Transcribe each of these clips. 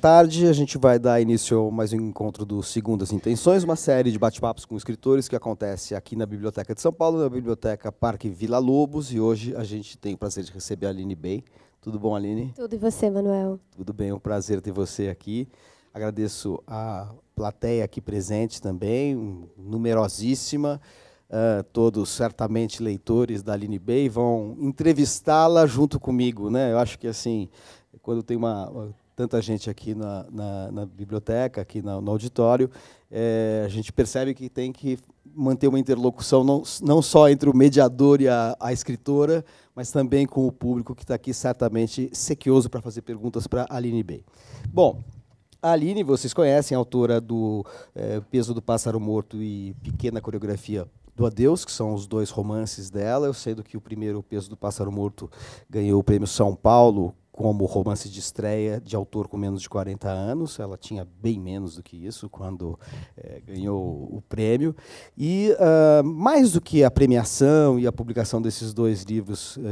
tarde, a gente vai dar início a mais um encontro do Segundas Intenções, uma série de bate-papos com escritores que acontece aqui na Biblioteca de São Paulo, na Biblioteca Parque Vila Lobos, e hoje a gente tem o prazer de receber a Aline Bey. Tudo bom, Aline? Tudo e você, Manuel? Tudo bem, é um prazer ter você aqui. Agradeço a plateia aqui presente também, numerosíssima. Uh, todos certamente leitores da Aline Bey vão entrevistá-la junto comigo, né? Eu acho que assim, quando tem uma tanta gente aqui na, na, na biblioteca, aqui na, no auditório, é, a gente percebe que tem que manter uma interlocução não, não só entre o mediador e a, a escritora, mas também com o público que está aqui certamente sequioso para fazer perguntas para Aline Bey. Bom, a Aline, vocês conhecem, é autora do é, Peso do Pássaro Morto e Pequena Coreografia do Adeus, que são os dois romances dela. Eu sei do que o primeiro, O Peso do Pássaro Morto, ganhou o Prêmio São Paulo como romance de estreia de autor com menos de 40 anos. Ela tinha bem menos do que isso quando é, ganhou o prêmio. E, uh, mais do que a premiação e a publicação desses dois livros, uh,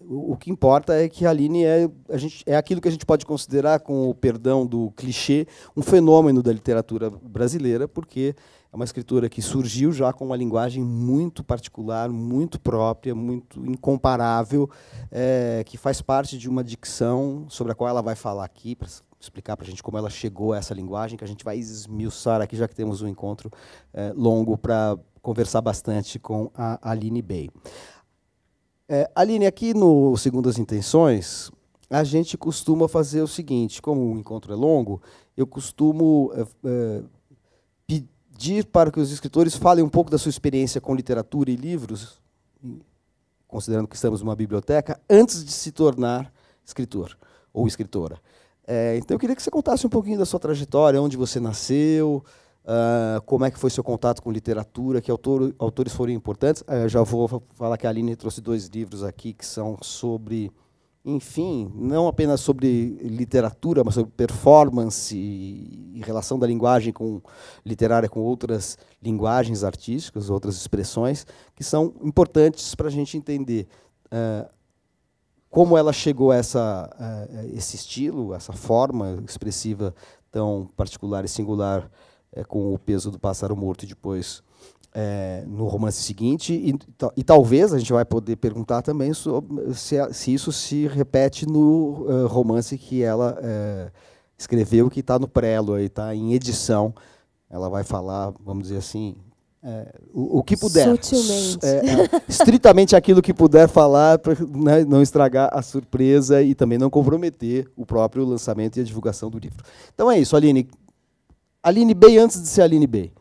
o, o, que importa é que a Aline é, a gente, é aquilo que a gente pode considerar, com o perdão do clichê, um fenômeno da literatura brasileira, porque é uma escritura que surgiu já com uma linguagem muito particular, muito própria, muito incomparável, é, que faz parte de uma dicção sobre a qual ela vai falar aqui, para explicar para a gente como ela chegou a essa linguagem, que a gente vai esmiuçar aqui, já que temos um encontro é, longo para conversar bastante com a Aline Bey. É, Aline, aqui no as Intenções, a gente costuma fazer o seguinte: como o encontro é longo, eu costumo pedir para que os escritores falem um pouco da sua experiência com literatura e livros, considerando que estamos numa biblioteca, antes de se tornar escritor ou escritora. É, então, eu queria que você contasse um pouquinho da sua trajetória, onde você nasceu, uh, como é que foi seu contato com literatura, que autor, autores foram importantes. Uh, já vou falar que a Aline trouxe dois livros aqui que são sobre enfim, não apenas sobre literatura, mas sobre performance e relação da linguagem com literária com outras linguagens artísticas, outras expressões que são importantes para a gente entender uh, como ela chegou a essa, uh, esse estilo, essa forma expressiva tão particular e singular uh, com o peso do pássaro morto e depois é, no romance seguinte, e, e, talvez a gente vai poder perguntar também sobre, se, se, isso se repete no uh, romance que ela uh, escreveu, que está no prelo, está em edição. Ela vai falar, vamos dizer assim, é, o, o, que puder. Sutilmente. É, é estritamente aquilo que puder falar para né, não estragar a surpresa e também não comprometer o próprio lançamento e a divulgação do livro. Então é isso, Aline. Aline B, antes de ser Aline B.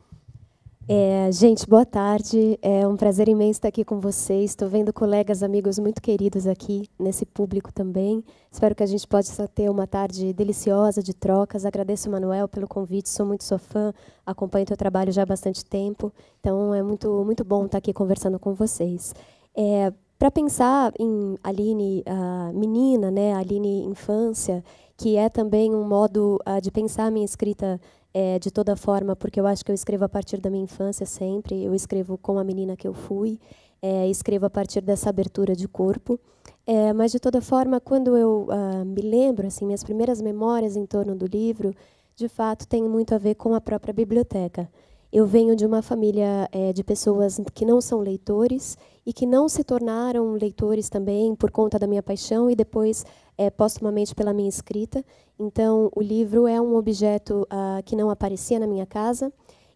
É, gente, boa tarde. É um prazer imenso estar aqui com vocês. Estou vendo colegas, amigos muito queridos aqui nesse público também. Espero que a gente possa ter uma tarde deliciosa de trocas. Agradeço, Manuel, pelo convite. Sou muito sua fã, acompanho teu trabalho já há bastante tempo. Então, é muito, muito bom estar aqui conversando com vocês. É, Para pensar em Aline a menina, né, Aline infância, que é também um modo ah, de pensar a minha escrita é, de toda forma, porque eu acho que eu escrevo a partir da minha infância sempre, eu escrevo com a menina que eu fui, é, escrevo a partir dessa abertura de corpo. É, mas, de toda forma, quando eu ah, me lembro, assim, minhas primeiras memórias em torno do livro, de fato, tem muito a ver com a própria biblioteca. Eu venho de uma família é, de pessoas que não são leitores e que não se tornaram leitores também por conta da minha paixão e depois é, postumamente pela minha escrita. Então, o livro é um objeto uh, que não aparecia na minha casa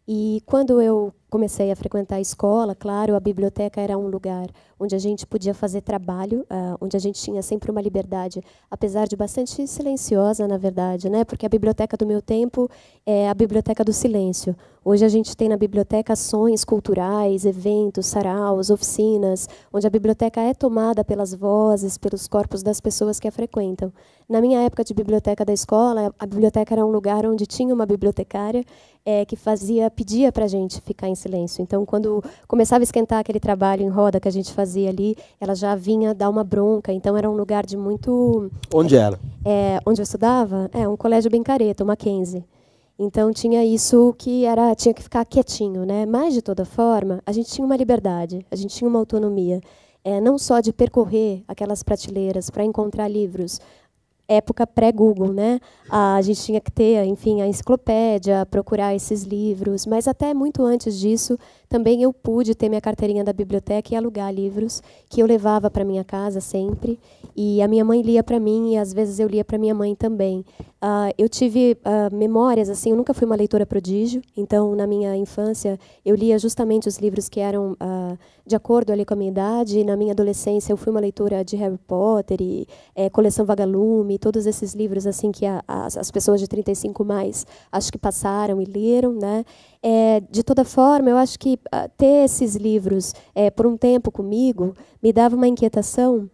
e quando eu comecei a frequentar a escola, claro, a biblioteca era um lugar onde a gente podia fazer trabalho, uh, onde a gente tinha sempre uma liberdade, apesar de bastante silenciosa, na verdade, né? Porque a biblioteca do meu tempo é a biblioteca do silêncio. Hoje a gente tem na biblioteca ações culturais, eventos, saraus, oficinas, onde a biblioteca é tomada pelas vozes, pelos corpos das pessoas que a frequentam. Na minha época de biblioteca da escola, a biblioteca era um lugar onde tinha uma bibliotecária é, que fazia, pedia para a gente ficar em em silêncio. Então, quando começava a esquentar aquele trabalho em roda que a gente fazia ali, ela já vinha dar uma bronca. Então, era um lugar de muito. Onde é, era? É, onde eu estudava? É, um colégio bem careta, uma Mackenzie. Então tinha isso que era tinha que ficar quietinho, né? Mas de toda forma, a gente tinha uma liberdade, a gente tinha uma autonomia, é, não só de percorrer aquelas prateleiras para encontrar livros, época pré-Google, né? A gente tinha que ter, enfim, a enciclopédia, procurar esses livros, mas até muito antes disso também eu pude ter minha carteirinha da biblioteca e alugar livros que eu levava para minha casa sempre. E a minha mãe lia para mim e às vezes eu lia para minha mãe também. Uh, eu tive uh, memórias, assim, eu nunca fui uma leitora prodígio, então na minha infância eu lia justamente os livros que eram uh, de acordo ali com a minha idade. E na minha adolescência eu fui uma leitora de Harry Potter e é, Coleção Vagalume, todos esses livros assim que a, as, as pessoas de 35 mais acho que passaram e leram, né? É, de toda forma, eu acho que ah, ter esses livros é, por um tempo comigo me dava uma inquietação,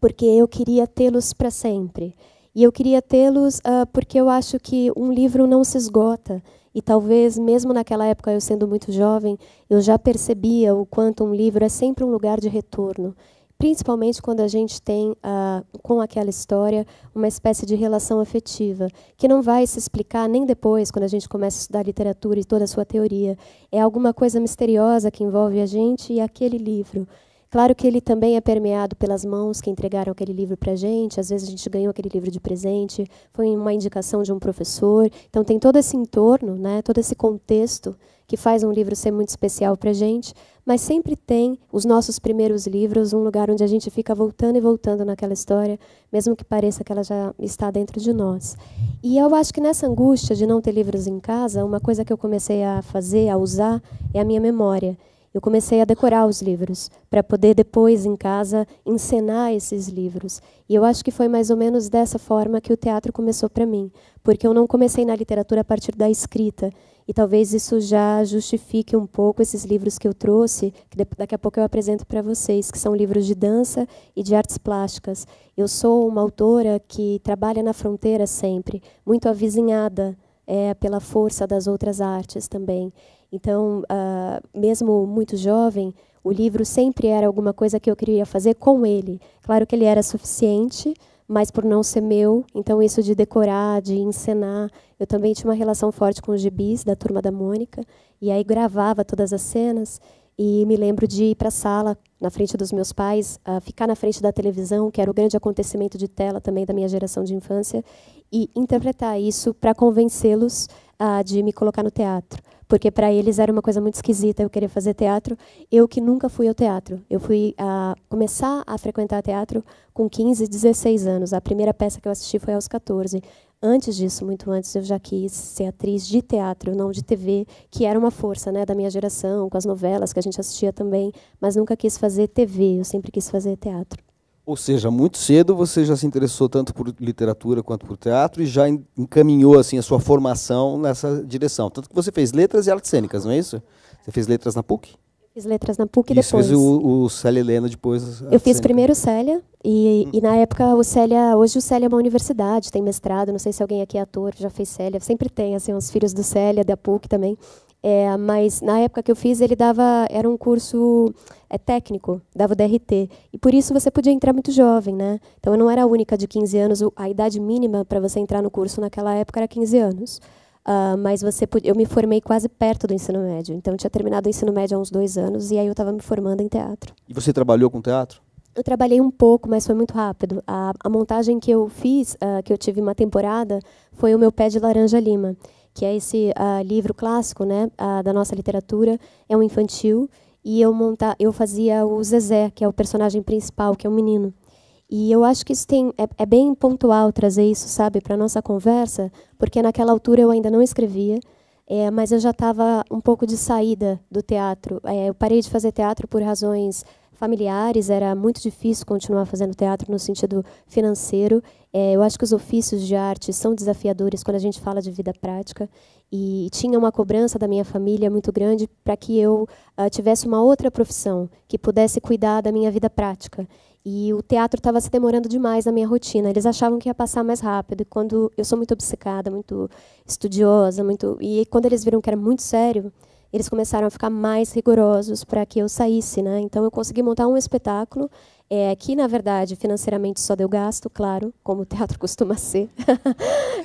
porque eu queria tê-los para sempre. E eu queria tê-los uh, porque eu acho que um livro não se esgota. E talvez, mesmo naquela época, eu sendo muito jovem, eu já percebia o quanto um livro é sempre um lugar de retorno principalmente quando a gente tem ah, com aquela história uma espécie de relação afetiva, que não vai se explicar nem depois, quando a gente começa a estudar literatura e toda a sua teoria. É alguma coisa misteriosa que envolve a gente e aquele livro. Claro que ele também é permeado pelas mãos que entregaram aquele livro para a gente, às vezes a gente ganhou aquele livro de presente, foi uma indicação de um professor. Então tem todo esse entorno, né, todo esse contexto que faz um livro ser muito especial para a gente, mas sempre tem os nossos primeiros livros, um lugar onde a gente fica voltando e voltando naquela história, mesmo que pareça que ela já está dentro de nós. E eu acho que nessa angústia de não ter livros em casa, uma coisa que eu comecei a fazer, a usar, é a minha memória. Eu comecei a decorar os livros, para poder depois, em casa, encenar esses livros. E eu acho que foi mais ou menos dessa forma que o teatro começou para mim, porque eu não comecei na literatura a partir da escrita. E talvez isso já justifique um pouco esses livros que eu trouxe, que daqui a pouco eu apresento para vocês, que são livros de dança e de artes plásticas. Eu sou uma autora que trabalha na fronteira sempre, muito avizinhada é, pela força das outras artes também. Então, uh, mesmo muito jovem, o livro sempre era alguma coisa que eu queria fazer com ele. Claro que ele era suficiente mas por não ser meu, então isso de decorar, de encenar. Eu também tinha uma relação forte com os gibis da Turma da Mônica, e aí gravava todas as cenas. E me lembro de ir para a sala, na frente dos meus pais, ficar na frente da televisão, que era o grande acontecimento de tela também da minha geração de infância, e interpretar isso para convencê-los ah, de me colocar no teatro porque para eles era uma coisa muito esquisita eu querer fazer teatro. Eu que nunca fui ao teatro. Eu fui a começar a frequentar teatro com 15, 16 anos. A primeira peça que eu assisti foi aos 14. Antes disso, muito antes, eu já quis ser atriz de teatro, não de TV, que era uma força né, da minha geração, com as novelas que a gente assistia também, mas nunca quis fazer TV, eu sempre quis fazer teatro. Ou seja, muito cedo você já se interessou tanto por literatura quanto por teatro e já encaminhou assim a sua formação nessa direção. Tanto que você fez letras e artes cênicas, não é isso? Você fez letras na PUC? Fiz letras na PUC e depois. Fez o, o Célia Helena depois. Eu fiz cênica. primeiro o Célia e, hum. e, na época o Célia, hoje o Célia é uma universidade, tem mestrado, não sei se alguém aqui é ator, já fez Célia, sempre tem assim uns filhos do Célia, da PUC também. É, mas na época que eu fiz, ele dava era um curso é, técnico, dava o DRT. E por isso você podia entrar muito jovem, né? Então eu não era a única de 15 anos, a idade mínima para você entrar no curso naquela época era 15 anos. Uh, mas você eu me formei quase perto do ensino médio. Então tinha terminado o ensino médio há uns dois anos e aí eu estava me formando em teatro. E você trabalhou com teatro? Eu trabalhei um pouco, mas foi muito rápido. A, a montagem que eu fiz, uh, que eu tive uma temporada, foi o meu pé de laranja lima que é esse uh, livro clássico né, uh, da nossa literatura, é um infantil, e eu, monta eu fazia o Zezé, que é o personagem principal, que é um menino. E eu acho que isso tem, é, é bem pontual trazer isso, sabe, para nossa conversa, porque naquela altura eu ainda não escrevia, é, mas eu já estava um pouco de saída do teatro. É, eu parei de fazer teatro por razões familiares, era muito difícil continuar fazendo teatro no sentido financeiro. É, eu acho que os ofícios de arte são desafiadores quando a gente fala de vida prática. E tinha uma cobrança da minha família muito grande para que eu uh, tivesse uma outra profissão, que pudesse cuidar da minha vida prática. E o teatro estava se demorando demais na minha rotina. Eles achavam que ia passar mais rápido. E quando eu sou muito obcecada, muito estudiosa, muito e quando eles viram que era muito sério, eles começaram a ficar mais rigorosos para que eu saísse, né? Então eu consegui montar um espetáculo é, que na verdade financeiramente só deu gasto, claro, como o teatro costuma ser.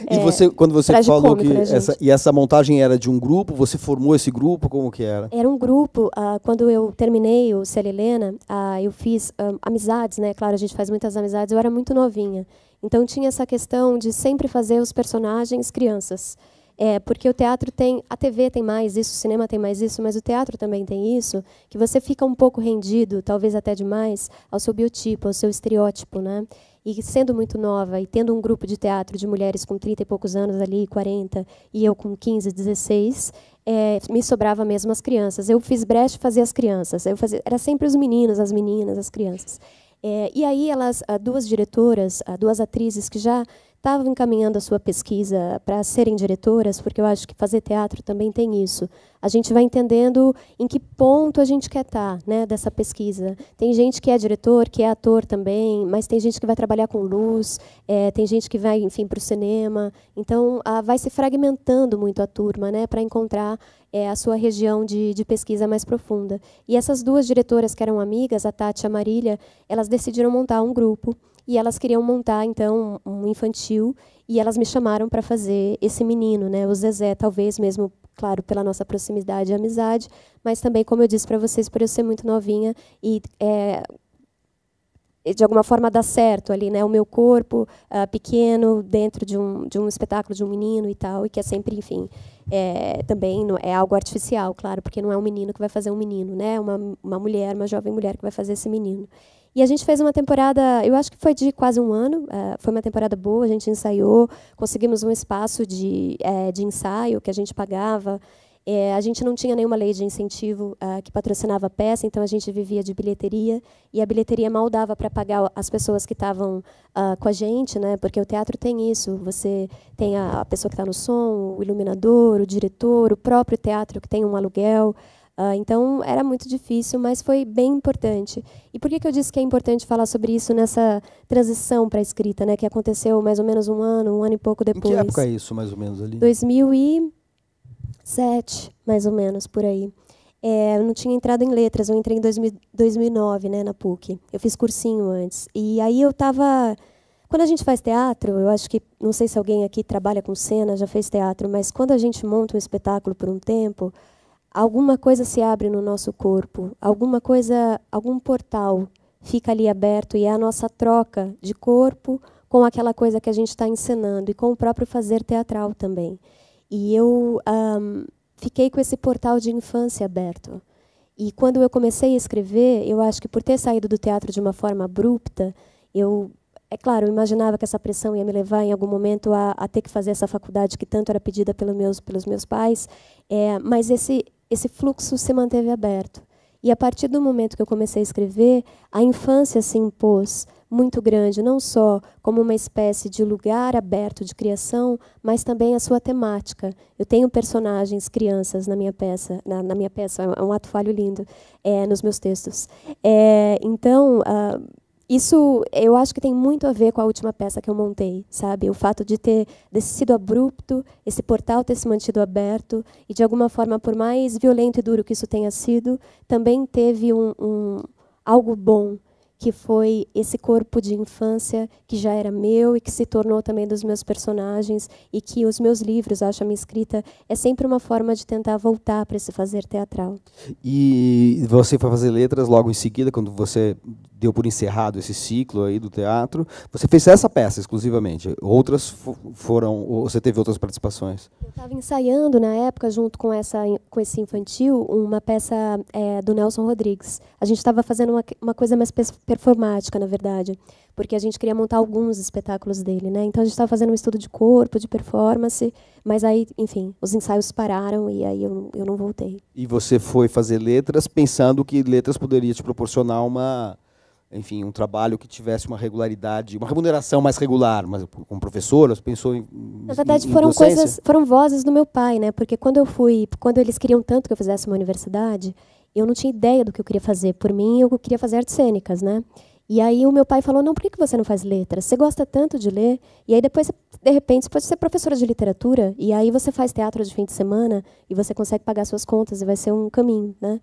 é, e você, quando você falou que essa, e essa montagem era de um grupo, você formou esse grupo, como que era? Era um grupo. Uh, quando eu terminei o Célia Helena, uh, eu fiz ah, amizades, né? Claro, a gente faz muitas amizades. Eu era muito novinha, então tinha essa questão de sempre fazer os personagens crianças. É, porque o teatro tem, a TV tem mais isso, o cinema tem mais isso, mas o teatro também tem isso, que você fica um pouco rendido, talvez até demais, ao seu biotipo, ao seu estereótipo, né? E sendo muito nova e tendo um grupo de teatro de mulheres com 30 e poucos anos ali, 40, e eu com 15, 16, é, me sobrava mesmo as crianças. Eu fiz brecha fazia as crianças. Eu fazia, era sempre os meninos, as meninas, as crianças. É, e aí elas, ah, duas diretoras, ah, duas atrizes que já estava encaminhando a sua pesquisa para serem diretoras, porque eu acho que fazer teatro também tem isso. A gente vai entendendo em que ponto a gente quer estar tá, né, dessa pesquisa. Tem gente que é diretor, que é ator também, mas tem gente que vai trabalhar com luz, é, tem gente que vai, enfim, para o cinema. Então, a, vai se fragmentando muito a turma né, para encontrar é, a sua região de, de, pesquisa mais profunda. E essas duas diretoras que eram amigas, a Tati e a Marília, elas decidiram montar um grupo e elas queriam montar então um infantil e elas me chamaram para fazer esse menino, né, o Zezé, talvez mesmo, claro, pela nossa proximidade e amizade, mas também como eu disse para vocês, por eu ser muito novinha e é, de alguma forma dar certo ali, né, o meu corpo uh, pequeno dentro de um de um espetáculo de um menino e tal, e que é sempre, enfim, é, também é algo artificial, claro, porque não é um menino que vai fazer um menino, né, uma uma mulher, uma jovem mulher que vai fazer esse menino. E a gente fez uma temporada, eu acho que foi de quase um ano, eh, foi uma temporada boa, a gente ensaiou, conseguimos um espaço de, eh, de ensaio que a gente pagava. Eh, a gente não tinha nenhuma lei de incentivo que patrocinava a peça, então a gente vivia de bilheteria, e a bilheteria mal dava para pagar as pessoas que estavam ah, com a gente, né? porque o teatro tem isso, você tem a, pessoa que está no som, o iluminador, o diretor, o próprio teatro que tem um aluguel, ah, então, era muito difícil, mas foi bem importante. E por que, que eu disse que é importante falar sobre isso nessa transição para a escrita, né, que aconteceu mais ou menos um ano, um ano e pouco depois? Em que época é isso, mais ou menos? ali? 2007, mais ou menos, por aí. É, eu não tinha entrado em letras, eu entrei em 2009 né, na PUC. Eu fiz cursinho antes. E aí eu estava. Quando a gente faz teatro, eu acho que. Não sei se alguém aqui trabalha com cena, já fez teatro, mas quando a gente monta um espetáculo por um tempo alguma coisa se abre no nosso corpo, alguma coisa, algum portal fica ali aberto e é a nossa troca de corpo com aquela coisa que a gente está encenando e com o próprio fazer teatral também. E eu um, fiquei com esse portal de infância aberto. E quando eu comecei a escrever, eu acho que por ter saído do teatro de uma forma abrupta, eu é claro, eu imaginava que essa pressão ia me levar em algum momento a, a ter que fazer essa faculdade que tanto era pedida pelos meus, pelos meus pais, é, mas esse, esse fluxo se manteve aberto. E a partir do momento que eu comecei a escrever, a infância se impôs muito grande, não só como uma espécie de lugar aberto de criação, mas também a sua temática. Eu tenho personagens crianças na minha peça, na, na minha peça é um ato falho lindo, é, nos meus textos. É, então, ah, isso eu acho que tem muito a ver com a última peça que eu montei, sabe? O fato de ter desse sido abrupto, esse portal ter se mantido aberto e de alguma forma, por mais violento e duro que isso tenha sido, também teve um, um algo bom que foi esse corpo de infância que já era meu e que se tornou também dos meus personagens e que os meus livros, acho a minha escrita, é sempre uma forma de tentar voltar para esse fazer teatral. E você foi fazer letras logo em seguida, quando você deu por encerrado esse ciclo aí do teatro. Você fez essa peça exclusivamente? Outras foram? Você teve outras participações? Eu estava ensaiando na época junto com essa com esse infantil uma peça é, do Nelson Rodrigues. A gente estava fazendo uma, uma coisa mais performática, na verdade, porque a gente queria montar alguns espetáculos dele, né? Então a gente estava fazendo um estudo de corpo, de performance, mas aí, enfim, os ensaios pararam e aí eu, eu não voltei. E você foi fazer letras pensando que letras poderia te proporcionar uma enfim, um trabalho que tivesse uma regularidade, uma remuneração mais regular, mas como professora, você pensou em Na verdade, em foram docência? coisas, foram vozes do meu pai, né? Porque quando eu fui, quando eles queriam tanto que eu fizesse uma universidade, eu não tinha ideia do que eu queria fazer. Por mim, eu queria fazer artes cênicas, né? E aí o meu pai falou: "Não, por que você não faz letras? Você gosta tanto de ler?" E aí depois, de repente, você pode ser professora de literatura e aí você faz teatro de fim de semana e você consegue pagar suas contas e vai ser um caminho, né?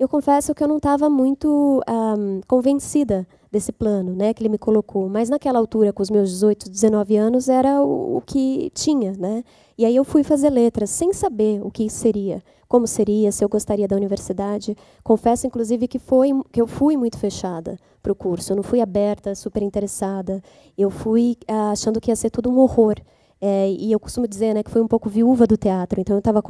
eu confesso que eu não estava muito um, convencida desse plano né, que ele me colocou. Mas naquela altura, com os meus 18, 19 anos, era o, o, que tinha. Né? E aí eu fui fazer letras, sem saber o que seria, como seria, se eu gostaria da universidade. Confesso, inclusive, que, foi, que eu fui muito fechada para o curso. Eu não fui aberta, super interessada. Eu fui ah, achando que ia ser tudo um horror. É, e eu costumo dizer né, que fui um pouco viúva do teatro. Então eu estava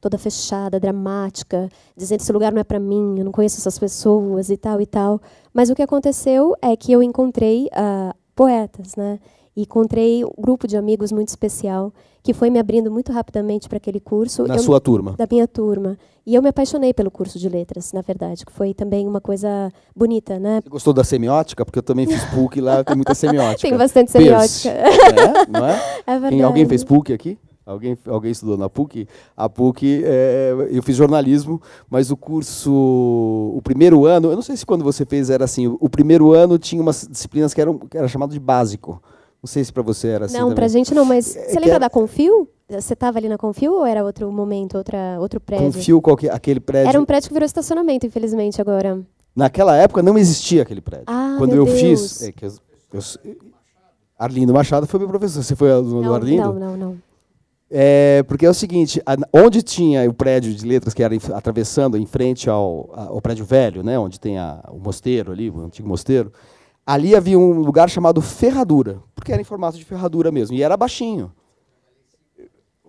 toda fechada, dramática, dizendo esse lugar não é para mim, eu não conheço essas pessoas e tal e tal. Mas o que aconteceu é que eu encontrei uh, poetas, né? E encontrei um grupo de amigos muito especial que foi me abrindo muito rapidamente para aquele curso. Na eu, sua turma? Da minha turma. E eu me apaixonei pelo curso de letras, na verdade, que foi também uma coisa bonita, né? Você gostou da semiótica? Porque eu também fiz PUC lá, tem muita semiótica. tem bastante semiótica. é, não é? é verdade. Tem alguém fez PUC aqui? Alguém, alguém estudou na PUC? A PUC, é, eu fiz jornalismo, mas o curso, o primeiro ano, eu não sei se quando você fez era assim, o, primeiro ano tinha umas disciplinas que eram que era chamado de básico. Não sei se para você era assim. Não, para gente não, mas é, você é, lembra era... da Confio? Você estava ali na Confio ou era outro momento, outra, outro prédio? Confio, aquele prédio. Era um prédio que virou estacionamento, infelizmente, agora. Naquela época não existia aquele prédio. Ah, quando eu Deus. fiz. É, eu, eu, Arlindo Machado foi meu professor. Você foi aluno do Arlindo? Não, não, não. É, porque é o seguinte, onde tinha o prédio de letras que era atravessando em frente ao, ao prédio velho, né, onde tem a, o mosteiro ali, o antigo mosteiro, ali havia um lugar chamado Ferradura, porque era em formato de ferradura mesmo, e era baixinho.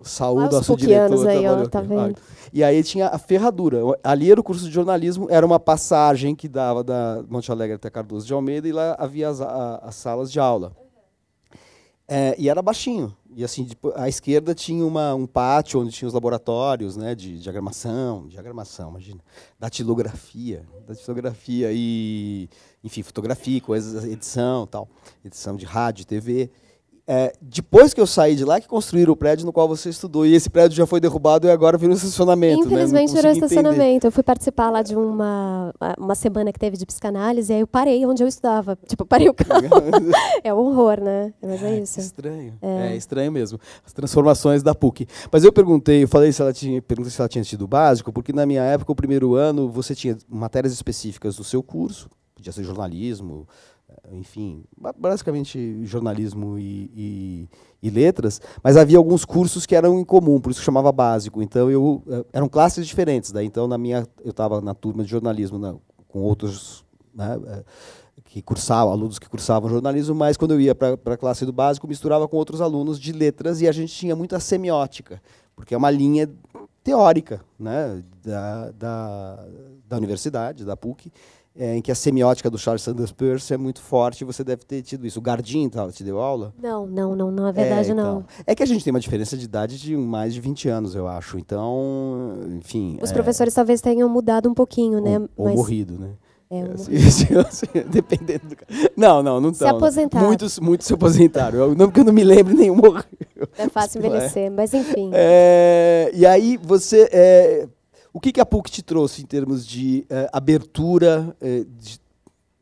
Saúde a sua diretora. Aí, ó, tá vendo? E aí tinha a ferradura. Ali era o curso de jornalismo, era uma passagem que dava da Monte Alegre até Cardoso de Almeida, e lá havia as, a, as salas de aula. É, e era baixinho. E assim, à tipo, esquerda tinha uma, um pátio onde tinha os laboratórios né, de diagramação, diagramação, imagina, datilografia, datilografia e, enfim, fotografia, coisas, edição tal, edição de rádio, TV. É, depois que eu saí de lá, que construíram o prédio no qual você estudou. E esse prédio já foi derrubado e agora virou um estacionamento. Né? Infelizmente né? virou estacionamento. Entender. Eu fui participar lá de uma, uma semana que teve de psicanálise, e aí eu parei onde eu estudava. Tipo, parei o carro. é um horror, né? Mas é, é isso. Estranho. É. é. estranho mesmo. As transformações da PUC. Mas eu perguntei, eu falei se ela tinha, perguntei se ela tinha tido básico, porque na minha época, o primeiro ano, você tinha matérias específicas do seu curso, podia ser jornalismo, enfim, basicamente jornalismo e, e, e, letras, mas havia alguns cursos que eram em comum, por isso que chamava básico. Então eu eh, eram classes diferentes, daí então na minha eu estava na turma de jornalismo com outros né, eh, que cursavam, alunos que cursavam jornalismo, mas quando eu ia para a classe do básico misturava com outros alunos de letras e a gente tinha muita semiótica, porque é uma linha teórica, né, da, da, da universidade, da PUC é, em que a semiótica do Charles Sanders Peirce é muito forte, você deve ter tido isso. O Gardim tal, tá, te deu aula? Não, não, não, não é verdade, é, então. não. É que a gente tem uma diferença de idade de mais de 20 anos, eu acho. Então, enfim. Os é... professores talvez tenham mudado um pouquinho, né? Ou, Mas... morrido, né? É, um... É, dependendo do... Não, não, não estão. Se aposentaram. Muitos, muitos se aposentaram. Eu, não, porque eu não me lembro nenhum morreu. É fácil envelhecer, mas enfim. É, e aí você é, o que, que a PUC te trouxe em termos de eh, abertura eh,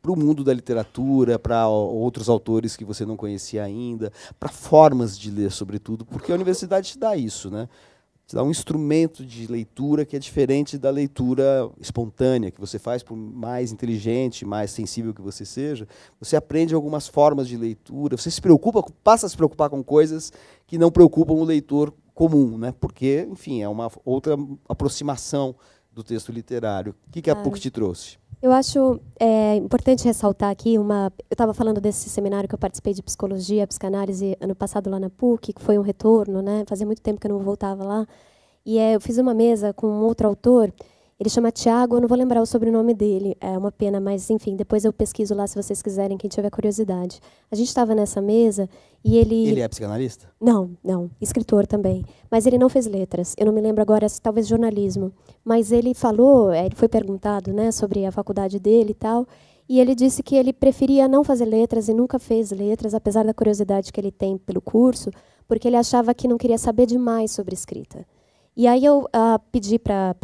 para o mundo da literatura, para outros autores que você não conhecia ainda, para formas de ler, sobretudo, porque a universidade te dá isso, né? Te dá um instrumento de leitura que é diferente da leitura espontânea que você faz, por mais inteligente, mais sensível que você seja. Você aprende algumas formas de leitura, você se preocupa, passa a se preocupar com coisas que não preocupam o leitor comum, né? porque, enfim, é uma outra aproximação do texto literário. O que, que a PUC te trouxe? Eu acho é, importante ressaltar aqui uma. Eu estava falando desse seminário que eu participei de psicologia, psicanálise ano passado lá na PUC, que foi um retorno, né? Fazia muito tempo que eu não voltava lá. E é, eu fiz uma mesa com um outro autor ele chama Tiago, eu não vou lembrar o sobrenome dele, é uma pena, mas enfim, depois eu pesquiso lá se vocês quiserem, quem tiver curiosidade. A gente estava nessa mesa e ele. Ele é psicanalista? Não, não, escritor também. Mas ele não fez letras, eu não me lembro agora, talvez jornalismo. Mas ele falou, é, ele foi perguntado né, sobre a faculdade dele e tal, e ele disse que ele preferia não fazer letras e nunca fez letras, apesar da curiosidade que ele tem pelo curso, porque ele achava que não queria saber demais sobre escrita. E aí eu uh, pedi para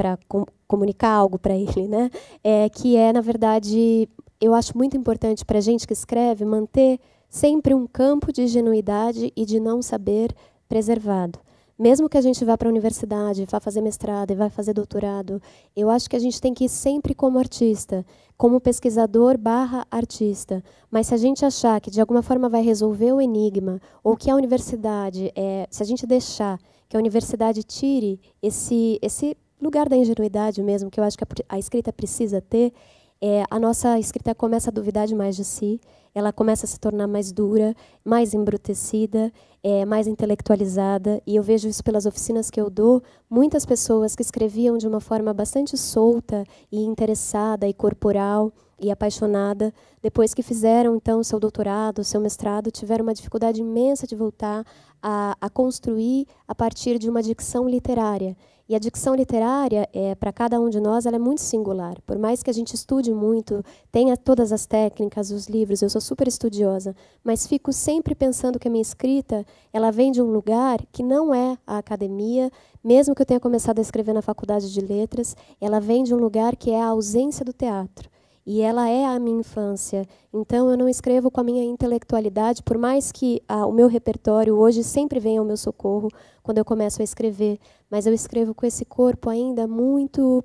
comunicar algo para ele, né? É, que é, na verdade, eu acho muito importante para a gente que escreve manter sempre um campo de ingenuidade e de não saber preservado. Mesmo que a gente vá para a universidade, vá fazer mestrado e vá fazer doutorado, eu acho que a gente tem que ir sempre como artista, como pesquisador barra artista. Mas se a gente achar que de alguma forma vai resolver o enigma, ou que a universidade, é, se a gente deixar que a universidade tire esse, esse lugar da ingenuidade mesmo, que eu acho que a, a escrita precisa ter, é, a nossa escrita começa a duvidar demais de si, ela começa a se tornar mais dura, mais embrutecida, é, mais intelectualizada. E eu vejo isso pelas oficinas que eu dou. Muitas pessoas que escreviam de uma forma bastante solta e interessada e corporal e apaixonada, depois que fizeram então seu doutorado, seu mestrado, tiveram uma dificuldade imensa de voltar a, a construir a partir de uma dicção literária. E a dicção literária, é, eh, para cada um de nós, ela é muito singular. Por mais que a gente estude muito, tenha todas as técnicas, os livros, eu sou super estudiosa, mas fico sempre pensando que a minha escrita, ela vem de um lugar que não é a academia, mesmo que eu tenha começado a escrever na faculdade de letras, ela vem de um lugar que é a ausência do teatro e ela é a minha infância. Então eu não escrevo com a minha intelectualidade, por mais que ah, o meu repertório hoje sempre venha ao meu socorro quando eu começo a escrever, mas eu escrevo com esse corpo ainda muito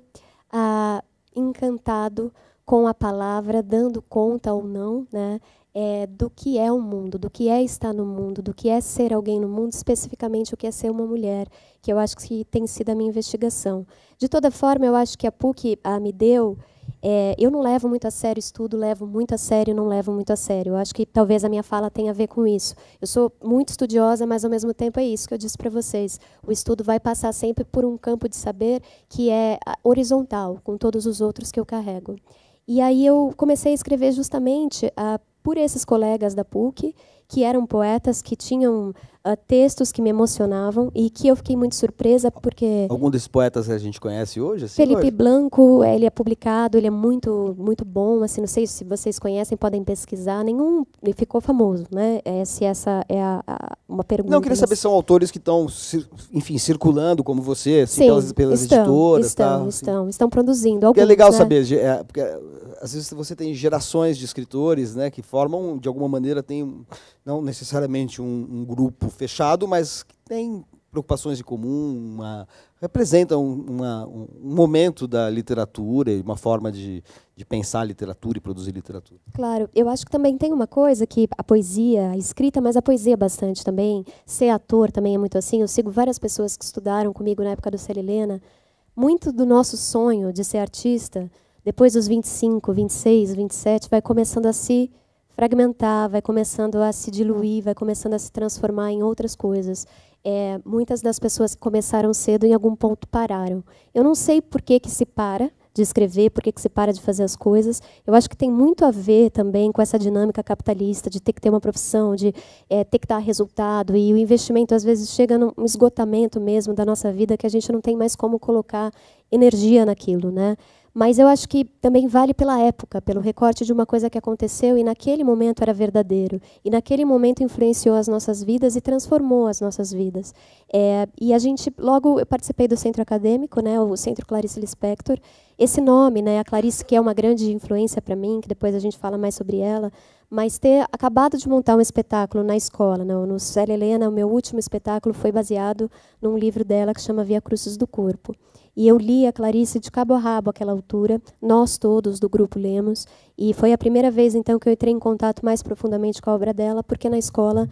ah, encantado com a palavra, dando conta ou não, né? É, do que é o mundo, do que é estar no mundo, do que é ser alguém no mundo, especificamente o que é ser uma mulher, que eu acho que tem sido a minha investigação. De toda forma, eu acho que a PUC ah, me deu é, eu não levo muito a sério estudo, levo muito a sério, não levo muito a sério. Eu acho que talvez a minha fala tenha a ver com isso. Eu sou muito estudiosa, mas ao mesmo tempo é isso que eu disse para vocês. O estudo vai passar sempre por um campo de saber que é ah, horizontal, com todos os outros que eu carrego. E aí eu comecei a escrever justamente a, ah, por esses colegas da PUC que eram poetas que tinham uh, textos que me emocionavam e que eu fiquei muito surpresa porque algum desses poetas a gente conhece hoje assim, Felipe hoje? Blanco ele é publicado ele é muito muito bom assim não sei se vocês conhecem podem pesquisar nenhum ele ficou famoso né é, se essa é a, a, uma pergunta não eu queria saber se são autores que estão enfim circulando como você assim, Sim, pelas, pelas estão, editoras estão tá, estão assim. estão produzindo é alguns, é legal né? saber é, porque às vezes você tem gerações de escritores né que formam de alguma maneira tem não necessariamente um, um grupo fechado, mas que tem preocupações em comum, uma, uma, um, momento da literatura e uma forma de, de pensar literatura e produzir literatura. Claro, eu acho que também tem uma coisa que a poesia, a escrita, mas a poesia bastante também, ser ator também é muito assim. Eu sigo várias pessoas que estudaram comigo na época do Celilena. Muito do nosso sonho de ser artista, depois dos 25, 26, 27, vai começando a se fragmentar, vai começando a se diluir, vai começando a se transformar em outras coisas. É, muitas das pessoas que começaram cedo em algum ponto pararam. Eu não sei por que, que se para de escrever, por que, que se para de fazer as coisas. Eu acho que tem muito a ver também com essa dinâmica capitalista de ter que ter uma profissão, de é, ter que dar resultado. E o investimento, às vezes, chega num esgotamento mesmo da nossa vida que a gente não tem mais como colocar energia naquilo. Né? Mas eu acho que também vale pela época, pelo recorte de uma coisa que aconteceu e naquele momento era verdadeiro. E naquele momento influenciou as nossas vidas e transformou as nossas vidas. É, e a gente, logo eu participei do centro acadêmico, né, o Centro Clarice Lispector. Esse nome, né, a Clarice, que é uma grande influência para mim, que depois a gente fala mais sobre ela, mas ter acabado de montar um espetáculo na escola, no, no Célia Helena, o meu último espetáculo foi baseado num livro dela que chama Via Cruzes do Corpo. E eu li a Clarice de cabo a rabo àquela altura, nós todos do grupo lemos, e foi a primeira vez então que eu entrei em contato mais profundamente com a obra dela, porque na escola,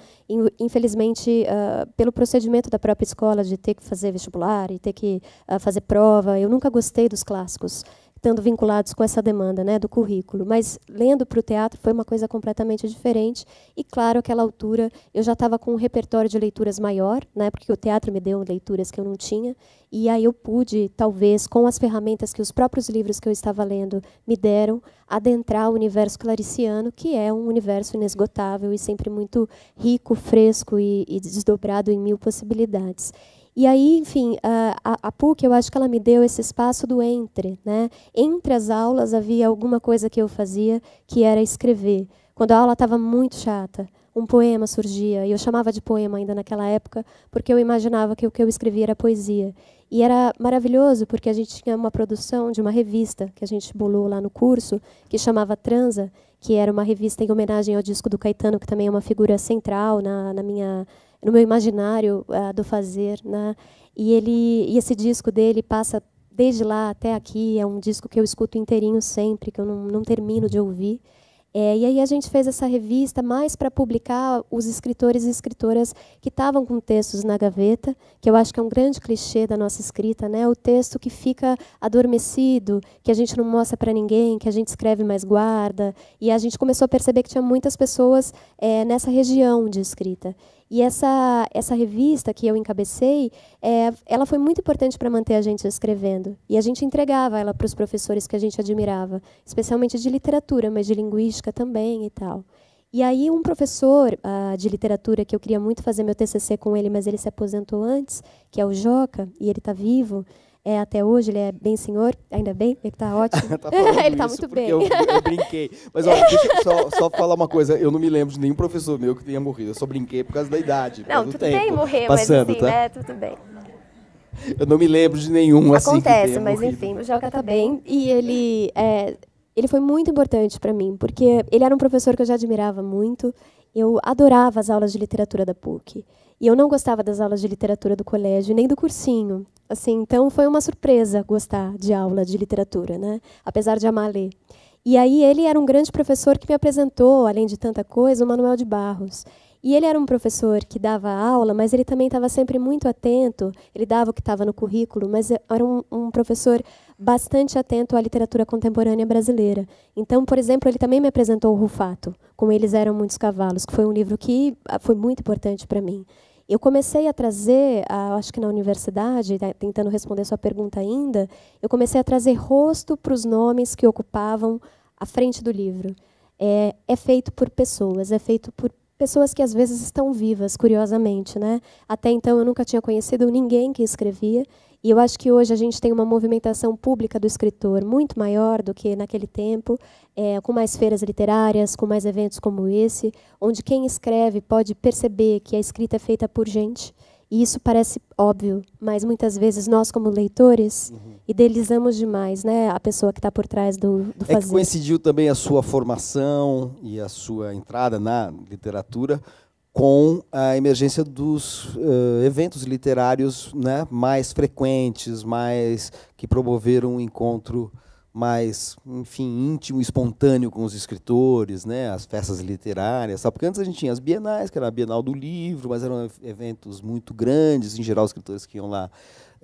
infelizmente, uh, pelo procedimento da própria escola de ter que fazer vestibular e ter que uh, fazer prova, eu nunca gostei dos clássicos estando vinculados com essa demanda né, do currículo. Mas lendo para o teatro foi uma coisa completamente diferente. E, claro, aquela altura eu já estava com um repertório de leituras maior, né, porque o teatro me deu leituras que eu não tinha. E aí eu pude, talvez, com as ferramentas que os próprios livros que eu estava lendo me deram, adentrar o universo clariciano, que é um universo inesgotável e sempre muito rico, fresco e, e desdobrado em mil possibilidades. E aí, enfim, a, a, PUC, eu acho que ela me deu esse espaço do entre. Né? Entre as aulas havia alguma coisa que eu fazia que era escrever. Quando a aula estava muito chata, um poema surgia, e eu chamava de poema ainda naquela época, porque eu imaginava que o que eu escrevia era poesia. E era maravilhoso, porque a gente tinha uma produção de uma revista que a gente bolou lá no curso, que chamava Transa, que era uma revista em homenagem ao disco do Caetano, que também é uma figura central na, na minha no meu imaginário uh, do fazer, né? E ele e esse disco dele passa desde lá até aqui, é um disco que eu escuto inteirinho sempre, que eu não, não termino de ouvir. É, e aí a gente fez essa revista mais para publicar os escritores e escritoras que estavam com textos na gaveta, que eu acho que é um grande clichê da nossa escrita, né? O texto que fica adormecido, que a gente não mostra para ninguém, que a gente escreve mais guarda. E a gente começou a perceber que tinha muitas pessoas é, nessa região de escrita. E essa, essa revista que eu encabecei, é, ela foi muito importante para manter a gente escrevendo. E a gente entregava ela para os professores que a gente admirava, especialmente de literatura, mas de linguística também e tal. E aí um professor uh, de literatura que eu queria muito fazer meu TCC com ele, mas ele se aposentou antes, que é o Joca, e ele está vivo, é, até hoje ele é bem senhor, ainda bem, ele é está ótimo. tá ele está muito bem. Eu, eu, brinquei. Mas ó, deixa eu só, só falar uma coisa, eu não me lembro de nenhum professor meu que tenha morrido. Eu só brinquei por causa da idade. Não, tudo tempo, bem morrer, passando, mas assim, tá? né? Tudo bem. Eu não me lembro de nenhum assim, Acontece, assim. Acontece, mas morrido. enfim, o Joca está tá bem. E ele, é, ele foi muito importante para mim, porque ele era um professor que eu já admirava muito. Eu adorava as aulas de literatura da PUC. E eu não gostava das aulas de literatura do colégio, nem do cursinho. Assim, então foi uma surpresa gostar de aula de literatura, né? Apesar de amar ler. E aí ele era um grande professor que me apresentou, além de tanta coisa, o Manuel de Barros. E ele era um professor que dava aula, mas ele também estava sempre muito atento. Ele dava o que estava no currículo, mas era um, um, professor bastante atento à literatura contemporânea brasileira. Então, por exemplo, ele também me apresentou o Rufato, como eles eram muitos cavalos, que foi um livro que ah, foi muito importante para mim. Eu comecei a trazer, acho que na universidade, né, tentando responder sua pergunta ainda, eu comecei a trazer rosto para os nomes que ocupavam a frente do livro. É, é, feito por pessoas, é feito por pessoas que às vezes estão vivas, curiosamente, né? Até então eu nunca tinha conhecido ninguém que escrevia e eu acho que hoje a gente tem uma movimentação pública do escritor muito maior do que naquele tempo, é, com mais feiras literárias, com mais eventos como esse, onde quem escreve pode perceber que a escrita é feita por gente. E isso parece óbvio, mas muitas vezes nós, como leitores, uhum. idealizamos demais né, a pessoa que está por trás do, do fazer. É que coincidiu também a sua formação e a sua entrada na literatura com a emergência dos uh, eventos literários né, mais frequentes, mais que promoveram um encontro mais, enfim, íntimo, espontâneo com os escritores, né, as festas literárias, sabe? porque antes a gente tinha as bienais, que era a Bienal do Livro, mas eram eventos muito grandes, em geral os escritores que iam lá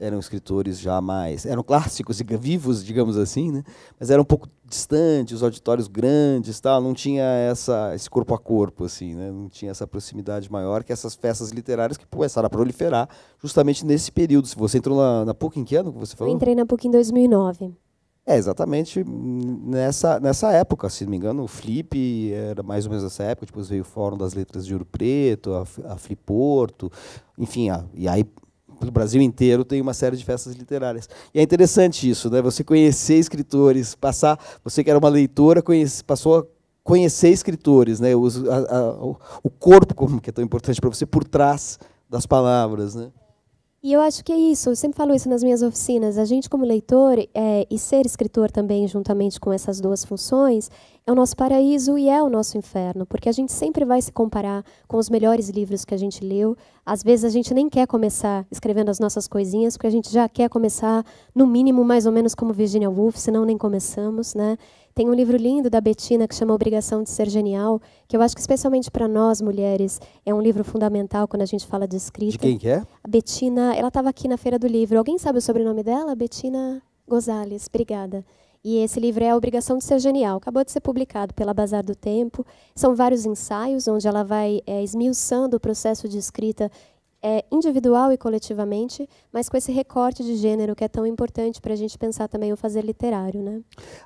eram escritores já mais. eram clássicos, vivos, digamos assim, né? mas eram um pouco distantes, os auditórios grandes, tal, não tinha essa, esse corpo a corpo, assim, né? não tinha essa proximidade maior que essas festas literárias que começaram a proliferar justamente nesse período. Se você entrou na, na PUC em que ano que você falou? Eu entrei na PUC em 2009. É, exatamente nessa, nessa época, se não me engano, o Flip era mais ou menos nessa época, depois veio o Fórum das Letras de Ouro Preto, a, a Fliporto, enfim, a, e aí pelo Brasil inteiro tem uma série de festas literárias. E é interessante isso, né? Você conhecer escritores, passar, você que era uma leitora, conhece, passou a conhecer escritores, né? O, a, a, o corpo como que é tão importante para você por trás das palavras, né? E eu acho que é isso, eu sempre falo isso nas minhas oficinas. A gente, como leitor, é, e ser escritor também, juntamente com essas duas funções, é o nosso paraíso e é o nosso inferno, porque a gente sempre vai se comparar com os melhores livros que a gente leu. Às vezes a gente nem quer começar escrevendo as nossas coisinhas, porque a gente já quer começar, no mínimo, mais ou menos como Virginia Woolf, senão nem começamos, né? Tem um livro lindo da Betina que chama Obrigação de Ser Genial, que eu acho que especialmente para nós mulheres é um livro fundamental quando a gente fala de escrita. De quem que é? A Betina, ela estava aqui na feira do livro. Alguém sabe o sobrenome dela? Betina Gonzalez. Obrigada. E esse livro é A Obrigação de Ser Genial. Acabou de ser publicado pela Bazar do Tempo. São vários ensaios onde ela vai é, esmiuçando o processo de escrita é, individual e coletivamente, mas com esse recorte de gênero que é tão importante para a gente pensar também o fazer literário. Né?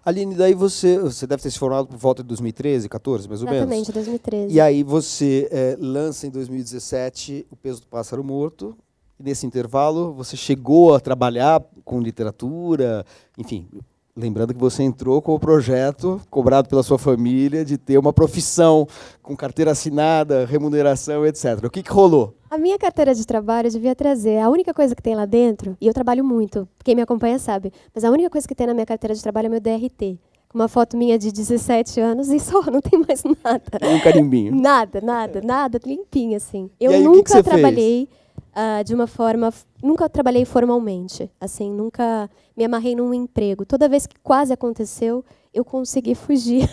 Aline, daí você, você deve ter se formado por volta de 2013, 14, mais ou Exatamente, menos? Exatamente, 2013. E aí você é, lança em 2017 O Peso do Pássaro Morto, e nesse intervalo você chegou a trabalhar com literatura, enfim, Lembrando que você entrou com o projeto cobrado pela sua família de ter uma profissão com carteira assinada, remuneração, etc. O que, que rolou? A minha carteira de trabalho eu devia trazer a única coisa que tem lá dentro, e eu trabalho muito, quem me acompanha sabe, mas a única coisa que tem na minha carteira de trabalho é meu DRT. Uma foto minha de 17 anos e só, não tem mais nada. É um carimbinho. Nada, nada, nada, limpinho assim. Eu aí, nunca que que trabalhei uh, de uma forma. Nunca trabalhei formalmente, assim, nunca me amarrei num emprego. Toda vez que quase aconteceu, eu consegui fugir.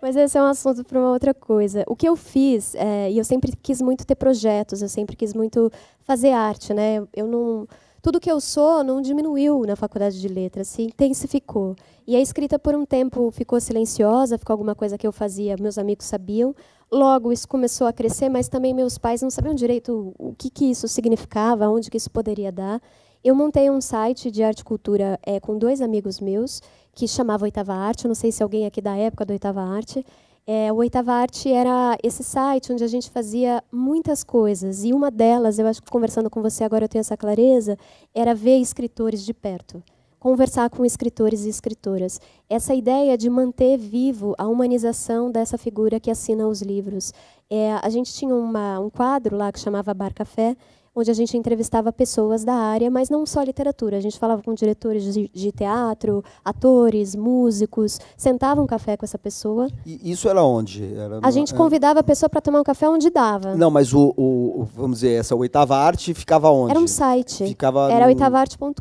Mas esse é um assunto para uma outra coisa. O que eu fiz, é, e eu sempre quis muito ter projetos, eu sempre quis muito fazer arte, né? Eu não tudo que eu sou não diminuiu na faculdade de letras, se intensificou. E a escrita por um tempo ficou silenciosa, ficou alguma coisa que eu fazia, meus amigos sabiam. Logo isso começou a crescer, mas também meus pais não sabiam direito o que, que isso significava, onde que isso poderia dar. Eu montei um site de arte e cultura é, com dois amigos meus que chamava Oitava Arte. não sei se alguém aqui da época do Oitava Arte. É, o Oitava Arte era esse site onde a gente fazia muitas coisas. E uma delas, eu acho que conversando com você agora eu tenho essa clareza, era ver escritores de perto. Conversar com escritores e escritoras. Essa ideia de manter vivo a humanização dessa figura que assina os livros. É, a gente tinha uma, um quadro lá que chamava Bar Café, onde a gente entrevistava pessoas da área, mas não só literatura. A gente falava com diretores de, de teatro, atores, músicos, sentava um café com essa pessoa. E isso era onde? Era no... A gente é. convidava a pessoa para tomar um café onde dava. Não, mas o, o, vamos dizer, essa oitava arte ficava onde? Era um site. Ficava era no... oitavaarte.com.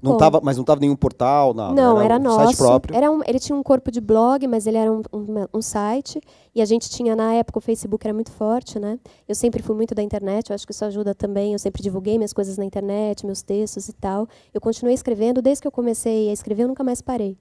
Mas não estava nenhum portal, nada. Não, era, era um nosso. Site próprio. Era um, ele tinha um corpo de blog, mas ele era um, um, um site. E a gente tinha, na época, o Facebook era muito forte, né? Eu sempre fui muito da internet, eu acho que isso ajuda também. Eu sempre divulguei minhas coisas na internet, meus textos e tal. Eu continuei escrevendo, desde que eu comecei a escrever, eu nunca mais parei.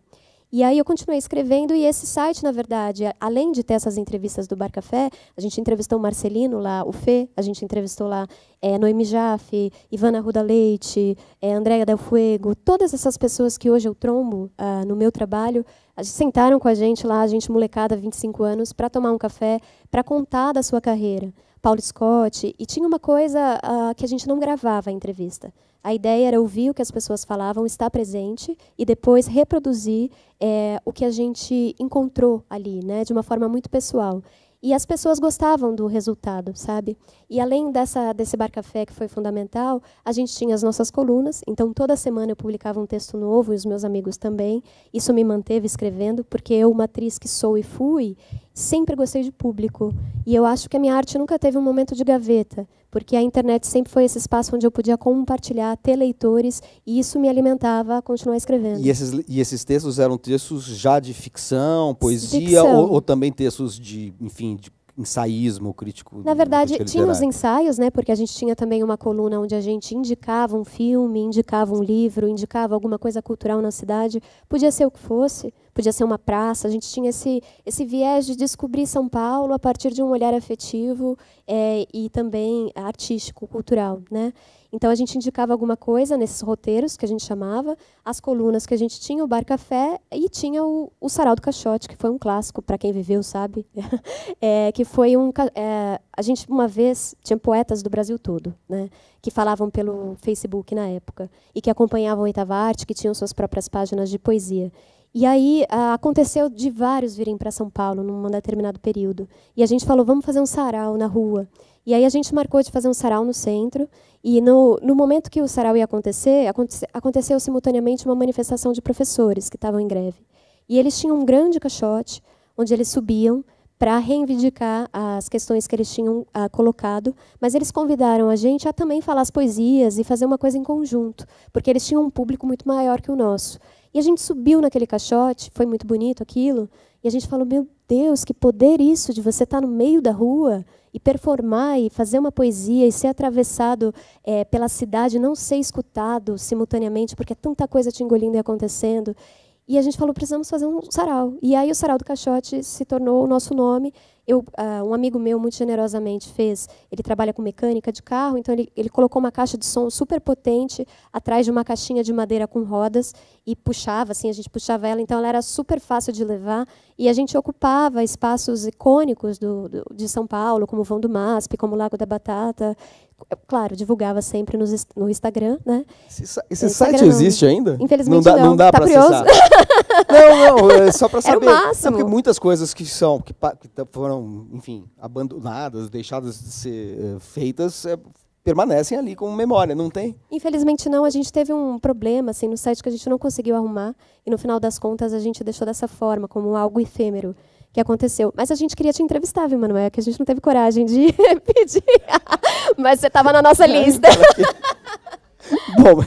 E aí eu continuei escrevendo e esse site, na verdade, além de ter essas entrevistas do Bar Café, a gente entrevistou o Marcelino lá, o Fê, a gente entrevistou lá é, Noemi Jaffe, Ivana Ruda Leite, é, Andréia Del Fuego, todas essas pessoas que hoje eu trombo ah, no meu trabalho, a gente sentaram com a gente lá, a gente molecada, 25 anos, para tomar um café, para contar da sua carreira. Paulo Scott, e tinha uma coisa uh, que a gente não gravava a entrevista. A ideia era ouvir o que as pessoas falavam, estar presente e depois reproduzir é, o que a gente encontrou ali, né, de uma forma muito pessoal. E as pessoas gostavam do resultado, sabe? E além dessa, desse bar café que foi fundamental, a gente tinha as nossas colunas, então toda semana eu publicava um texto novo e os meus amigos também. Isso me manteve escrevendo, porque eu, uma atriz que sou e fui, sempre gostei de público. E eu acho que a minha arte nunca teve um momento de gaveta, porque a internet sempre foi esse espaço onde eu podia compartilhar, ter leitores, e isso me alimentava a continuar escrevendo. E esses, e esses textos eram textos já de ficção, poesia, ficção. Ou, ou também textos de, enfim, de ensaísmo crítico. Na verdade, tinha os ensaios, né? Porque a gente tinha também uma coluna onde a gente indicava um filme, indicava um livro, indicava alguma coisa cultural na cidade, podia ser o que fosse podia ser uma praça. A gente tinha esse, esse viés de descobrir São Paulo a partir de um olhar afetivo é, e também artístico, cultural. Né? Então a gente indicava alguma coisa nesses roteiros que a gente chamava, as colunas que a gente tinha, o Bar Café e tinha o, o Sarau do Caixote, que foi um clássico, para quem viveu sabe, é, que foi um... É, a gente uma vez tinha poetas do Brasil todo, né, que falavam pelo Facebook na época e que acompanhavam o Itavarte, Arte, que tinham suas próprias páginas de poesia. E aí ah, aconteceu de vários virem para São Paulo num determinado período. E a gente falou, vamos fazer um sarau na rua. E aí a gente marcou de fazer um sarau no centro. E no, no momento que o sarau ia acontecer, aconteceu simultaneamente uma manifestação de professores que estavam em greve. E eles tinham um grande caixote onde eles subiam para reivindicar as questões que eles tinham ah, colocado, mas eles convidaram a gente a também falar as poesias e fazer uma coisa em conjunto, porque eles tinham um público muito maior que o nosso. E a gente subiu naquele caixote, foi muito bonito aquilo, e a gente falou: meu Deus, que poder isso de você estar tá no meio da rua e performar e fazer uma poesia e ser atravessado é, pela cidade, não ser escutado simultaneamente, porque é tanta coisa te engolindo e acontecendo. E a gente falou: precisamos fazer um sarau. E aí o sarau do caixote se tornou o nosso nome. Eu, uh, um amigo meu, muito generosamente, fez. Ele trabalha com mecânica de carro, então ele, ele colocou uma caixa de som super potente atrás de uma caixinha de madeira com rodas e puxava, assim, a gente puxava ela, então ela era super fácil de levar. E a gente ocupava espaços icônicos do, do de São Paulo, como o Vão do Masp, como o Lago da Batata. É, claro, divulgava sempre no Instagram, né? Esse, esse Instagram, site existe não. ainda? Infelizmente não. Dá, não, não dá tá para acessar. não, não, é só para saber. Era o máximo. porque muitas coisas que são, que, que foram, enfim, abandonadas, deixadas de ser uh, feitas, é, permanecem ali como memória, não tem? Infelizmente não, a gente teve um problema assim no site que a gente não conseguiu arrumar e no final das contas a gente deixou dessa forma, como algo efêmero que aconteceu. Mas a gente queria te entrevistar, viu, Manuel? Que a gente não teve coragem de pedir. mas você estava na nossa lista. Bom,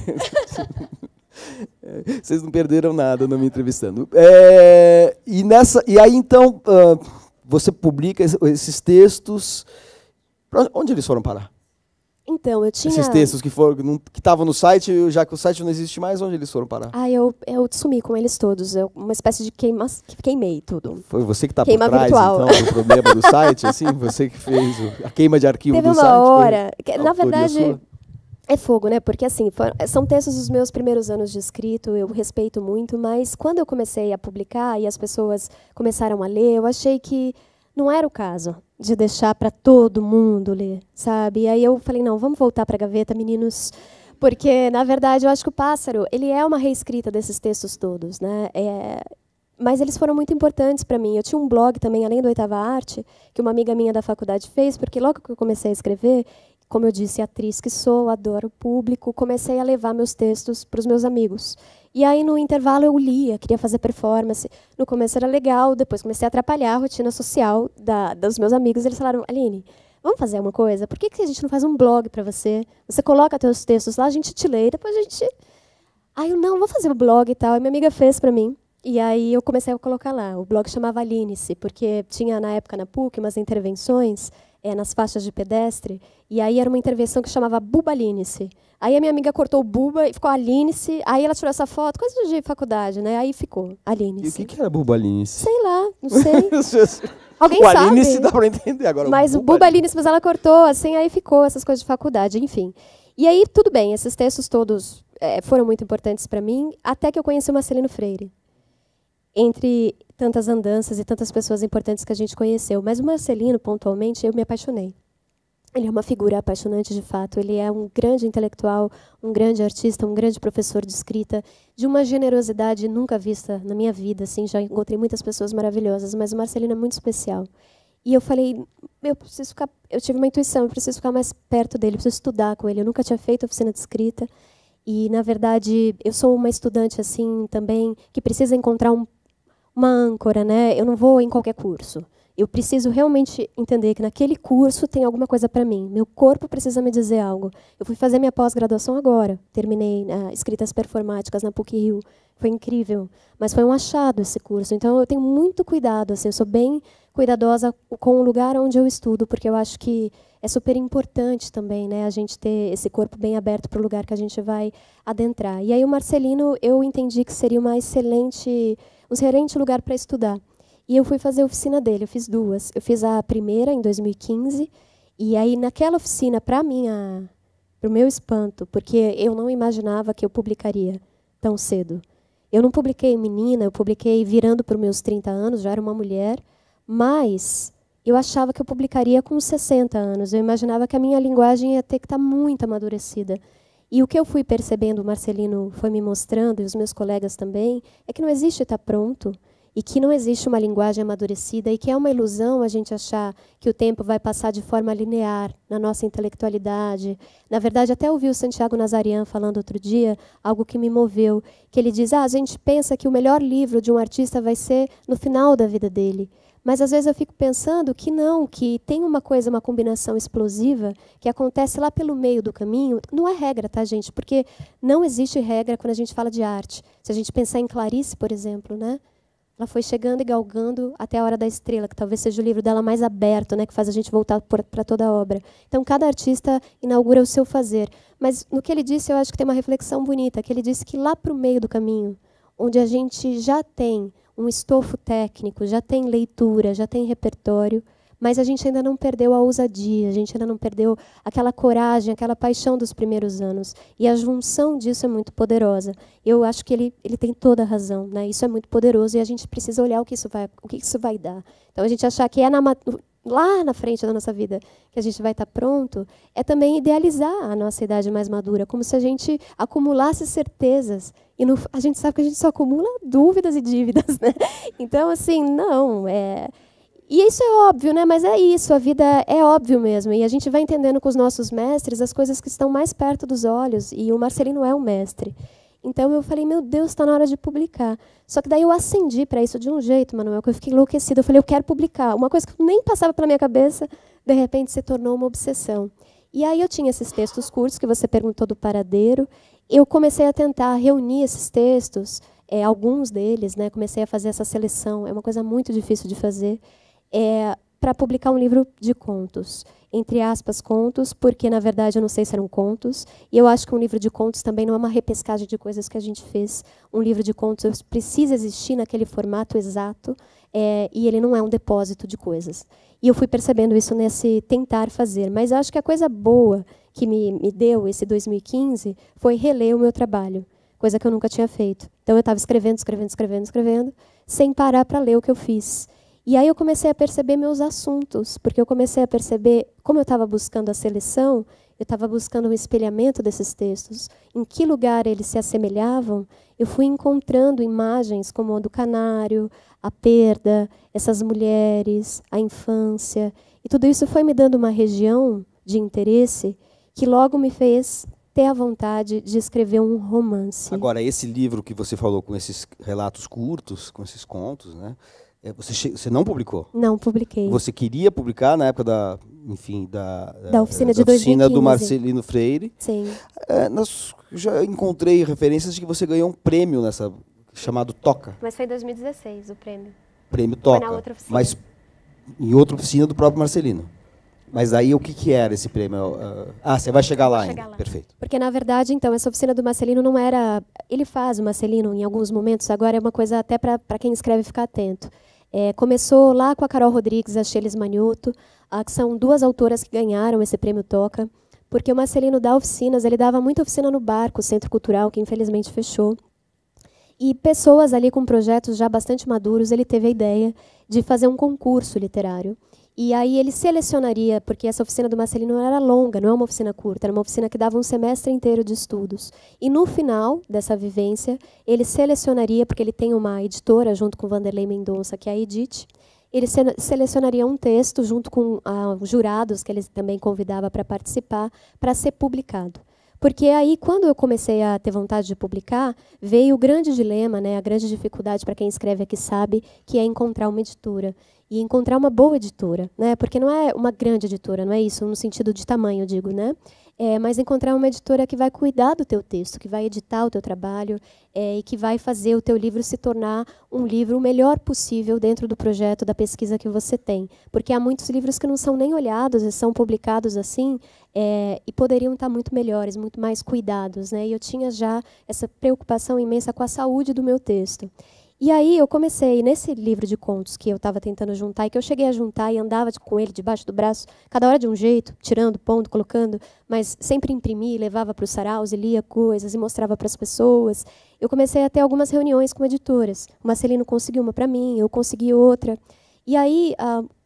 vocês não perderam nada não me entrevistando. É, e, nessa, e aí, então, ah, você publica esses textos. Onde eles foram parar? Então, eu tinha... Esses textos que foram que estavam no site, já que o site não existe mais, onde eles foram parar? Ah, eu, eu sumi com eles todos. Eu, uma espécie de queima, queimei tudo. Foi você que está por trás, virtual. então, do problema do site? Assim, você que fez a queima de arquivo Teve do site? Teve uma hora. na verdade... Sua? É fogo, né? Porque assim, foram, são textos dos meus primeiros anos de escrito, eu respeito muito, mas quando eu comecei a publicar e as pessoas começaram a ler, eu achei que não era o caso de deixar para todo mundo ler, sabe? E aí eu falei, não, vamos voltar para a gaveta, meninos, porque na verdade eu acho que o pássaro ele é uma reescrita desses textos todos, né? É, mas eles foram muito importantes para mim. Eu tinha um blog também, além do Oitava Arte, que uma amiga minha da faculdade fez, porque logo que eu comecei a escrever, como eu disse, atriz que sou, adoro o público, comecei a levar meus textos para os meus amigos. E aí, no intervalo, eu lia, queria fazer performance. No começo era legal, depois comecei a atrapalhar a rotina social da, dos meus amigos. Eles falaram, Aline, vamos fazer uma coisa? Por que, que a gente não faz um blog para você? Você coloca teus textos lá, a gente te lê, e depois a gente... Aí eu, não, vou fazer o um blog e tal. E minha amiga fez para mim. E aí eu comecei a colocar lá. O blog chamava se porque tinha na época na PUC umas intervenções é, nas faixas de pedestre, e aí era uma intervenção que chamava Buba Aí a minha amiga cortou o Buba e ficou Alinice, aí ela tirou essa foto, coisa de faculdade, né? Aí ficou Alinice. E o que, que era Buba Sei lá, não sei. Alguém o sabe? O dá para entender agora. Mas o mas ela cortou, assim, aí ficou essas coisas de faculdade, enfim. E aí, tudo bem, esses textos todos é, foram muito importantes para mim, até que eu conheci o Marcelino Freire entre tantas andanças e tantas pessoas importantes que a gente conheceu. Mas o Marcelino, pontualmente, eu me apaixonei. Ele é uma figura apaixonante de fato. Ele é um grande intelectual, um grande artista, um grande professor de escrita, de uma generosidade nunca vista na minha vida. Assim, já encontrei muitas pessoas maravilhosas, mas o Marcelino é muito especial. E eu falei, eu preciso ficar, eu tive uma intuição, eu preciso ficar mais perto dele, eu preciso estudar com ele. Eu nunca tinha feito oficina de escrita. E, na verdade, eu sou uma estudante assim também que precisa encontrar um uma âncora, né? Eu não vou em qualquer curso. Eu preciso realmente entender que naquele curso tem alguma coisa para mim. Meu corpo precisa me dizer algo. Eu fui fazer minha pós-graduação agora. Terminei né, escritas performáticas na PUC Rio. Foi incrível, mas foi um achado esse curso. Então eu tenho muito cuidado, assim, eu sou bem cuidadosa com o lugar onde eu estudo, porque eu acho que é super importante também, né, a gente ter esse corpo bem aberto para o lugar que a gente vai adentrar. E aí o Marcelino, eu entendi que seria uma excelente um serente lugar para estudar. E eu fui fazer a oficina dele, eu fiz duas. Eu fiz a primeira em 2015, e aí naquela oficina, para para o meu espanto, porque eu não imaginava que eu publicaria tão cedo. Eu não publiquei menina, eu publiquei virando para os meus 30 anos, já era uma mulher, mas eu achava que eu publicaria com 60 anos. Eu imaginava que a minha linguagem ia ter que estar tá muito amadurecida. E o que eu fui percebendo, o Marcelino foi me mostrando, e os meus colegas também, é que não existe estar pronto e que não existe uma linguagem amadurecida e que é uma ilusão a gente achar que o tempo vai passar de forma linear na nossa intelectualidade. Na verdade, até ouvi o Santiago Nazarian falando outro dia algo que me moveu, que ele diz: "Ah, a gente pensa que o melhor livro de um artista vai ser no final da vida dele". Mas às vezes eu fico pensando que não, que tem uma coisa, uma combinação explosiva que acontece lá pelo meio do caminho. Não é regra, tá, gente? Porque não existe regra quando a gente fala de arte. Se a gente pensar em Clarice, por exemplo, né? Ela foi chegando e galgando até a Hora da Estrela, que talvez seja o livro dela mais aberto, né, que faz a gente voltar para toda a obra. Então, cada artista inaugura o seu fazer. Mas no que ele disse, eu acho que tem uma reflexão bonita, que ele disse que lá para o meio do caminho, onde a gente já tem um estofo técnico, já tem leitura, já tem repertório, mas a gente ainda não perdeu a ousadia, a gente ainda não perdeu aquela coragem, aquela paixão dos primeiros anos. E a junção disso é muito poderosa. Eu acho que ele, ele tem toda a razão, né? Isso é muito poderoso e a gente precisa olhar o que isso vai, o que isso vai dar. Então a gente achar que é na lá na frente da nossa vida, que a gente vai estar pronto, é também idealizar a nossa idade mais madura, como se a gente acumulasse certezas. E no, a gente sabe que a gente só acumula dúvidas e dívidas, né? Então, assim, não, é... E isso é óbvio, né? Mas é isso, a vida é óbvio mesmo. E a gente vai entendendo com os nossos mestres as coisas que estão mais perto dos olhos. E o Marcelino é um mestre. Então eu falei, meu Deus, está na hora de publicar. Só que daí eu acendi para isso de um jeito, Manuel, que eu fiquei enlouquecida. Eu falei, eu quero publicar. Uma coisa que nem passava pela minha cabeça, de repente se tornou uma obsessão. E aí eu tinha esses textos curtos que você perguntou do paradeiro. Eu comecei a tentar reunir esses textos, é, alguns deles, né? Comecei a fazer essa seleção. É uma coisa muito difícil de fazer. É, eh, para publicar um livro de contos entre aspas, contos, porque na verdade eu não sei se eram contos. E eu acho que um livro de contos também não é uma repescagem de coisas que a gente fez. Um livro de contos precisa existir naquele formato exato é, e ele não é um depósito de coisas. E eu fui percebendo isso nesse tentar fazer. Mas acho que a coisa boa que me, me deu esse 2015 foi reler o meu trabalho, coisa que eu nunca tinha feito. Então eu estava escrevendo, escrevendo, escrevendo, escrevendo, sem parar para ler o que eu fiz. E aí eu comecei a perceber meus assuntos, porque eu comecei a perceber como eu estava buscando a seleção, eu estava buscando um espelhamento desses textos, em que lugar eles se assemelhavam. Eu fui encontrando imagens como a do canário, a perda, essas mulheres, a infância, e tudo isso foi me dando uma região de interesse que logo me fez ter a vontade de escrever um romance. Agora, esse livro que você falou com esses relatos curtos, com esses contos, né? É, você, você não publicou? Não publiquei. Você queria publicar na época da, enfim, da, da eh, oficina, da, da oficina do Marcelino Freire. Sim. É, nós já encontrei referências de que você ganhou um prêmio nessa chamado Toca. Mas foi em 2016 o prêmio. Prêmio Toca. Foi na outra oficina. Mas em outra oficina do próprio Marcelino. Mas aí o que, que era esse prêmio? Eh, ah, você vai chegar lá chegar Lá. Perfeito. Porque na verdade, então, essa oficina do Marcelino não era. Ele faz o Marcelino em alguns momentos, agora é uma coisa até para quem escreve ficar atento é, começou lá com a Carol Rodrigues e a Shelis Manioto, que são duas autoras que ganharam esse prêmio Toca, porque o Marcelino dá oficinas, ele dava muita oficina no Barco, Centro Cultural, que infelizmente fechou. E pessoas ali com projetos já bastante maduros, ele teve a ideia de fazer um concurso literário. E aí ele selecionaria, porque essa oficina do Marcelino era longa, não é uma oficina curta, era uma oficina que dava um semestre inteiro de estudos. E no final dessa vivência, ele selecionaria, porque ele tem uma editora junto com Vanderlei Mendonça, que é a Edith, ele selecionaria um texto junto com ah, jurados que ele também convidava para participar, para ser publicado. Porque aí, quando eu comecei a ter vontade de publicar, veio o grande dilema, né, a grande dificuldade para quem escreve aqui é sabe, que é encontrar uma editora. E encontrar uma boa editora, né? Porque não é uma grande editora, não é isso, no sentido de tamanho, digo, né? é, mas encontrar uma editora que vai cuidar do teu texto, que vai editar o teu trabalho é, e que vai fazer o teu livro se tornar um livro o melhor possível dentro do projeto da pesquisa que você tem, porque há muitos livros que não são nem olhados e são publicados assim é, e poderiam estar muito melhores, muito mais cuidados, né? E eu tinha já essa preocupação imensa com a saúde do meu texto. E aí eu comecei, nesse livro de contos que eu estava tentando juntar, e que eu cheguei a juntar e andava com ele debaixo do braço, cada hora de um jeito, tirando, pondo, colocando, mas sempre imprimia, levava para os saraus e lia coisas e mostrava para as pessoas. Eu comecei a ter algumas reuniões com editoras. O Marcelino conseguiu uma para mim, eu consegui outra. E aí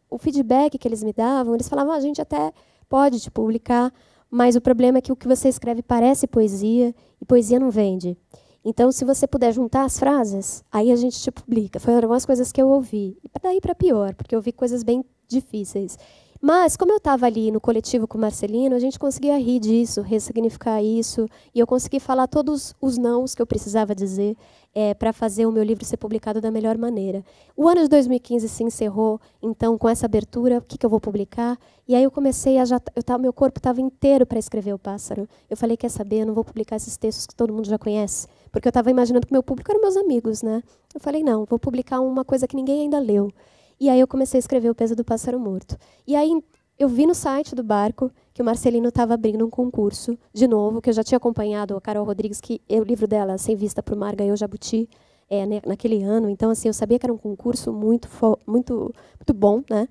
o feedback que eles me davam, eles falavam, ah, a gente até pode te publicar, mas o problema é que o que você escreve parece poesia e poesia não vende. Então, se você puder juntar as frases, aí a gente te publica. Foram algumas coisas que eu ouvi. E daí para pior, porque eu ouvi coisas bem difíceis. Mas, como eu estava ali no coletivo com o Marcelino, a gente conseguia rir disso, ressignificar isso, e eu consegui falar todos os nãos que eu precisava dizer é, eh, para fazer o meu livro ser publicado da melhor maneira. O ano de 2015 se encerrou, então, com essa abertura, o que, que eu vou publicar? E aí eu comecei a já. Eu tava, meu corpo estava inteiro para escrever O Pássaro. Eu falei: quer saber, eu não vou publicar esses textos que todo mundo já conhece. Porque eu estava imaginando que meu público eram meus amigos, né? Eu falei, não, vou publicar uma coisa que ninguém ainda leu. E aí eu comecei a escrever O Peso do Pássaro Morto. E aí eu vi no site do Barco que o Marcelino estava abrindo um concurso, de novo, que eu já tinha acompanhado a Carol Rodrigues, que é o livro dela, Sem Vista para o Mar, ganhou Jabuti é, naquele ano. Então, assim, eu sabia que era um concurso muito, muito, muito bom, né?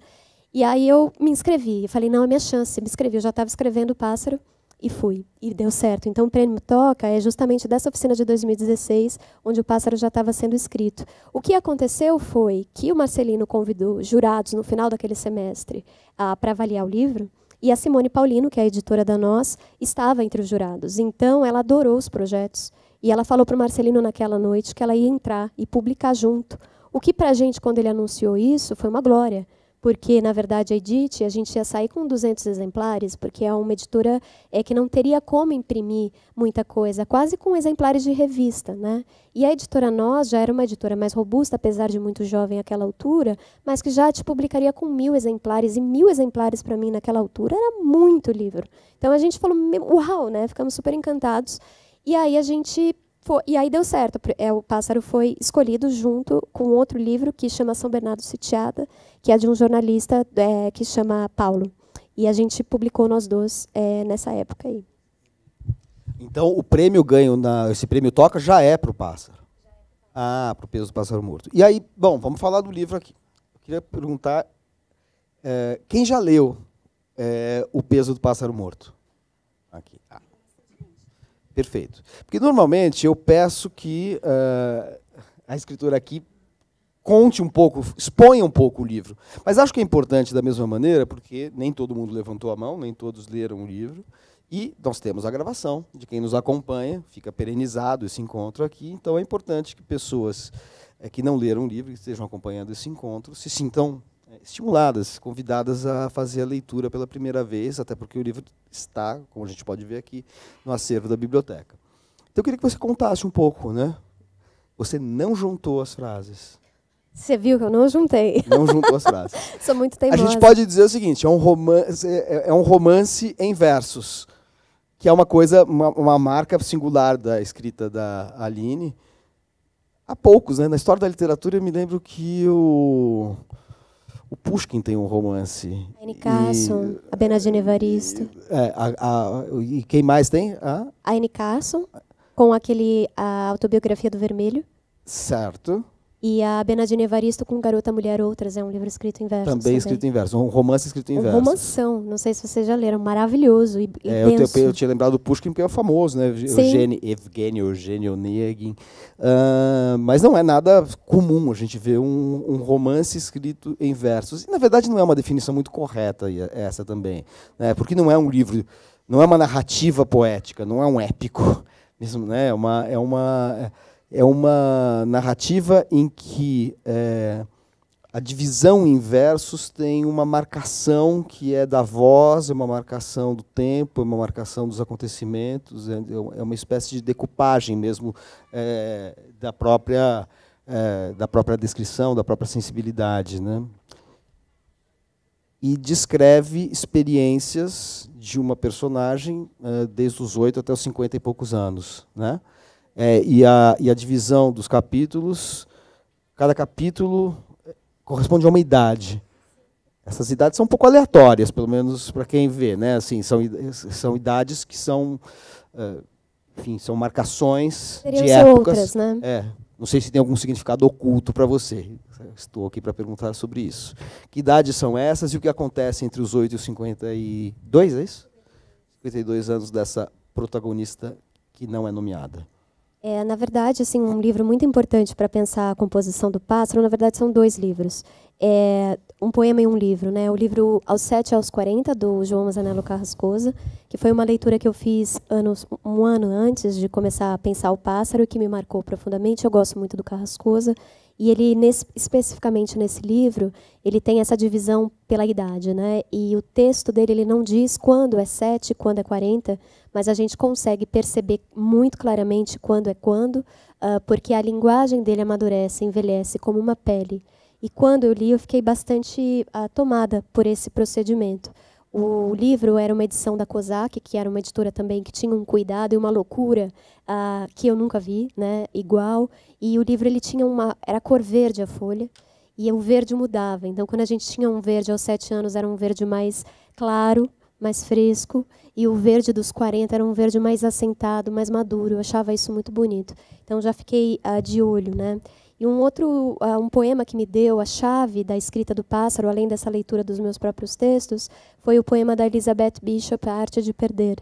E aí eu me inscrevi. Eu falei, não, é minha chance. Me inscrevi, eu já estava escrevendo o Pássaro e fui. E deu certo. Então, o prêmio Toca é justamente dessa oficina de 2016, onde o pássaro já estava sendo escrito. O que aconteceu foi que o Marcelino convidou jurados no final daquele semestre ah, para avaliar o livro. E a Simone Paulino, que é a editora da Nós, estava entre os jurados. Então, ela adorou os projetos. E ela falou para o Marcelino naquela noite que ela ia entrar e publicar junto. O que, para a gente, quando ele anunciou isso, foi uma glória porque na verdade a Edith, a gente ia sair com 200 exemplares, porque é uma editora é que não teria como imprimir muita coisa, quase com exemplares de revista, né? E a editora Nós já era uma editora mais robusta, apesar de muito jovem àquela altura, mas que já te publicaria com mil exemplares e mil exemplares para mim naquela altura era muito livro. Então a gente falou, uau, né? Ficamos super encantados. E aí a gente foi, e aí deu certo. É, o Pássaro foi escolhido junto com outro livro que chama São Bernardo Sitiada, que é de um jornalista é, que chama Paulo. E a gente publicou nós dois é, nessa época aí. Então, o prêmio ganho, na, esse prêmio Toca, já é para o Pássaro. É. Ah, para o peso do Pássaro Morto. E aí, bom, vamos falar do livro aqui. Eu queria perguntar, é, quem já leu é, O Peso do Pássaro Morto? Perfeito. Porque normalmente eu peço que uh, a escritora aqui conte um pouco, exponha um pouco o livro. Mas acho que é importante da mesma maneira, porque nem todo mundo levantou a mão, nem todos leram o livro. E nós temos a gravação de quem nos acompanha, fica perenizado esse encontro aqui, então é importante que pessoas eh, que não leram o livro, que estejam acompanhando esse encontro, se sintam eh, estimuladas, convidadas a fazer a leitura pela primeira vez, até porque o livro está, como a gente pode ver aqui, no acervo da biblioteca. Então eu queria que você contasse um pouco, né? Você não juntou as frases. Você viu que eu não juntei. Não juntou as frases. Sou muito teimosa. A gente pode dizer o seguinte, é um romance, é, é, é um romance em versos, que é uma coisa, uma, uma marca singular da escrita da Aline. Há poucos, né? Na história da literatura, eu me lembro que o... O Pushkin tem um romance. Anne Carson, e, a Bernadine Evaristo. E, é, a, a, e quem mais tem? A, a Anne Carson, com aquele, a autobiografia do Vermelho. Certo. E a Benadine Evaristo com Garota, Mulher, Outras. É um livro escrito em verso. Também, também. escrito em verso. Um romance escrito em um verso. romanção. Não sei se vocês já leram. Maravilhoso e é, eu, te, eu, tinha lembrado do Pushkin porque é famoso, né? Sim. Eugênio, Evgênio, Eugênio Negin. Uh, mas não é nada comum a gente ver um, um, romance escrito em versos. E, na verdade, não é uma definição muito correta é, é essa também. Né? Porque não é um livro... Não é uma narrativa poética, não é um épico. Mesmo, né? É uma... É uma é é uma narrativa em que é, a divisão em versos tem uma marcação que é da voz, é uma marcação do tempo, é uma marcação dos acontecimentos, é, é, é uma espécie de decupagem mesmo é, da, própria, é, da própria descrição, da própria sensibilidade. Né? E descreve experiências de uma personagem é, desde os oito até os cinquenta e poucos anos. Né? é, e, a, e a divisão dos capítulos, cada capítulo é, corresponde a uma idade. Essas idades são um pouco aleatórias, pelo menos para quem vê, né? Assim, são, são idades que são, é, enfim, são marcações de épocas. Outras, né? É, não sei se tem algum significado oculto para você. Estou aqui para perguntar sobre isso. Que idades são essas e o que acontece entre os 8 e os 52, é isso? 52 anos dessa protagonista que não é nomeada. É, na verdade, assim, um livro muito importante para pensar a composição do pássaro, na verdade, são dois livros. É, um poema e um livro, né? O livro Aos Sete aos Quarenta, do João Mazanello Carrascosa, que foi uma leitura que eu fiz anos, um ano antes de começar a pensar o pássaro, que me marcou profundamente. Eu gosto muito do Carrascosa. E ele, nesse, especificamente nesse livro, ele tem essa divisão pela idade, né? E o texto dele, ele não diz quando é sete, quando é quarenta, mas a gente consegue perceber muito claramente quando é quando, uh, porque a linguagem dele amadurece, envelhece como uma pele. E quando eu li, eu fiquei bastante uh, tomada por esse procedimento. O livro era uma edição da COSAC, que era uma editora também que tinha um cuidado e uma loucura uh, que eu nunca vi, né, igual. E o livro ele tinha uma era cor verde a folha e o verde mudava. Então quando a gente tinha um verde aos sete anos era um verde mais claro mais fresco e o verde dos 40 era um verde mais assentado, mais maduro. Eu achava isso muito bonito. Então já fiquei uh, de olho, né? E um outro uh, um poema que me deu a chave da escrita do pássaro, além dessa leitura dos meus próprios textos, foi o poema da Elizabeth Bishop, A Arte de Perder.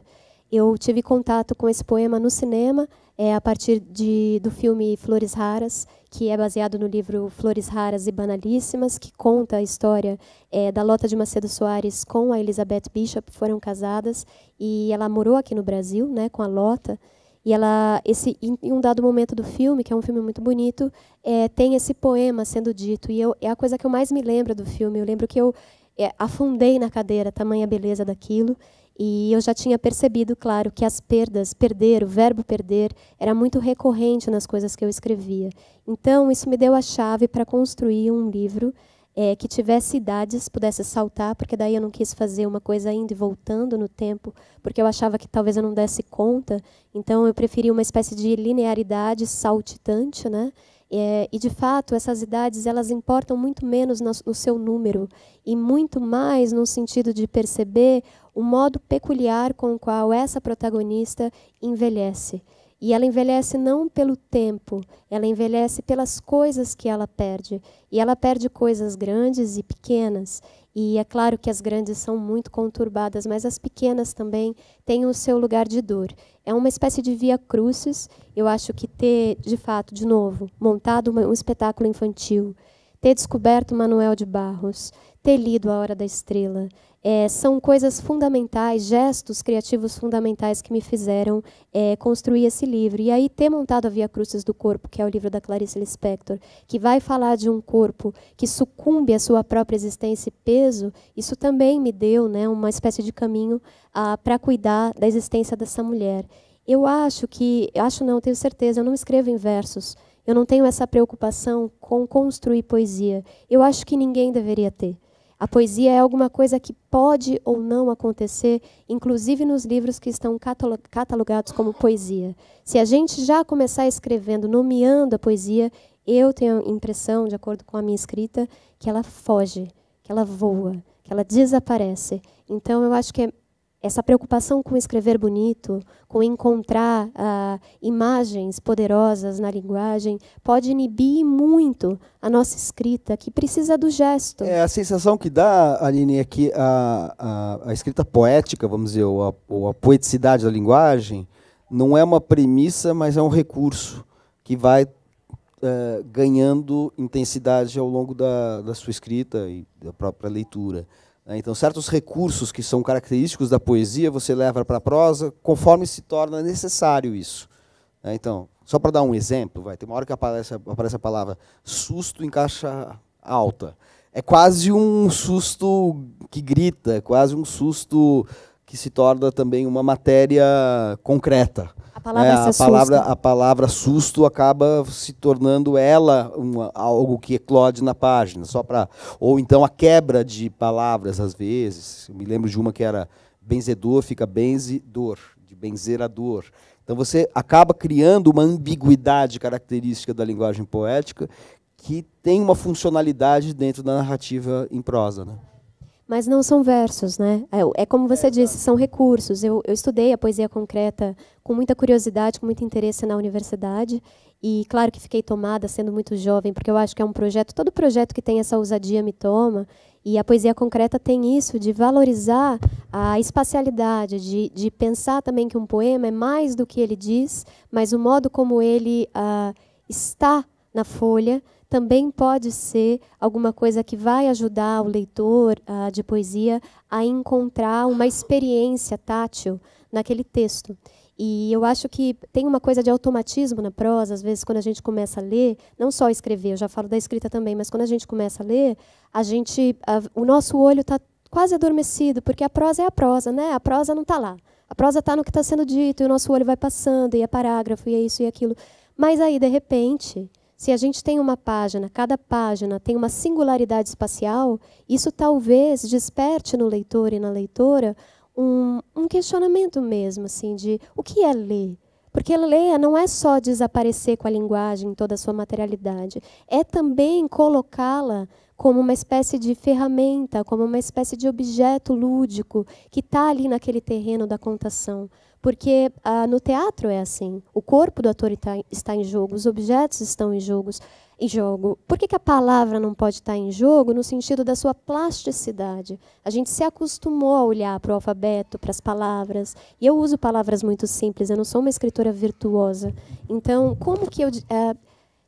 Eu tive contato com esse poema no cinema, é, a partir de, do filme Flores Raras, que é baseado no livro Flores Raras e Banalíssimas, que conta a história é, da Lota de Macedo Soares com a Elizabeth Bishop, foram casadas e ela morou aqui no Brasil, né, com a Lota. E ela, esse, em um dado momento do filme, que é um filme muito bonito, é, tem esse poema sendo dito. E eu, é a coisa que eu mais me lembro do filme. Eu lembro que eu é, afundei na cadeira, tamanha beleza daquilo. E eu já tinha percebido, claro, que as perdas, perder, o verbo perder, era muito recorrente nas coisas que eu escrevia. Então, isso me deu a chave para construir um livro é, que tivesse idades, pudesse saltar, porque daí eu não quis fazer uma coisa indo e voltando no tempo, porque eu achava que talvez eu não desse conta. Então eu preferi uma espécie de linearidade saltitante, né? É, e de fato, essas idades elas importam muito menos no, no seu número e muito mais no sentido de perceber o modo peculiar com o qual essa protagonista envelhece. E ela envelhece não pelo tempo, ela envelhece pelas coisas que ela perde. E ela perde coisas grandes e pequenas. E é claro que as grandes são muito conturbadas, mas as pequenas também têm o seu lugar de dor. É uma espécie de via crucis. Eu acho que ter, de fato, de novo, montado um espetáculo infantil, ter descoberto Manuel de Barros, ter lido A Hora da Estrela, é, são coisas fundamentais, gestos criativos fundamentais que me fizeram é, construir esse livro. E aí ter montado a Via Cruzes do Corpo, que é o livro da Clarice Lispector, que vai falar de um corpo que sucumbe à sua própria existência e peso, isso também me deu né, uma espécie de caminho ah, para cuidar da existência dessa mulher. Eu acho que, acho não, tenho certeza, eu não escrevo em versos. Eu não tenho essa preocupação com construir poesia. Eu acho que ninguém deveria ter. A poesia é alguma coisa que pode ou não acontecer, inclusive nos livros que estão catalogados como poesia. Se a gente já começar escrevendo, nomeando a poesia, eu tenho a impressão, de acordo com a minha escrita, que ela foge, que ela voa, que ela desaparece. Então, eu acho que é essa preocupação com escrever bonito, com encontrar ah, imagens poderosas na linguagem, pode inibir muito a nossa escrita, que precisa do gesto. É, a sensação que dá, Aline, é que a, a, a escrita poética, vamos dizer, ou a, ou a poeticidade da linguagem, não é uma premissa, mas é um recurso que vai eh, ganhando intensidade ao longo da, da sua escrita e da própria leitura. Né? Então, certos recursos que são característicos da poesia você leva para a prosa conforme se torna necessário isso. Né? Então, só para dar um exemplo, vai, tem uma hora que aparece, aparece a palavra susto em caixa alta. É quase um susto que grita, é quase um susto que se torna também uma matéria concreta palavra, é, a, palavra a palavra susto acaba se tornando ela uma, algo que eclode na página, só para ou então a quebra de palavras às vezes. Eu me lembro de uma que era benzedor fica benzedor de benzerador Então você acaba criando uma ambiguidade característica da linguagem poética que tem uma funcionalidade dentro da narrativa em prosa, né? mas não são versos, né? É, é como você é, disse, tá. são recursos. Eu, eu, estudei a poesia concreta com muita curiosidade, com muito interesse na universidade, e claro que fiquei tomada sendo muito jovem, porque eu acho que é um projeto, todo projeto que tem essa ousadia me toma, e a poesia concreta tem isso de valorizar a espacialidade, de, de pensar também que um poema é mais do que ele diz, mas o modo como ele ah, está na folha também pode ser alguma coisa que vai ajudar o leitor uh, de poesia a encontrar uma experiência tátil naquele texto. E eu acho que tem uma coisa de automatismo na prosa, às vezes, quando a gente começa a ler, não só escrever, eu já falo da escrita também, mas quando a gente começa a ler, a gente, o nosso olho está quase adormecido, porque a prosa é a prosa, né? A prosa não está lá. A prosa está no que está sendo dito, e o nosso olho vai passando, e é parágrafo, e é isso e aquilo. Mas aí, de repente, se a gente tem uma página, cada página tem uma singularidade espacial, isso talvez desperte no leitor e na leitora um, um questionamento mesmo, assim, de o que é ler? Porque ler não é só desaparecer com a linguagem, toda a sua materialidade, é também colocá-la como uma espécie de ferramenta, como uma espécie de objeto lúdico que está ali naquele terreno da contação. Porque ah, no teatro é assim: o corpo do ator está em jogo, os objetos estão em jogo. Em jogo. Por que, que a palavra não pode estar em jogo no sentido da sua plasticidade? A gente se acostumou a olhar para o alfabeto, para as palavras. E eu uso palavras muito simples, eu não sou uma escritora virtuosa. Então, como que eu. Eh,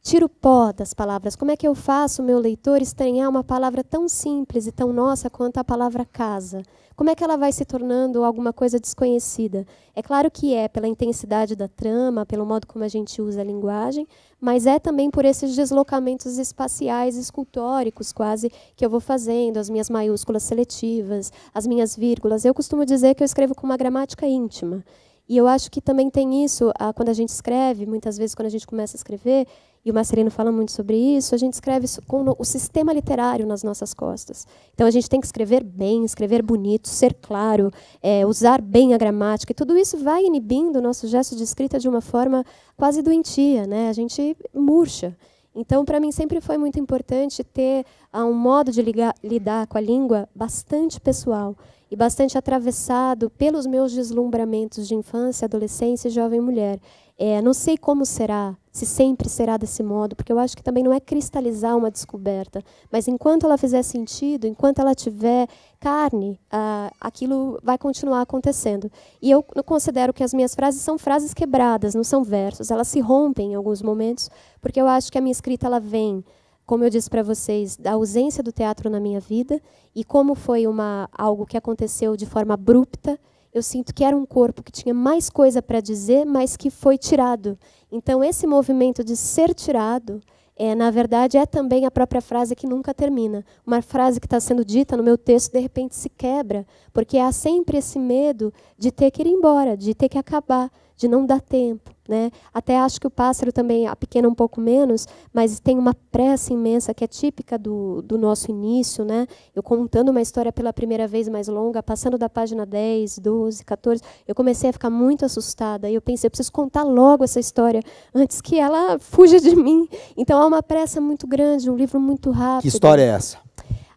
tiro o pó das palavras. Como é que eu faço o meu leitor estranhar uma palavra tão simples e tão nossa quanto a palavra casa? como é que ela vai se tornando alguma coisa desconhecida? É claro que é pela intensidade da trama, pelo modo como a gente usa a linguagem, mas é também por esses deslocamentos espaciais escultóricos quase que eu vou fazendo, as minhas maiúsculas seletivas, as minhas vírgulas. Eu costumo dizer que eu escrevo com uma gramática íntima. E eu acho que também tem isso, quando a gente escreve, muitas vezes quando a gente começa a escrever, e o Masserino fala muito sobre isso, a gente escreve com o sistema literário nas nossas costas. Então a gente tem que escrever bem, escrever bonito, ser claro, é, usar bem a gramática, e tudo isso vai inibindo o nosso gesto de escrita de uma forma quase doentia, né? a gente murcha. Então, para mim, sempre foi muito importante ter ah, um modo de ligar, lidar com a língua bastante pessoal e bastante atravessado pelos meus deslumbramentos de infância, adolescência e jovem mulher. É, não sei como será, se sempre será desse modo, porque eu acho que também não é cristalizar uma descoberta, mas enquanto ela fizer sentido, enquanto ela tiver carne, ah, aquilo vai continuar acontecendo. E eu considero que as minhas frases são frases quebradas, não são versos, elas se rompem em alguns momentos, porque eu acho que a minha escrita ela vem como eu disse para vocês, da ausência do teatro na minha vida e como foi uma algo que aconteceu de forma abrupta eu sinto que era um corpo que tinha mais coisa para dizer, mas que foi tirado. Então, esse movimento de ser tirado, é, na verdade, é também a própria frase que nunca termina. Uma frase que está sendo dita no meu texto, de repente, se quebra, porque há sempre esse medo de ter que ir embora, de ter que acabar, de não dar tempo. Né? Até acho que o pássaro também, a pequena um pouco menos, mas tem uma pressa imensa que é típica do, do nosso início. Né? Eu contando uma história pela primeira vez mais longa, passando da página 10, 12, 14, eu comecei a ficar muito assustada. E eu pensei, eu preciso contar logo essa história antes que ela fuja de mim. Então há uma pressa muito grande, um livro muito rápido. Que história é essa?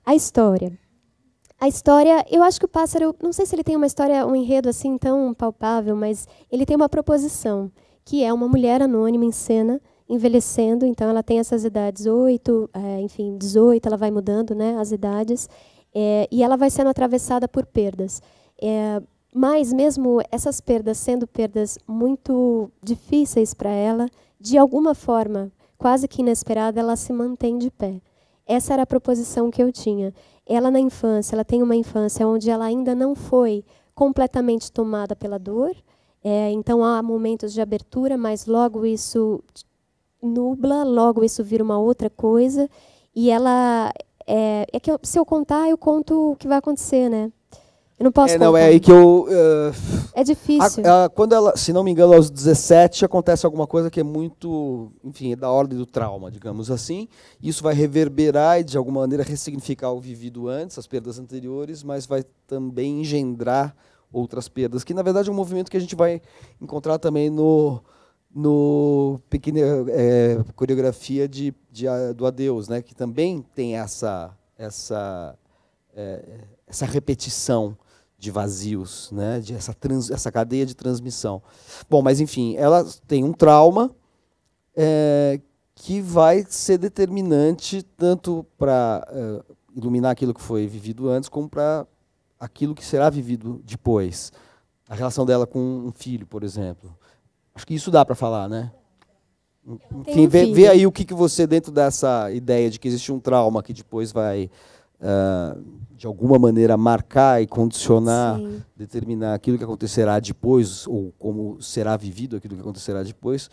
A história a história, eu acho que o pássaro, não sei se ele tem uma história, um enredo assim tão palpável, mas ele tem uma proposição, que é uma mulher anônima em cena, envelhecendo, então ela tem essas idades 8, é, eh, enfim, 18, ela vai mudando né, as idades, é, e ela vai sendo atravessada por perdas. É, mas, mesmo essas perdas sendo perdas muito difíceis para ela, de alguma forma, quase que inesperada, ela se mantém de pé. Essa era a proposição que eu tinha ela na infância, ela tem uma infância onde ela ainda não foi completamente tomada pela dor, é, então há momentos de abertura, mas logo isso nubla, logo isso vira uma outra coisa, e ela é, é que se eu contar eu conto o que vai acontecer, né? Não posso é, não, é aí que eu... Uh, é difícil. A, a, quando ela, se não me engano, aos 17 acontece alguma coisa que é muito, enfim, é da ordem do trauma, digamos assim. Isso vai reverberar e, de alguma maneira, ressignificar o vivido antes, as perdas anteriores, mas vai também engendrar outras perdas, que, na verdade, é um movimento que a gente vai encontrar também no no pequena é, eh, coreografia de, de, ah, do adeus né que também tem essa essa é, essa repetição de vazios, né? De essa, trans, essa cadeia de transmissão. Bom, mas enfim, ela tem um trauma é, que vai ser determinante tanto para é, iluminar aquilo que foi vivido antes, como para aquilo que será vivido depois. A relação dela com um filho, por exemplo. Acho que isso dá para falar, né? Hum, enfim, vê, vê, aí o que, que você, dentro dessa ideia de que existe um trauma que depois vai uh, de alguma maneira marcar e condicionar, Sim. determinar aquilo que acontecerá depois ou como será vivido aquilo que acontecerá depois,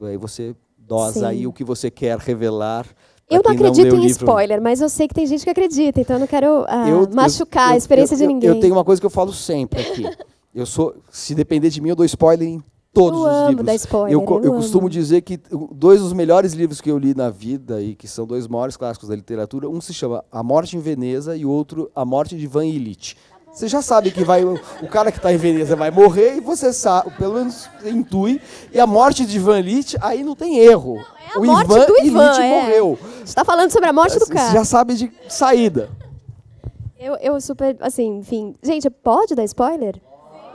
aí você dosa Sim. aí o que você quer revelar. Eu não acredito não em livro. spoiler, mas eu sei que tem gente que acredita, então eu não quero ah, eu, machucar eu, a experiência de ninguém. Eu, tenho uma coisa que eu falo sempre aqui. eu sou, se depender de mim, eu dou spoiler em todos eu os amo livros. Dar spoiler, eu, eu, eu costumo amo. dizer que uh, dois dos melhores livros que eu li na vida e que são dois maiores clássicos da literatura, um se chama A Morte em Veneza e o outro A Morte de Van Illich. Você já sabe que vai o cara que está em Veneza vai morrer e você sabe, pelo menos intui. E a morte de Van Lit, aí não tem erro. Não, é o Ivan, do Ivan é. morreu. Você está falando sobre a morte do cara. Você já sabe de saída. Eu, eu super, assim, enfim. Gente, pode dar spoiler?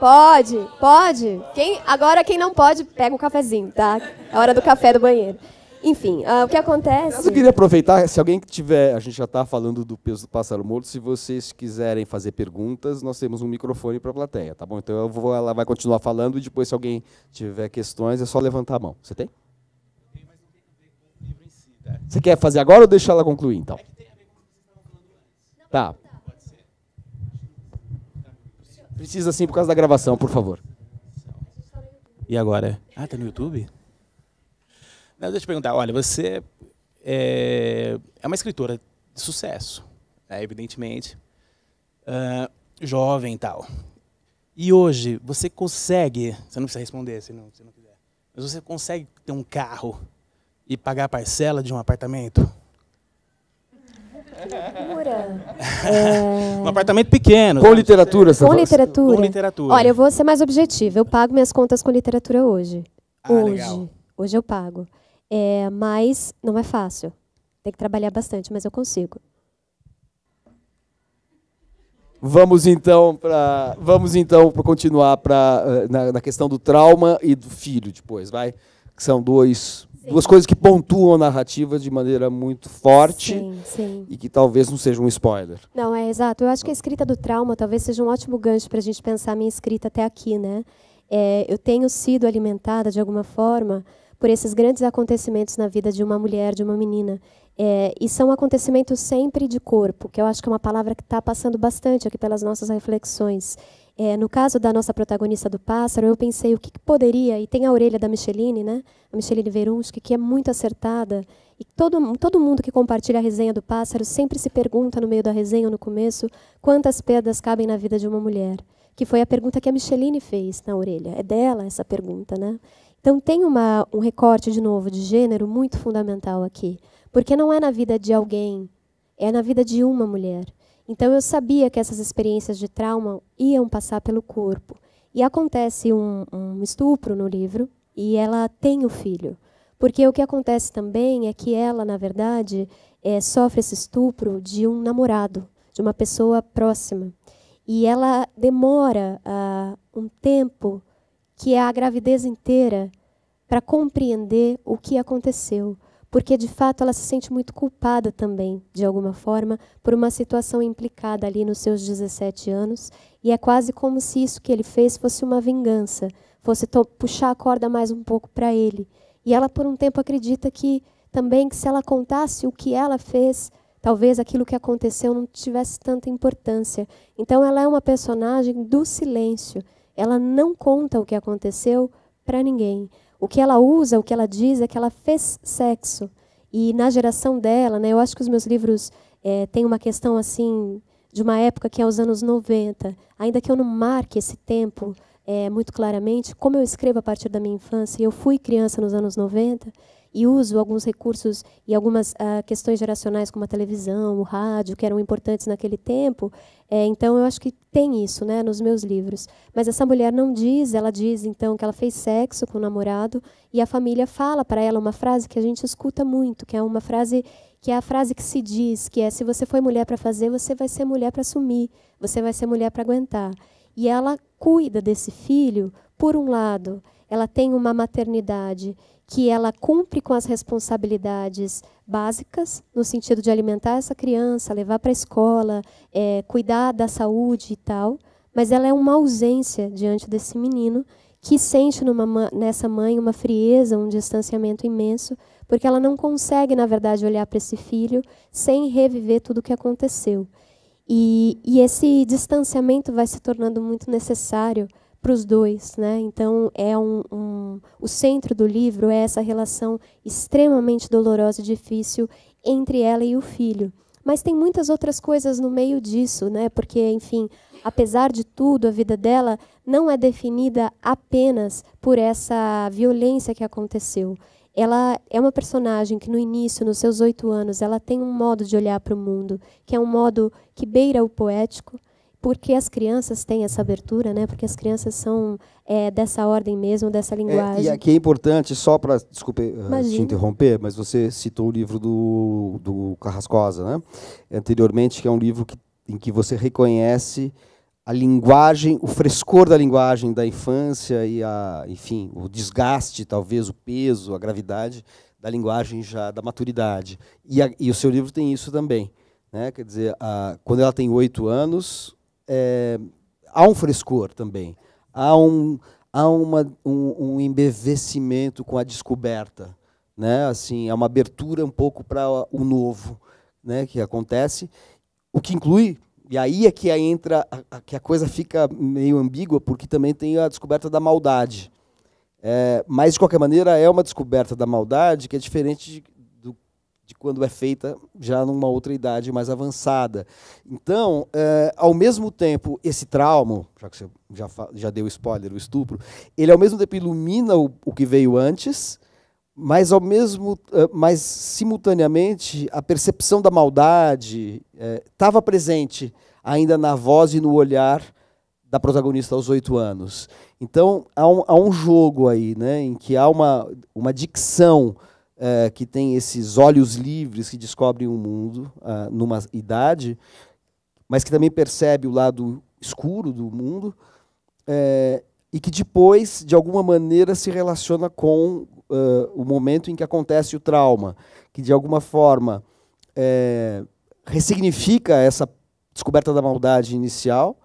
Pode, pode. Quem, agora, quem não pode, pega um cafezinho, tá? É hora do café do banheiro. Enfim, uh, o que acontece. Eu queria aproveitar, se alguém tiver. A gente já está falando do peso do pássaro morto. Se vocês quiserem fazer perguntas, nós temos um microfone para a plateia, tá bom? Então eu vou, ela vai continuar falando e depois, se alguém tiver questões, é só levantar a mão. Você tem? Você quer fazer agora ou deixar ela concluir, então? É tá, Precisa sim por causa da gravação, por favor. E agora? Ah, tá no YouTube? Não, deixa eu te perguntar. Olha, você é, é uma escritora de sucesso, né, evidentemente. Uh, jovem e tal. E hoje, você consegue. Você não precisa responder se não, se não quiser. Mas você consegue ter um carro e pagar a parcela de um apartamento? É... Um apartamento pequeno. Com né? literatura, Com literatura. Com literatura. Olha, eu vou ser mais objetiva. Eu pago minhas contas com literatura hoje. Ah, hoje. Legal. Hoje eu pago. É, mas não é fácil. Tem que trabalhar bastante, mas eu consigo. Vamos então para vamos então para continuar para eh, na, na questão do trauma e do filho depois, vai, que são dois duas coisas que pontuam a narrativa de maneira muito forte sim, sim. e que talvez não seja um spoiler. Não, é exato. Eu acho que a escrita do trauma talvez seja um ótimo gancho para a gente pensar a minha escrita até aqui, né? É, eu tenho sido alimentada de alguma forma por esses grandes acontecimentos na vida de uma mulher, de uma menina. É, e são acontecimentos sempre de corpo, que eu acho que é uma palavra que está passando bastante aqui pelas nossas reflexões. É, no caso da nossa protagonista do pássaro, eu pensei o que, que poderia, e tem a orelha da Micheline, né? a Micheline Verunski, que é muito acertada, e todo, todo mundo que compartilha a resenha do pássaro sempre se pergunta no meio da resenha ou no começo quantas pedras cabem na vida de uma mulher, que foi a pergunta que a Micheline fez na orelha. É dela essa pergunta, né? Então tem uma, um recorte, de novo, de gênero muito fundamental aqui, porque não é na vida de alguém, é na vida de uma mulher. Então eu sabia que essas experiências de trauma iam passar pelo corpo. E acontece um, um estupro no livro e ela tem o filho. Porque o que acontece também é que ela, na verdade, é, sofre esse estupro de um namorado, de uma pessoa próxima. E ela demora uh, um tempo, que é a gravidez inteira, para compreender o que aconteceu porque de fato ela se sente muito culpada também, de alguma forma, por uma situação implicada ali nos seus 17 anos, e é quase como se isso que ele fez fosse uma vingança, fosse puxar a corda mais um pouco para ele. E ela por um tempo acredita que também que se ela contasse o que ela fez, talvez aquilo que aconteceu não tivesse tanta importância. Então ela é uma personagem do silêncio. Ela não conta o que aconteceu para ninguém. O que ela usa, o que ela diz é que ela fez sexo. E na geração dela, né, eu acho que os meus livros é, têm uma questão assim de uma época que é os anos 90. Ainda que eu não marque esse tempo é, muito claramente, como eu escrevo a partir da minha infância, eu fui criança nos anos 90, e uso alguns recursos e algumas uh, questões geracionais como a televisão, o rádio, que eram importantes naquele tempo. É, então eu acho que tem isso, né, nos meus livros. Mas essa mulher não diz, ela diz então que ela fez sexo com o namorado e a família fala para ela uma frase que a gente escuta muito, que é uma frase que é a frase que se diz, que é se você foi mulher para fazer, você vai ser mulher para assumir, você vai ser mulher para aguentar. E ela cuida desse filho, por um lado, ela tem uma maternidade que ela cumpre com as responsabilidades básicas, no sentido de alimentar essa criança, levar para a escola, é, cuidar da saúde e tal, mas ela é uma ausência diante desse menino que sente numa, nessa mãe uma frieza, um distanciamento imenso, porque ela não consegue, na verdade, olhar para esse filho sem reviver tudo o que aconteceu. E, e esse distanciamento vai se tornando muito necessário para os dois, né? Então é um, um, o centro do livro é essa relação extremamente dolorosa e difícil entre ela e o filho. Mas tem muitas outras coisas no meio disso, né? Porque, enfim, apesar de tudo, a vida dela não é definida apenas por essa violência que aconteceu. Ela é uma personagem que no início, nos seus oito anos, ela tem um modo de olhar para o mundo que é um modo que beira o poético porque as crianças têm essa abertura, né? Porque as crianças são é, dessa ordem mesmo, dessa linguagem. É, e aqui é importante, só para, desculpe eh, te interromper, mas você citou o livro do, do Carrascosa, né? Anteriormente, que é um livro que, em que você reconhece a linguagem, o frescor da linguagem da infância e a, enfim, o desgaste, talvez o peso, a gravidade da linguagem já da maturidade. E, a, e o seu livro tem isso também, né? Quer dizer, a, quando ela tem oito anos, é, há um frescor também, há um, há uma, um, um embevecimento com a descoberta, né? Assim, há é uma abertura um pouco para o novo, né? Que acontece, o que inclui e aí é que entra a, a, que a coisa fica meio ambígua porque também tem a descoberta da maldade. É, mas de qualquer maneira é uma descoberta da maldade que é diferente de, de quando é feita já numa outra idade mais avançada. Então, é, ao mesmo tempo, esse trauma, já que você já, já deu spoiler, o estupro, ele ao mesmo tempo ilumina o, o que veio antes, mas ao mesmo, é, mas simultaneamente, a percepção da maldade estava eh, é, presente ainda na voz e no olhar da protagonista aos oito anos. Então, há um, há um jogo aí, né, em que há uma, uma dicção uh, que tem esses olhos livres que descobrem o mundo uh, numa idade, mas que também percebe o lado escuro do mundo uh, e que depois, de alguma maneira, se relaciona com ah, o momento em que acontece o trauma, que de alguma forma eh, ressignifica essa descoberta da maldade inicial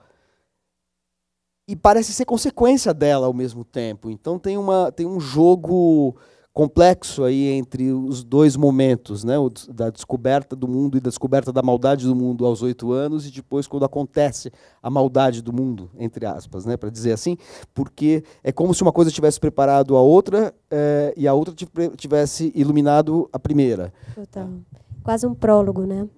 e parece ser consequência dela ao mesmo tempo. Então tem, uma, tem um jogo complexo aí entre os dois momentos, né? O da descoberta do mundo e da descoberta da maldade do mundo aos oito anos e depois quando acontece a maldade do mundo, entre aspas, né? Para dizer assim, porque é como se uma coisa tivesse preparado a outra eh, e a outra tivesse iluminado a primeira. Total. Quase um prólogo, né?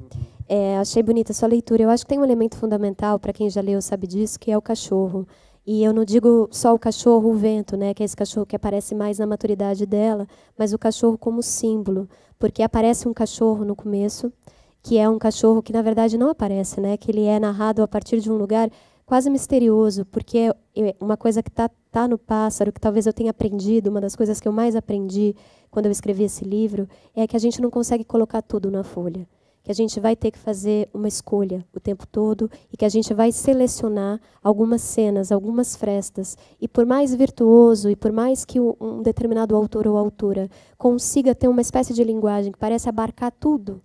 É, achei bonita a sua leitura. Eu acho que tem um elemento fundamental para quem já leu sabe disso, que é o cachorro. E eu não digo só o cachorro, o vento, né, que é esse cachorro que aparece mais na maturidade dela, mas o cachorro como símbolo, porque aparece um cachorro no começo, que é um cachorro que na verdade não aparece, né, que ele é narrado a partir de um lugar quase misterioso, porque é, é uma coisa que está tá no pássaro, que talvez eu tenha aprendido, uma das coisas que eu mais aprendi quando eu escrevi esse livro, é que a gente não consegue colocar tudo na folha que a gente vai ter que fazer uma escolha o tempo todo e que a gente vai selecionar algumas cenas, algumas frestas. E por mais virtuoso e por mais que um determinado autor ou autora consiga ter uma espécie de linguagem que parece abarcar tudo,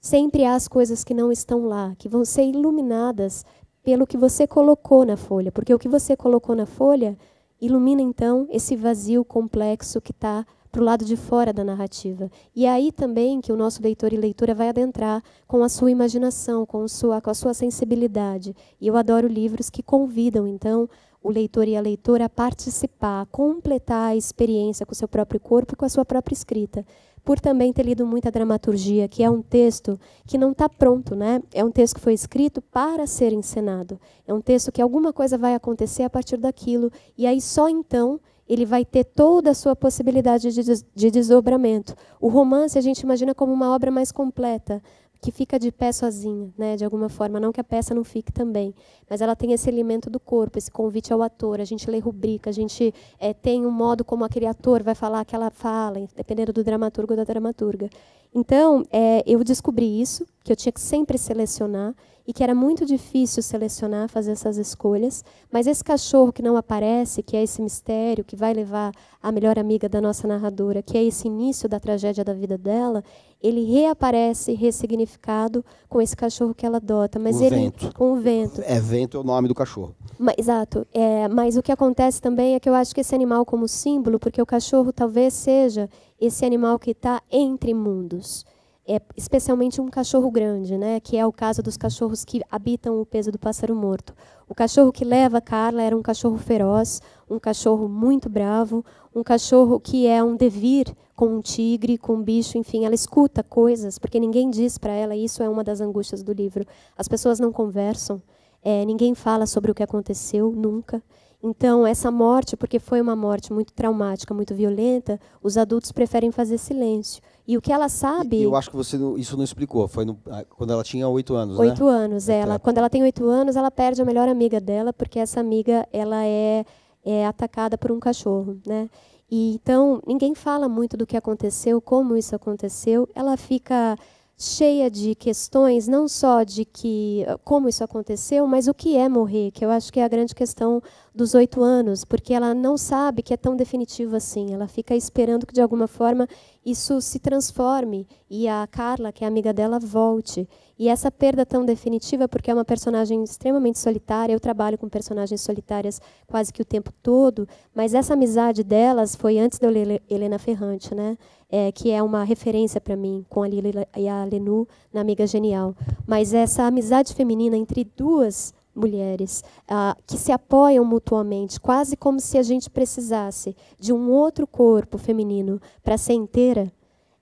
sempre há as coisas que não estão lá, que vão ser iluminadas pelo que você colocou na folha, porque o que você colocou na folha ilumina então esse vazio complexo que está para o lado de fora da narrativa. E é aí também que o nosso leitor e leitora vai adentrar com a sua imaginação, com, sua, com a sua sensibilidade. E eu adoro livros que convidam, então, o leitor e a leitora a participar, a completar a experiência com o seu próprio corpo e com a sua própria escrita. Por também ter lido muita dramaturgia, que é um texto que não está pronto, né? É um texto que foi escrito para ser encenado. É um texto que alguma coisa vai acontecer a partir daquilo, e aí só então ele vai ter toda a sua possibilidade de, des de desdobramento. O romance a gente imagina como uma obra mais completa, que fica de pé sozinha, né, de alguma forma, não que a peça não fique também, mas ela tem esse elemento do corpo, esse convite ao ator, a gente lê rubrica, a gente é, tem um modo como aquele ator vai falar aquela fala, dependendo do dramaturgo ou da dramaturga. Então, é, eu descobri isso, que eu tinha que sempre selecionar e que era muito difícil selecionar, fazer essas escolhas. Mas esse cachorro que não aparece, que é esse mistério, que vai levar a melhor amiga da nossa narradora, que é esse início da tragédia da vida dela, ele reaparece ressignificado com esse cachorro que ela adota. Mas o ele, vento. Com o vento. É, vento é o nome do cachorro. Mas, exato. É, mas o que acontece também é que eu acho que esse animal como símbolo, porque o cachorro talvez seja esse animal que está entre mundos. É, especialmente um cachorro grande, né, que é o caso dos cachorros que habitam o peso do pássaro morto. O cachorro que leva Carla era um cachorro feroz, um cachorro muito bravo, um cachorro que é um devir com um tigre, com um bicho, enfim, ela escuta coisas, porque ninguém diz para ela, isso é uma das angústias do livro. As pessoas não conversam, é, ninguém fala sobre o que aconteceu, nunca. Então, essa morte, porque foi uma morte muito traumática, muito violenta, os adultos preferem fazer silêncio. E o que ela sabe. eu acho que você não, isso não explicou. Foi no, ah, quando ela tinha oito anos, né? Oito né? anos, é, ela. Tá. Quando ela tem oito anos, ela perde a melhor amiga dela, porque essa amiga ela é, é atacada por um cachorro, né? E, então, ninguém fala muito do que aconteceu, como isso aconteceu. Ela fica cheia de questões, não só de que como isso aconteceu, mas o que é morrer, que eu acho que é a grande questão dos oito anos, porque ela não sabe que é tão definitivo assim. Ela fica esperando que, de alguma forma, isso se transforme e a Carla, que é amiga dela, volte. E essa perda tão definitiva, porque é uma personagem extremamente solitária, eu trabalho com personagens solitárias quase que o tempo todo, mas essa amizade delas foi antes de eu ler Helena Ferrante, né? É, que é uma referência para mim, com a Lila e a Lenu na Amiga Genial. Mas essa amizade feminina entre duas mulheres, ah, que se apoiam mutuamente, quase como se a gente precisasse de um outro corpo feminino para ser inteira,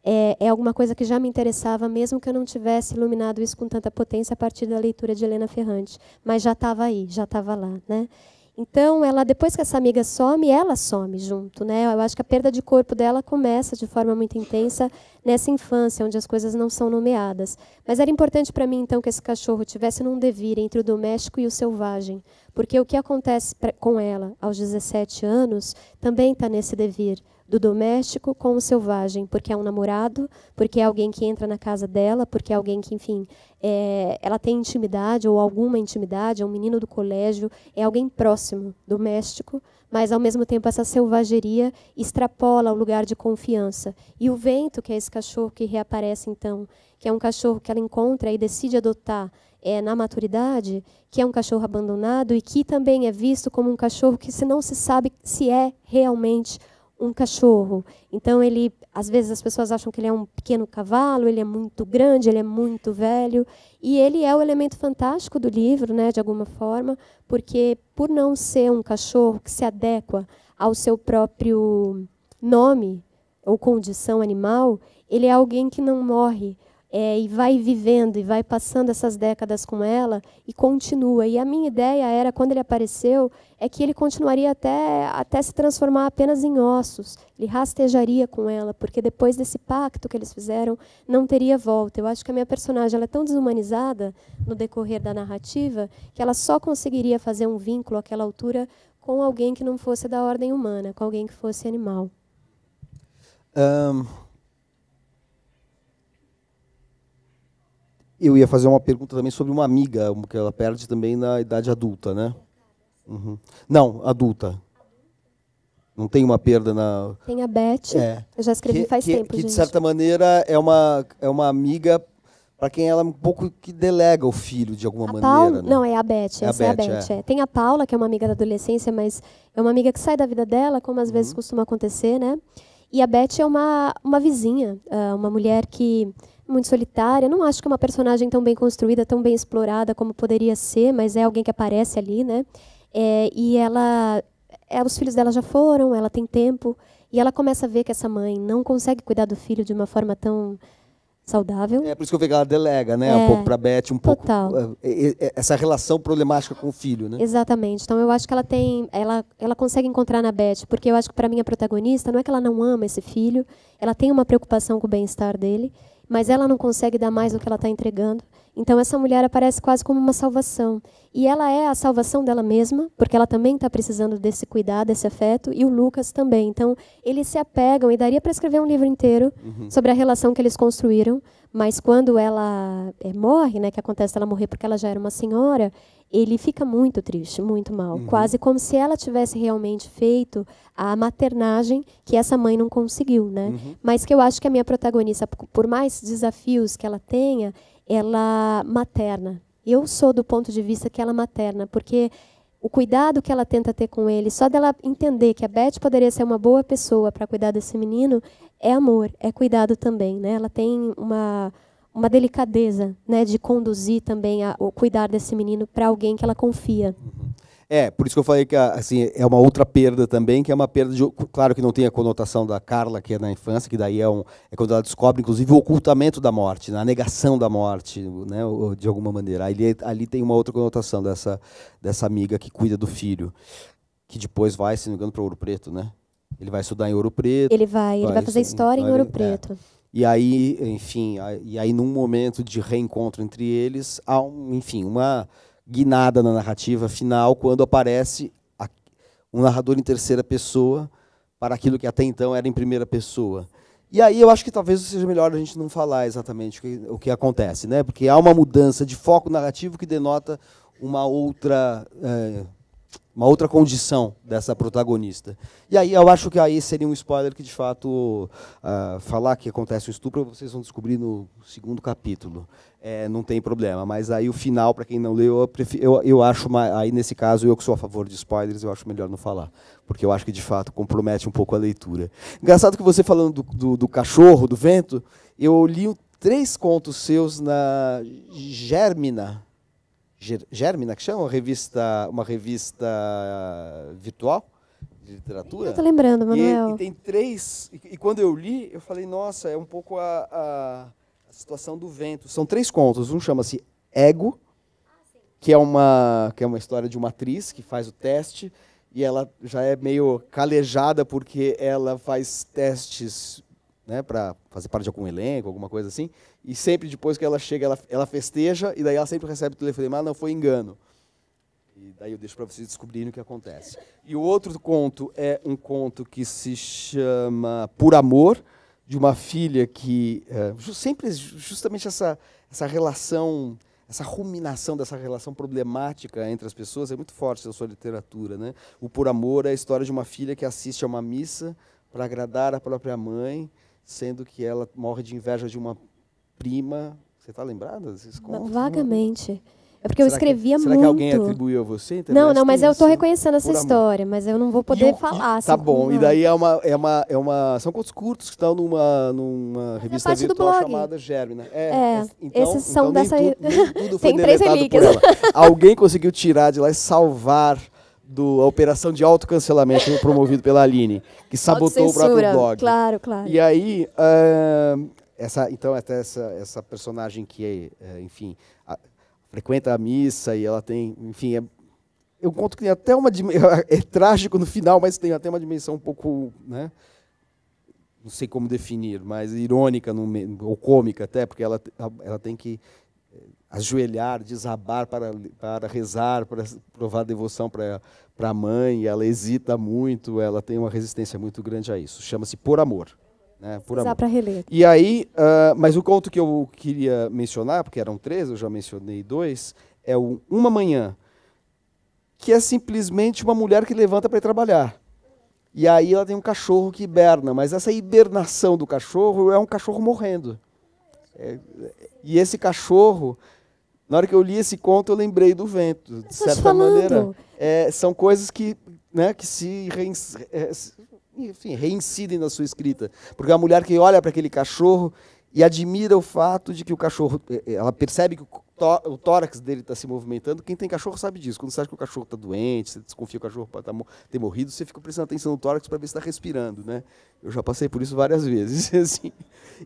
é, é alguma coisa que já me interessava, mesmo que eu não tivesse iluminado isso com tanta potência a partir da leitura de Helena Ferrante, mas já estava aí, já estava lá, né? Então, ela depois que essa amiga some, ela some junto, né? Eu acho que a perda de corpo dela começa de forma muito intensa nessa infância, onde as coisas não são nomeadas. Mas era importante para mim então que esse cachorro tivesse num devir entre o doméstico e o selvagem, porque o que acontece pra, com ela aos 17 anos também está nesse devir do doméstico com o selvagem, porque é um namorado, porque é alguém que entra na casa dela, porque é alguém que, enfim, é, ela tem intimidade ou alguma intimidade, é um menino do colégio, é alguém próximo, doméstico, mas ao mesmo tempo essa selvageria extrapola o lugar de confiança. E o vento, que é esse cachorro que reaparece então, que é um cachorro que ela encontra e decide adotar é, na maturidade, que é um cachorro abandonado e que também é visto como um cachorro que se não se sabe se é realmente um cachorro. Então ele, às vezes as pessoas acham que ele é um pequeno cavalo, ele é muito grande, ele é muito velho, e ele é o elemento fantástico do livro, né, de alguma forma, porque por não ser um cachorro que se adequa ao seu próprio nome ou condição animal, ele é alguém que não morre, é, e vai vivendo e vai passando essas décadas com ela e continua. E a minha ideia era, quando ele apareceu, é que ele continuaria até, até se transformar apenas em ossos. Ele rastejaria com ela, porque depois desse pacto que eles fizeram, não teria volta. Eu acho que a minha personagem ela é tão desumanizada no decorrer da narrativa que ela só conseguiria fazer um vínculo àquela altura com alguém que não fosse da ordem humana, com alguém que fosse animal. Um... Eu ia fazer uma pergunta também sobre uma amiga, que ela perde também na idade adulta, né? Uhum. Não, adulta. Não tem uma perda na. Tem a Beth. É. Eu já escrevi que, faz que, tempo. Que, gente. de certa maneira, é uma, é uma amiga para quem ela um pouco que delega o filho de alguma a maneira. Paul... Né? Não, é a Beth. É a Beth, é a Beth é. É. Tem a Paula, que é uma amiga da adolescência, mas é uma amiga que sai da vida dela, como às uhum. vezes costuma acontecer, né? E a Beth é uma, uma vizinha, ah, uma mulher que muito solitária. Não acho que é uma personagem tão bem construída, tão bem explorada como poderia ser, mas é alguém que aparece ali, né? É, e ela, é, os filhos dela já foram, ela tem tempo, e ela começa a ver que essa mãe não consegue cuidar do filho de uma forma tão saudável. É por isso que eu vejo que ela delega, né? É, um pouco para Beth, um total. pouco é, é, essa relação problemática com o filho, né? Exatamente. Então eu acho que ela tem, ela, ela consegue encontrar na Beth, porque eu acho que para mim a protagonista não é que ela não ama esse filho, ela tem uma preocupação com o bem-estar dele, mas ela não consegue dar mais do que ela está entregando. Então, essa mulher aparece quase como uma salvação. E ela é a salvação dela mesma, porque ela também está precisando desse cuidado, desse afeto, e o Lucas também. Então, eles se apegam, e daria para escrever um livro inteiro uhum. sobre a relação que eles construíram, mas quando ela é, morre, né, que acontece ela morrer porque ela já era uma senhora, ele fica muito triste, muito mal, uhum. quase como se ela tivesse realmente feito a maternagem que essa mãe não conseguiu, né? Uhum. Mas que eu acho que a minha protagonista, por mais desafios que ela tenha, ela materna. Eu sou do ponto de vista que ela materna, porque o cuidado que ela tenta ter com ele, só dela entender que a Beth poderia ser uma boa pessoa para cuidar desse menino, é amor, é cuidado também, né? Ela tem uma uma delicadeza, né, de conduzir também a, o cuidar desse menino para alguém que ela confia. Uhum. É, por isso que eu falei que ah, assim, é uma outra perda também, que é uma perda de. Claro que não tem a conotação da Carla, que é na infância, que daí é, um, é quando ela descobre, inclusive, o ocultamento da morte, né, a negação da morte, né, de alguma maneira. Ali, ali tem uma outra conotação dessa, dessa amiga que cuida do filho, que depois vai, se não me engano, para Ouro Preto, né? Ele vai estudar em Ouro Preto. Ele vai, ele vai, fazer história em Ouro Preto. É. E aí, enfim, e aí num momento de reencontro entre eles, há um, enfim, uma guinada na narrativa final quando aparece um narrador em terceira pessoa para aquilo que até então era em primeira pessoa. E aí eu acho que talvez seja melhor a gente não falar exatamente o que, o que acontece, né? Porque há uma mudança de foco narrativo que denota uma outra é, uma outra condição dessa protagonista. E aí eu acho que aí seria um spoiler que de fato uh, falar que acontece um estupro vocês vão descobrir no segundo capítulo. É, não tem problema, mas aí o final para quem não leu eu, prefiro, eu, eu acho aí nesse caso eu que sou a favor de spoilers eu acho melhor não falar porque eu acho que de fato compromete um pouco a leitura. Engraçado que você falando do, do, do cachorro do vento eu li três contos seus na Germina Germina, né, que chama, uma revista, uma revista ah, virtual de literatura. Eu tô lembrando, Manuel. E, e tem três. E, e, quando eu li, eu falei, nossa, é um pouco a, a, a situação do vento. São três contos. Um chama-se Ego, que é uma que é uma história de uma atriz que faz o teste e ela já é meio calejada porque ela faz testes né, para fazer parte de algum elenco, alguma coisa assim. E sempre depois que ela chega, ela, ela festeja e daí ela sempre recebe o telefonema, ah, não foi engano. E daí eu deixo para vocês descobrirem o que acontece. E o outro conto é um conto que se chama Por Amor, de uma filha que uh, sempre justamente essa essa relação essa ruminação dessa relação problemática entre as pessoas é muito forte na sua literatura, né? O Por Amor é a história de uma filha que assiste a uma missa para agradar a própria mãe sendo que ela morre de inveja de uma prima. Você está lembrada desses contos? Vagamente. É porque será eu escrevia que, será muito. Será que alguém atribuiu a você? Não, não, mas eu estou reconhecendo essa história, mas eu não vou poder eu, falar. Tá assim, bom, não. e daí é uma, é uma, é uma. São contos curtos que estão numa, numa revista é virtual chamada Germina. É, é então, esses são então dessa. Tudo, Tem três relíquias. Alguém conseguiu tirar de lá e salvar do, a operação de autocancelamento promovido pela Aline, que sabotou o próprio blog. Claro, claro. E aí, uh, essa, então, até essa, essa personagem que, é, eh, enfim, a, frequenta a missa e ela tem, enfim, é, eu é conto que tem até uma é trágico no final, mas tem até uma dimensão um pouco, né? Não sei como definir, mas irônica no, ou cômica até, porque ela, ela tem que ajoelhar, desabar para, para rezar, para provar devoção para, para a mãe, ela hesita muito, ela tem uma resistência muito grande a isso. Chama-se Por Amor. Né? Por Amor. para reler. E aí, uh, mas o conto que eu queria mencionar, porque eram três, eu já mencionei dois, é o Uma Manhã, que é simplesmente uma mulher que levanta para ir trabalhar. E aí ela tem um cachorro que hiberna, mas essa hibernação do cachorro é um cachorro morrendo. É, é e esse cachorro na hora que eu li esse conto, eu lembrei do vento, de certa maneira. É, são coisas que, né, que se reinc... É, enfim, reincidem na sua escrita. Porque a mulher que olha para aquele cachorro e admira o fato de que o cachorro. Eh, eh, ela percebe que o, tórax dele está se movimentando. Quem tem cachorro sabe disso. Quando você acha que o cachorro está doente, você desconfia que o cachorro pode tá, ter morrido, você fica prestando atenção no tórax para ver se está respirando. Né? Eu já passei por isso várias vezes. Assim.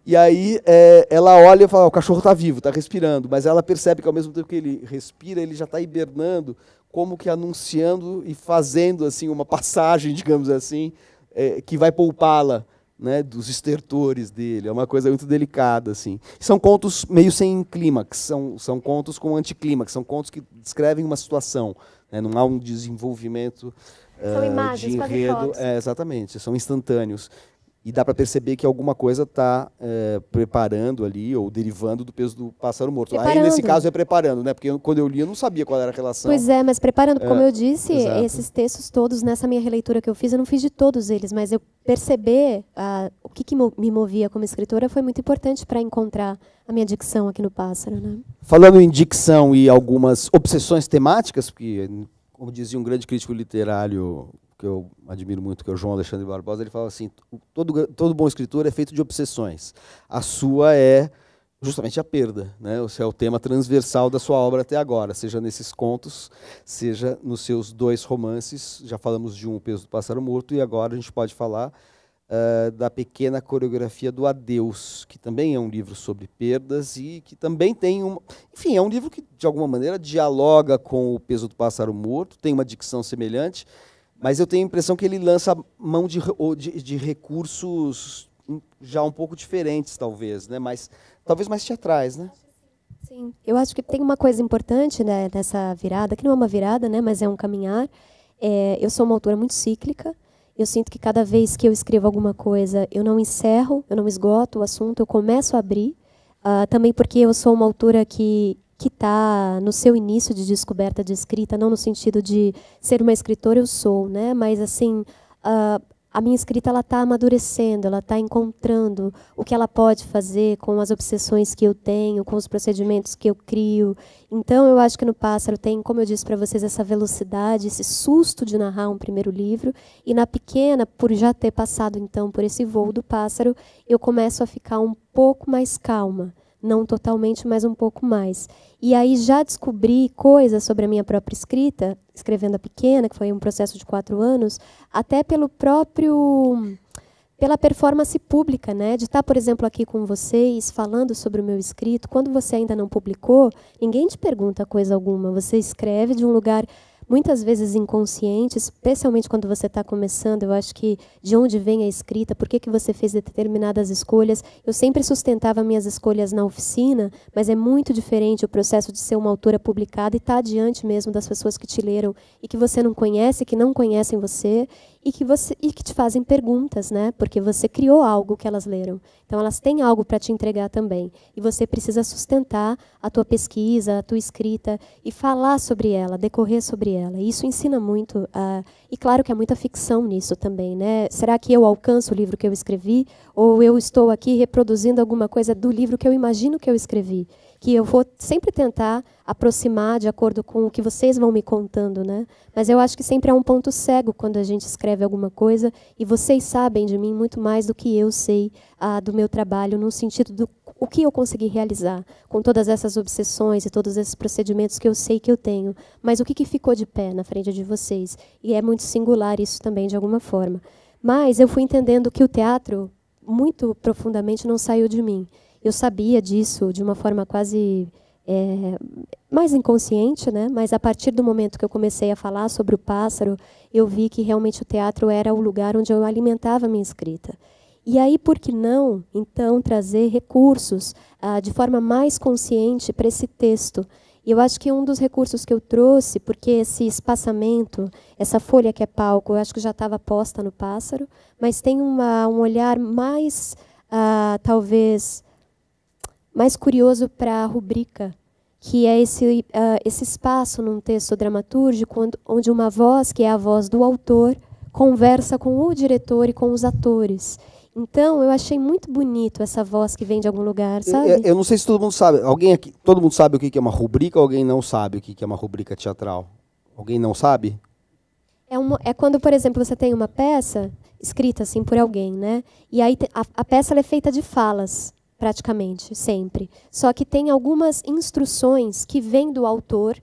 E aí é, ela olha e fala: o cachorro está vivo, está respirando. Mas ela percebe que ao mesmo tempo que ele respira, ele já está hibernando, como que anunciando e fazendo assim uma passagem, digamos assim, é, que vai poupá-la né, dos estertores dele. É uma coisa muito delicada, assim. São contos meio sem clímax, são, são contos com anticlímax, são contos que descrevem uma situação. Né, não há um desenvolvimento são uh, imagens, de enredo. É, exatamente, são instantâneos e dá para perceber que alguma coisa está é, preparando ali ou derivando do peso do pássaro morto. Preparando. Aí nesse caso é preparando, né? Porque eu, quando eu li eu não sabia qual era a relação. Pois é, mas preparando, é, como eu disse, exato. esses textos todos nessa minha releitura que eu fiz, eu não fiz de todos eles, mas eu perceber ah, o que, que, me movia como escritora foi muito importante para encontrar a minha dicção aqui no pássaro, né? Falando em dicção e algumas obsessões temáticas, porque como dizia um grande crítico literário que eu admiro muito, que é o João Alexandre Barbosa, ele fala assim: todo, todo bom escritor é feito de obsessões. A sua é justamente a perda, né? Ou é o tema transversal da sua obra até agora, seja nesses contos, seja nos seus dois romances. Já falamos de um, O Peso do Pássaro Morto, e agora a gente pode falar uh, da pequena coreografia do Adeus, que também é um livro sobre perdas e que também tem um, enfim, é um livro que de alguma maneira dialoga com O Peso do Pássaro Morto, tem uma dicção semelhante mas eu tenho a impressão que ele lança mão de, de, de recursos já um pouco diferentes, talvez, né? Mas talvez mais teatrais, né? Sim, eu acho que tem uma coisa importante né, nessa virada, que não é uma virada, né, mas é um caminhar. É, eu sou uma autora muito cíclica. Eu sinto que cada vez que eu escrevo alguma coisa, eu não encerro, eu não esgoto o assunto, eu começo a abrir. Uh, também porque eu sou uma autora que que está no seu início de descoberta de escrita, não no sentido de ser uma escritora, eu sou, né? mas assim, a, a minha escrita ela está amadurecendo, ela está encontrando o que ela pode fazer com as obsessões que eu tenho, com os procedimentos que eu crio. Então, eu acho que no Pássaro tem, como eu disse para vocês, essa velocidade, esse susto de narrar um primeiro livro. E na Pequena, por já ter passado então por esse voo do pássaro, eu começo a ficar um pouco mais calma não totalmente, mas um pouco mais. E aí já descobri coisas sobre a minha própria escrita, escrevendo a pequena, que foi um processo de quatro anos, até pelo próprio pela performance pública, né? De estar, por exemplo, aqui com vocês falando sobre o meu escrito, quando você ainda não publicou, ninguém te pergunta coisa alguma. Você escreve de um lugar muitas vezes inconsciente, especialmente quando você está começando. Eu acho que de onde vem a escrita, por que, que você fez determinadas escolhas. Eu sempre sustentava minhas escolhas na oficina, mas é muito diferente o processo de ser uma autora publicada e estar tá diante mesmo das pessoas que te leram e que você não conhece, que não conhecem você, e que, você, e que te fazem perguntas, né? Porque você criou algo que elas leram. Então elas têm algo para te entregar também. E você precisa sustentar a tua pesquisa, a tua escrita e falar sobre ela, decorrer sobre ela. E isso ensina muito. A, e claro que há é muita ficção nisso também, né? Será que eu alcanço o livro que eu escrevi ou eu estou aqui reproduzindo alguma coisa do livro que eu imagino que eu escrevi? que eu vou sempre tentar aproximar de acordo com o que vocês vão me contando, né? Mas eu acho que sempre é um ponto cego quando a gente escreve alguma coisa e vocês sabem de mim muito mais do que eu sei ah, do meu trabalho no sentido do o que eu consegui realizar com todas essas obsessões e todos esses procedimentos que eu sei que eu tenho, mas o que, que ficou de pé na frente de vocês e é muito singular isso também de alguma forma. Mas eu fui entendendo que o teatro muito profundamente não saiu de mim. Eu sabia disso de uma forma quase é, mais inconsciente, né? mas a partir do momento que eu comecei a falar sobre o pássaro, eu vi que realmente o teatro era o lugar onde eu alimentava a minha escrita. E aí, por que não, então, trazer recursos ah, de forma mais consciente para esse texto? E eu acho que um dos recursos que eu trouxe, porque esse espaçamento, essa folha que é palco, eu acho que já estava posta no pássaro, mas tem uma, um olhar mais, ah, talvez, mais curioso para a rubrica, que é esse, uh, esse espaço num texto dramatúrgico onde uma voz, que é a voz do autor, conversa com o diretor e com os atores. Então, eu achei muito bonito essa voz que vem de algum lugar, sabe? Eu, eu, não sei se todo mundo sabe. Alguém aqui, todo mundo sabe o que é uma rubrica ou alguém não sabe o que é uma rubrica teatral? Alguém não sabe? É, uma, é quando, por exemplo, você tem uma peça escrita assim por alguém, né? E aí a, a peça é feita de falas praticamente sempre. Só que tem algumas instruções que vêm do autor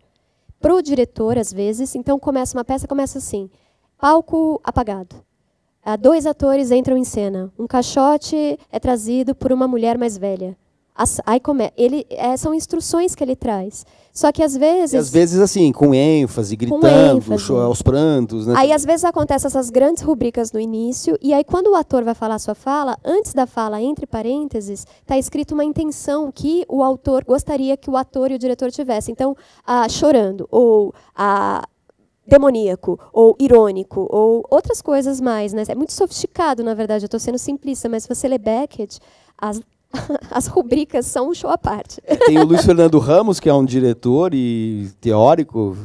para o diretor, às vezes. Então, começa uma peça, começa assim: palco apagado. Ah, dois atores entram em cena. Um caixote é trazido por uma mulher mais velha. As, aí come, ele, é, são instruções que ele traz. Só que às vezes. E às vezes, assim, com ênfase, gritando, com ênfase. aos prantos. Né? Aí às vezes acontecem essas grandes rubricas no início, e aí quando o ator vai falar a sua fala, antes da fala, entre parênteses, está escrito uma intenção que o autor gostaria que o ator e o diretor tivessem. Então, a chorando, ou a. demoníaco ou irônico ou outras coisas mais, né? É muito sofisticado, na verdade. Eu estou sendo simplista, mas se você lê Beckett, as as rubricas são um show à parte. É, tem o Luiz Fernando Ramos, que é um diretor e teórico.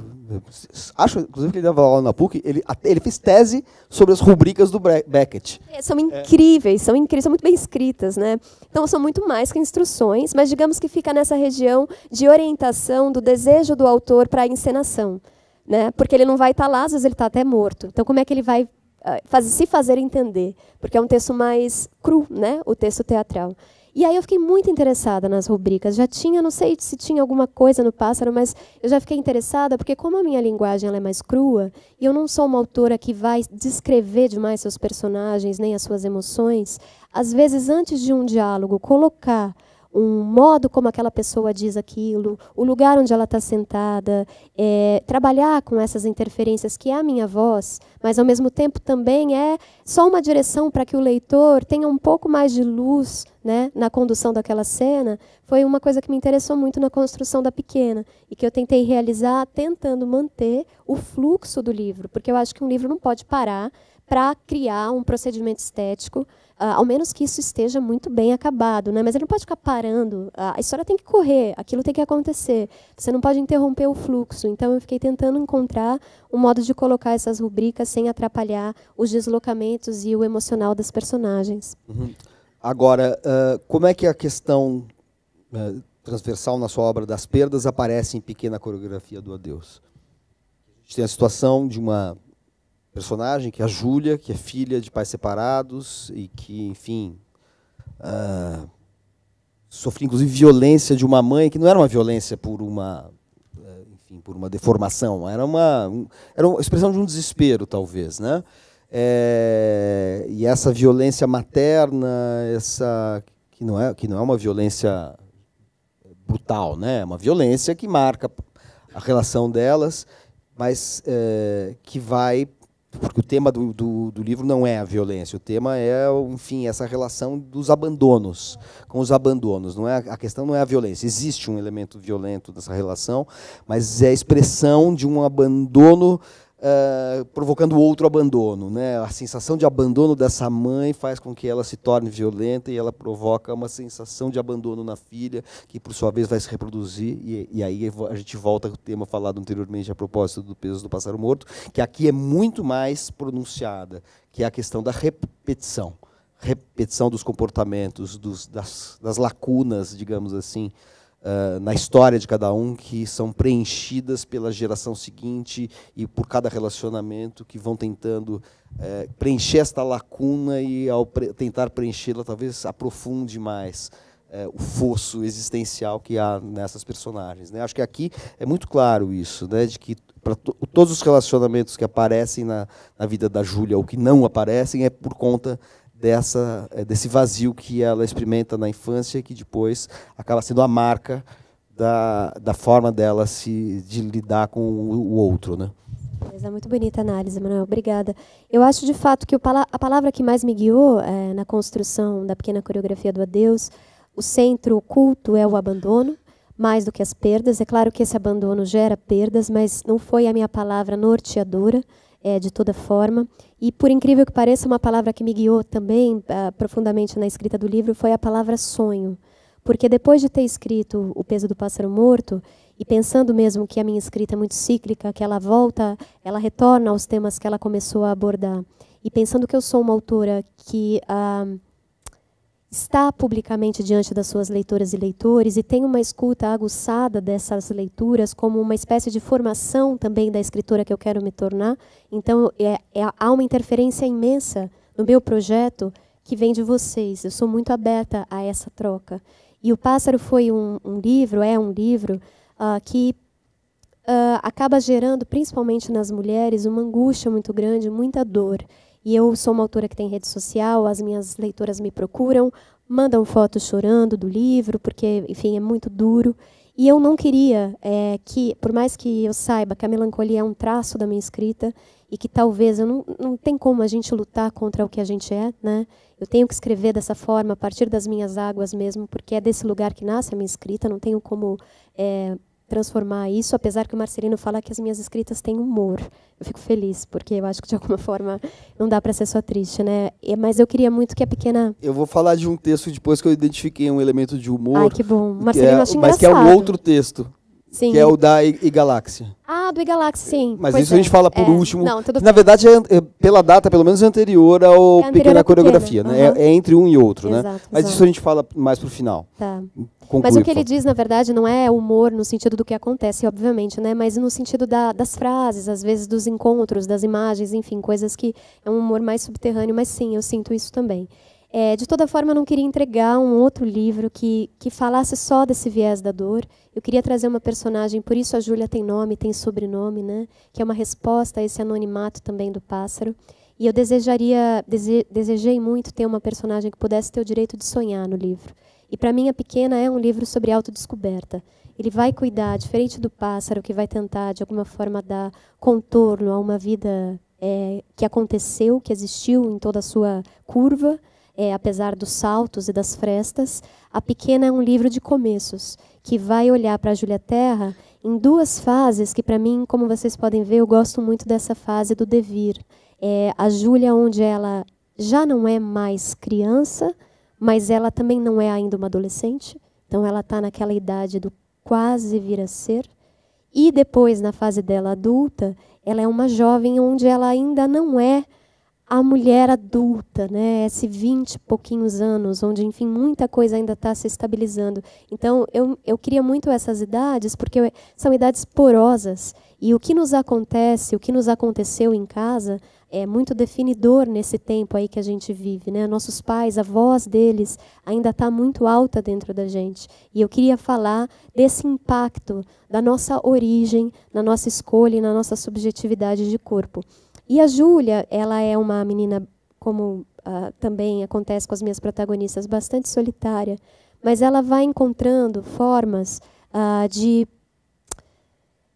Acho, inclusive, que ele dava aula na PUC. Ele, ele fez tese sobre as rubricas do Beckett. É, são é. incríveis, é. são incríveis, são muito bem escritas, né? Então, são muito mais que instruções, mas digamos que fica nessa região de orientação do desejo do autor para a encenação. Né? Porque ele não vai estar tá lá, às vezes ele está até morto. Então, como é que ele vai ah, se fazer entender, porque é um texto mais cru, né? O texto teatral. E aí eu fiquei muito interessada nas rubricas. Já tinha, não sei se tinha alguma coisa no pássaro, mas eu já fiquei interessada porque como a minha linguagem é mais crua e eu não sou uma autora que vai descrever demais seus personagens nem as suas emoções, às vezes antes de um diálogo colocar um modo como aquela pessoa diz aquilo, o lugar onde ela está sentada, é, trabalhar com essas interferências que é a minha voz, mas ao mesmo tempo também é só uma direção para que o leitor tenha um pouco mais de luz né, na condução daquela cena, foi uma coisa que me interessou muito na construção da pequena e que eu tentei realizar tentando manter o fluxo do livro, porque eu acho que um livro não pode parar para criar um procedimento estético, uh, ao menos que isso esteja muito bem acabado, né? Mas ele não pode ficar parando. A história tem que correr, aquilo tem que acontecer. Você não pode interromper o fluxo. Então eu fiquei tentando encontrar um modo de colocar essas rubricas sem atrapalhar os deslocamentos e o emocional das personagens. Uhum. Agora, uh, como é que a questão uh, transversal na sua obra das perdas aparece em pequena coreografia do Adeus? A gente tem a situação de uma personagem, que é a Júlia, que é filha de pais separados e que, enfim, uh, inclusive violência de uma mãe, que não era uma violência por uma enfim, por uma deformação, era uma, era uma expressão de um desespero, talvez, né? É, e essa violência materna, essa que não é que não é uma violência brutal, né? É uma violência que marca a relação delas, mas é, que vai porque o tema do, do, do, livro não é a violência, o tema é, enfim, essa relação dos abandonos, com os abandonos. Não é a questão não é a violência. Existe um elemento violento nessa relação, mas é a expressão de um abandono uh, provocando outro abandono. Né? A sensação de abandono dessa mãe faz com que ela se torne violenta e ela provoca uma sensação de abandono na filha, que por sua vez vai se reproduzir. E, e aí a gente volta ao tema falado anteriormente a propósito do peso do pássaro morto, que aqui é muito mais pronunciada, que é a questão da repetição repetição dos comportamentos, dos, das, das lacunas, digamos assim, ah, na história de cada um que são preenchidas pela geração seguinte e por cada relacionamento que vão tentando eh, preencher esta lacuna e, ao pre tentar preenchê-la, talvez aprofunde mais eh, o fosso existencial que há nessas personagens. Né? Acho que aqui é muito claro isso, né? de que para to todos os relacionamentos que aparecem na, na vida da Júlia ou que não aparecem é por conta dessa, eh, desse vazio que ela experimenta na infância e que depois acaba sendo a marca da, da forma dela se, de lidar com o outro. Né? é muito bonita a análise, Manuel. Obrigada. Eu acho de fato que pala a palavra que mais me guiou é, na construção da pequena coreografia do Adeus, o centro oculto é o abandono, mais do que as perdas. É claro que esse abandono gera perdas, mas não foi a minha palavra norteadora é, de toda forma. E, por incrível que pareça, uma palavra que me guiou também uh, profundamente na escrita do livro foi a palavra sonho. Porque depois de ter escrito O Peso do Pássaro Morto, e pensando mesmo que a minha escrita é muito cíclica, que ela volta, ela retorna aos temas que ela começou a abordar, e pensando que eu sou uma autora que uh, está publicamente diante das suas leitoras e leitores e tem uma escuta aguçada dessas leituras como uma espécie de formação também da escritora que eu quero me tornar. Então, é, é, há uma interferência imensa no meu projeto que vem de vocês. Eu sou muito aberta a essa troca. E O Pássaro foi um, um livro, é um livro, uh, que uh, acaba gerando, principalmente nas mulheres, uma angústia muito grande, muita dor. E eu sou uma autora que tem rede social, as minhas leitoras me procuram, mandam fotos chorando do livro, porque, enfim, é muito duro. E eu não queria é, que, por mais que eu saiba que a melancolia é um traço da minha escrita e que talvez eu não, não tem como a gente lutar contra o que a gente é, né? Eu tenho que escrever dessa forma, a partir das minhas águas mesmo, porque é desse lugar que nasce a minha escrita, não tenho como é, transformar isso, apesar que o Marcelino fala que as minhas escritas têm humor. Eu fico feliz, porque eu acho que de alguma forma não dá para ser só triste, né? Mas eu queria muito que a pequena. Eu vou falar de um texto depois que eu identifiquei um elemento de humor. Ai, que bom. Marcelino que é, acha Mas que é um outro texto. Sim. Que é o da e, Galáxia. Ah, do Igaláxia, Galáxia, sim. Mas pois isso é. a gente é. fala por é. último. Não, tudo Na verdade, é, é, pela data, pelo menos é anterior ao é anterior pequena coreografia, pequena. né? Uhum. É, entre um e outro, né? exato, né? Mas exato. isso a gente fala mais pro final. Tá. Conclui, Mas o que ele diz, na verdade, não é humor no sentido do que acontece, obviamente, né? Mas no sentido da, das frases, às vezes dos encontros, das imagens, enfim, coisas que é um humor mais subterrâneo. Mas sim, eu sinto isso também. É, de toda forma, eu não queria entregar um outro livro que, que falasse só desse viés da dor. Eu queria trazer uma personagem, por isso a Júlia tem nome, tem sobrenome, né? Que é uma resposta a esse anonimato também do pássaro. E eu desejaria, dese, desejei muito ter uma personagem que pudesse ter o direito de sonhar no livro. E para mim, A Pequena é um livro sobre autodescoberta. Ele vai cuidar, diferente do pássaro, que vai tentar, de alguma forma, dar contorno a uma vida é, que aconteceu, que existiu em toda a sua curva, é, apesar dos saltos e das frestas. A Pequena é um livro de começos, que vai olhar para a Júlia Terra em duas fases que, para mim, como vocês podem ver, eu gosto muito dessa fase do devir. É a Júlia, onde ela já não é mais criança, mas ela também não é ainda uma adolescente, então ela está naquela idade do quase vir a ser. E depois, na fase dela adulta, ela é uma jovem onde ela ainda não é a mulher adulta, né? Esse 20 e pouquinhos anos, onde, enfim, muita coisa ainda está se estabilizando. Então, eu, eu queria muito essas idades, porque são idades porosas. E o que nos acontece, o que nos aconteceu em casa, é muito definidor nesse tempo aí que a gente vive, né? Nossos pais, a voz deles ainda está muito alta dentro da gente. E eu queria falar desse impacto da nossa origem, na nossa escolha e na nossa subjetividade de corpo. E a Júlia, ela é uma menina como uh, também acontece com as minhas protagonistas, bastante solitária, mas ela vai encontrando formas uh, de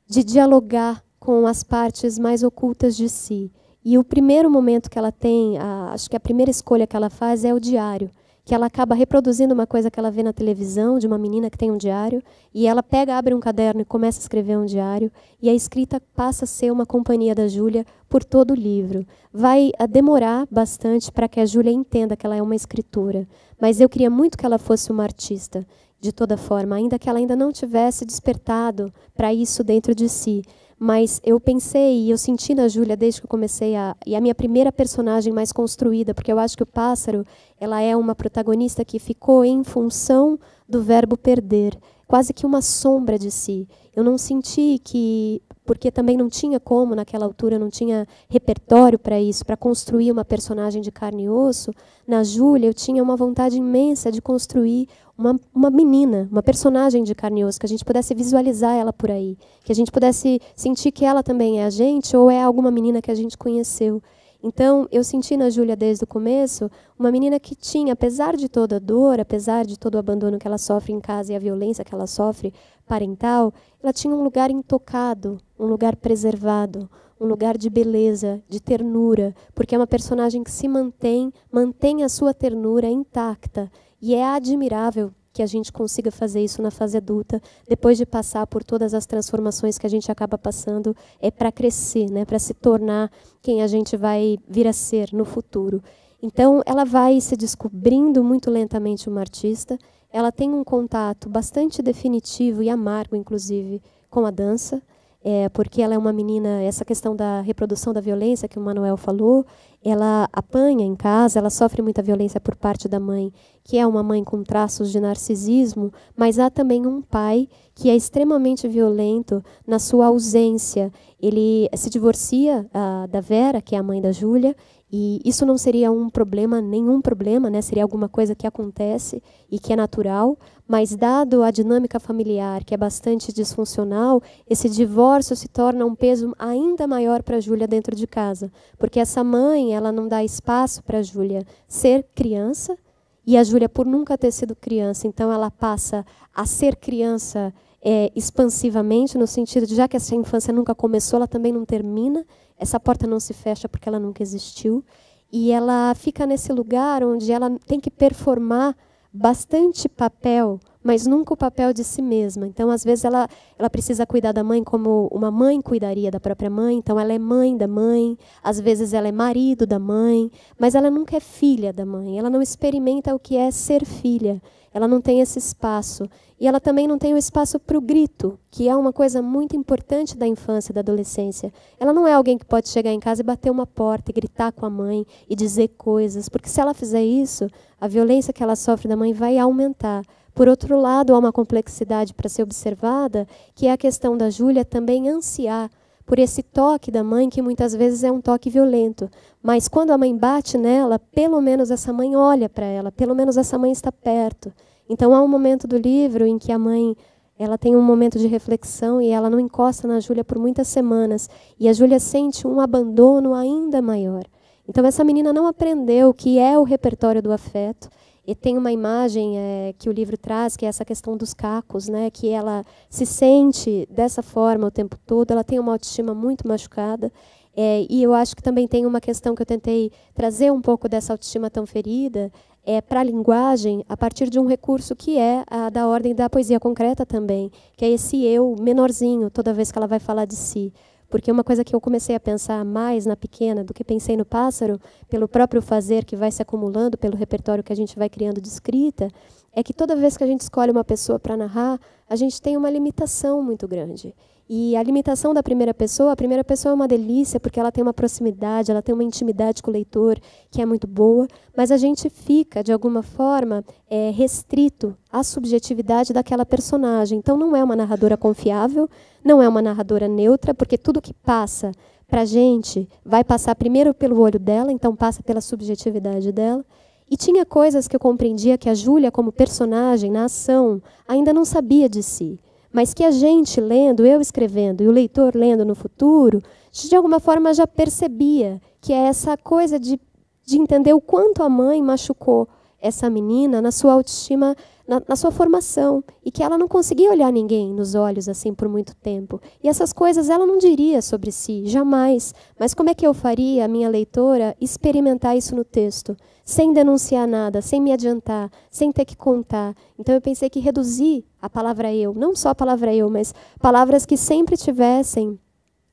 de dialogar com as partes mais ocultas de si. E o primeiro momento que ela tem, a, acho que a primeira escolha que ela faz é o diário, que ela acaba reproduzindo uma coisa que ela vê na televisão de uma menina que tem um diário, e ela pega, abre um caderno e começa a escrever um diário, e a escrita passa a ser uma companhia da Júlia por todo o livro. Vai ah, demorar bastante para que a Júlia entenda que ela é uma escritora, mas eu queria muito que ela fosse uma artista, de toda forma, ainda que ela ainda não tivesse despertado para isso dentro de si mas eu pensei e eu senti na Júlia desde que eu comecei a e a minha primeira personagem mais construída, porque eu acho que o pássaro, ela é uma protagonista que ficou em função do verbo perder, quase que uma sombra de si. Eu não senti que porque também não tinha como, naquela altura, não tinha repertório para isso, para construir uma personagem de carne e osso. Na Júlia, eu tinha uma vontade imensa de construir uma, uma menina, uma personagem de carne e osso, que a gente pudesse visualizar ela por aí, que a gente pudesse sentir que ela também é a gente ou é alguma menina que a gente conheceu. Então, eu senti na Júlia desde o começo uma menina que tinha, apesar de toda a dor, apesar de todo o abandono que ela sofre em casa e a violência que ela sofre parental, ela tinha um lugar intocado, um lugar preservado, um lugar de beleza, de ternura, porque é uma personagem que se mantém, mantém a sua ternura intacta. E é admirável que a gente consiga fazer isso na fase adulta, depois de passar por todas as transformações que a gente acaba passando, é para crescer, né, para se tornar quem a gente vai vir a ser no futuro. Então, ela vai se descobrindo muito lentamente uma artista, ela tem um contato bastante definitivo e amargo, inclusive, com a dança, é, porque ela é uma menina, essa questão da reprodução da violência que o Manuel falou, ela apanha em casa, ela sofre muita violência por parte da mãe, que é uma mãe com traços de narcisismo, mas há também um pai que é extremamente violento na sua ausência. Ele se divorcia uh, da Vera, que é a mãe da Júlia, e isso não seria um problema, nenhum problema, né? Seria alguma coisa que acontece e que é natural, mas, dado a dinâmica familiar, que é bastante disfuncional, esse divórcio se torna um peso ainda maior para a Júlia dentro de casa. Porque essa mãe, ela não dá espaço para a Júlia ser criança, e a Júlia, por nunca ter sido criança, então ela passa a ser criança é, expansivamente, no sentido de já que essa infância nunca começou, ela também não termina, essa porta não se fecha porque ela nunca existiu. E ela fica nesse lugar onde ela tem que performar bastante papel, mas nunca o papel de si mesma. Então, às vezes, ela, ela precisa cuidar da mãe como uma mãe cuidaria da própria mãe. Então, ela é mãe da mãe, às vezes, ela é marido da mãe, mas ela nunca é filha da mãe. Ela não experimenta o que é ser filha ela não tem esse espaço. E ela também não tem o espaço para o grito, que é uma coisa muito importante da infância, da adolescência. Ela não é alguém que pode chegar em casa e bater uma porta, e gritar com a mãe e dizer coisas, porque se ela fizer isso, a violência que ela sofre da mãe vai aumentar. Por outro lado, há uma complexidade para ser observada, que é a questão da Júlia também ansiar por esse toque da mãe, que muitas vezes é um toque violento. Mas quando a mãe bate nela, pelo menos essa mãe olha para ela, pelo menos essa mãe está perto. Então há um momento do livro em que a mãe ela tem um momento de reflexão e ela não encosta na Júlia por muitas semanas. E a Júlia sente um abandono ainda maior. Então essa menina não aprendeu o que é o repertório do afeto, e tem uma imagem é, que o livro traz, que é essa questão dos cacos, né? que ela se sente dessa forma o tempo todo, ela tem uma autoestima muito machucada. É, e eu acho que também tem uma questão que eu tentei trazer um pouco dessa autoestima tão ferida é, para a linguagem a partir de um recurso que é a da ordem da poesia concreta também, que é esse eu menorzinho, toda vez que ela vai falar de si. Porque uma coisa que eu comecei a pensar mais na pequena do que pensei no pássaro, pelo próprio fazer que vai se acumulando, pelo repertório que a gente vai criando de escrita, é que toda vez que a gente escolhe uma pessoa para narrar, a gente tem uma limitação muito grande. E a limitação da primeira pessoa, a primeira pessoa é uma delícia porque ela tem uma proximidade, ela tem uma intimidade com o leitor que é muito boa, mas a gente fica, de alguma forma, é, restrito à subjetividade daquela personagem. Então não é uma narradora confiável, não é uma narradora neutra, porque tudo que passa para a gente vai passar primeiro pelo olho dela, então passa pela subjetividade dela. E tinha coisas que eu compreendia que a Júlia, como personagem na ação, ainda não sabia de si, mas que a gente lendo, eu escrevendo e o leitor lendo no futuro, de alguma forma já percebia que é essa coisa de, de entender o quanto a mãe machucou essa menina na sua autoestima na, na, sua formação e que ela não conseguia olhar ninguém nos olhos assim por muito tempo. E essas coisas ela não diria sobre si, jamais. Mas como é que eu faria a minha leitora experimentar isso no texto, sem denunciar nada, sem me adiantar, sem ter que contar? Então eu pensei que reduzir a palavra eu, não só a palavra eu, mas palavras que sempre tivessem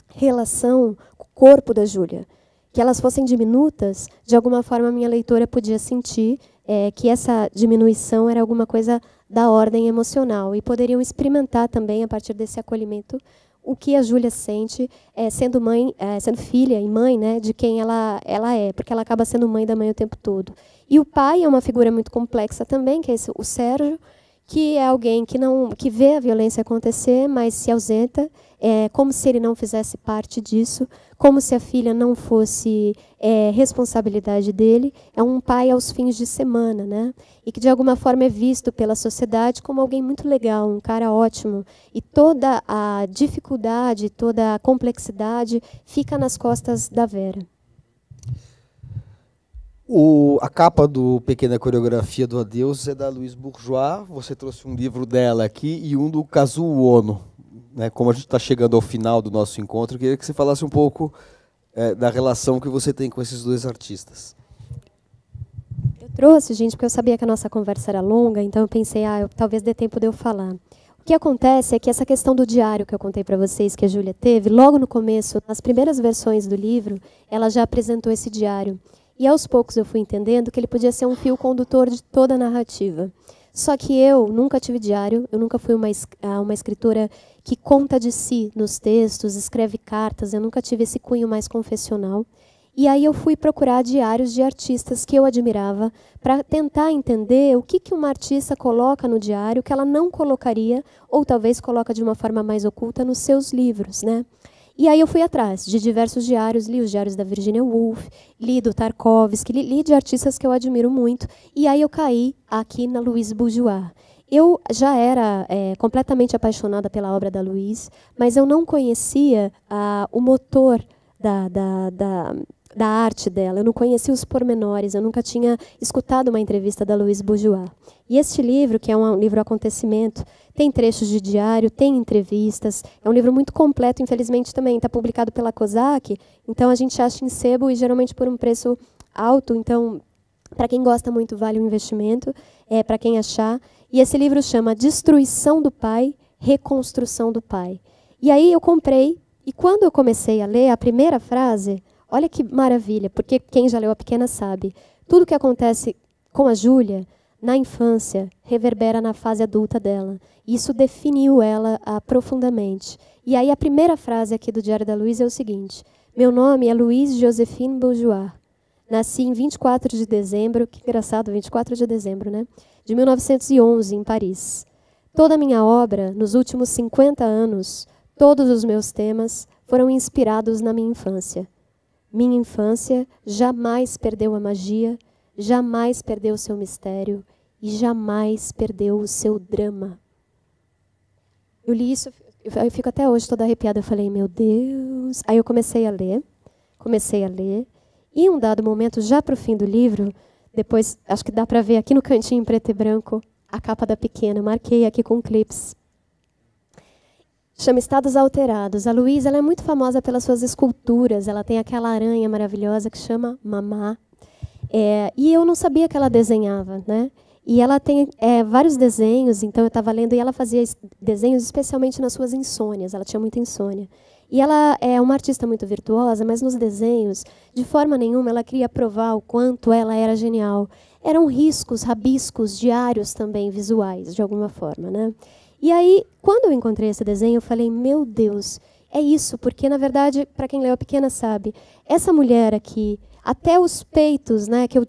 relação com o corpo da Júlia. Que elas fossem diminutas, de alguma forma a minha leitora podia sentir é, que essa diminuição era alguma coisa da ordem emocional e poderiam experimentar também a partir desse acolhimento o que a Júlia sente é, sendo mãe, é, sendo filha e mãe, né, de quem ela ela é, porque ela acaba sendo mãe da mãe o tempo todo. E o pai é uma figura muito complexa também, que é esse, o Sérgio, que é alguém que não que vê a violência acontecer, mas se ausenta é, como se ele não fizesse parte disso, como se a filha não fosse é, responsabilidade dele. É um pai aos fins de semana, né? E que de alguma forma é visto pela sociedade como alguém muito legal, um cara ótimo. E toda a dificuldade, toda a complexidade fica nas costas da Vera. O, a capa do Pequena Coreografia do Adeus é da Luiz Bourgeois. Você trouxe um livro dela aqui e um do Kazuo Ono. Né? Como a gente está chegando ao final do nosso encontro, eu queria que você falasse um pouco é, da relação que você tem com esses dois artistas. Eu trouxe, gente, porque eu sabia que a nossa conversa era longa, então eu pensei, ah, eu, talvez dê tempo de eu falar. O que acontece é que essa questão do diário que eu contei para vocês, que a Júlia teve, logo no começo, nas primeiras versões do livro, ela já apresentou esse diário. E aos poucos eu fui entendendo que ele podia ser um fio condutor de toda a narrativa. Só que eu nunca tive diário, eu nunca fui uma, ah, uma escritora que conta de si nos textos, escreve cartas, eu nunca tive esse cunho mais confessional. E aí eu fui procurar diários de artistas que eu admirava para tentar entender o que, que uma artista coloca no diário que ela não colocaria, ou talvez coloca de uma forma mais oculta nos seus livros. Né? E aí eu fui atrás de diversos diários, li os diários da Virginia Woolf, li do Tarkovsky, li, li de artistas que eu admiro muito, e aí eu caí aqui na Louise Bourgeois. Eu já era é, completamente apaixonada pela obra da Louise, mas eu não conhecia ah, o motor da, da, da da arte dela. Eu não conhecia os pormenores, eu nunca tinha escutado uma entrevista da Louise Bourgeois. E este livro, que é um livro acontecimento, tem trechos de diário, tem entrevistas, é um livro muito completo, infelizmente também está publicado pela COSAC, então a gente acha em sebo e geralmente por um preço alto, então para quem gosta muito vale o investimento, é para quem achar. E esse livro chama Destruição do Pai, Reconstrução do Pai. E aí eu comprei e quando eu comecei a ler a primeira frase, Olha que maravilha, porque quem já leu a pequena sabe. Tudo que acontece com a Júlia na infância reverbera na fase adulta dela. Isso definiu ela ah, profundamente. E aí a primeira frase aqui do Diário da Luísa é o seguinte: Meu nome é Luiz Josephine Bourgeois. Nasci em 24 de dezembro, que engraçado, 24 de dezembro, né? De 1911 em Paris. Toda a minha obra, nos últimos 50 anos, todos os meus temas foram inspirados na minha infância. Minha infância jamais perdeu a magia, jamais perdeu o seu mistério e jamais perdeu o seu drama. Eu li isso, eu fico até hoje toda arrepiada. Eu falei, meu Deus. Aí eu comecei a ler, comecei a ler. E em um dado momento, já para o fim do livro, depois, acho que dá para ver aqui no cantinho em preto e branco, a capa da pequena. Marquei aqui com clips chama Estados Alterados. A Luísa é muito famosa pelas suas esculturas. Ela tem aquela aranha maravilhosa que chama Mamá. É, e eu não sabia que ela desenhava, né? E ela tem é, vários desenhos, então eu estava lendo, e ela fazia desenhos especialmente nas suas insônias, ela tinha muita insônia. E ela é uma artista muito virtuosa, mas nos desenhos, de forma nenhuma, ela queria provar o quanto ela era genial. Eram riscos, rabiscos diários também, visuais, de alguma forma. Né? E aí, quando eu encontrei esse desenho, eu falei: meu Deus, é isso, porque na verdade, para quem leu a pequena sabe, essa mulher aqui, até os peitos, né, que eu,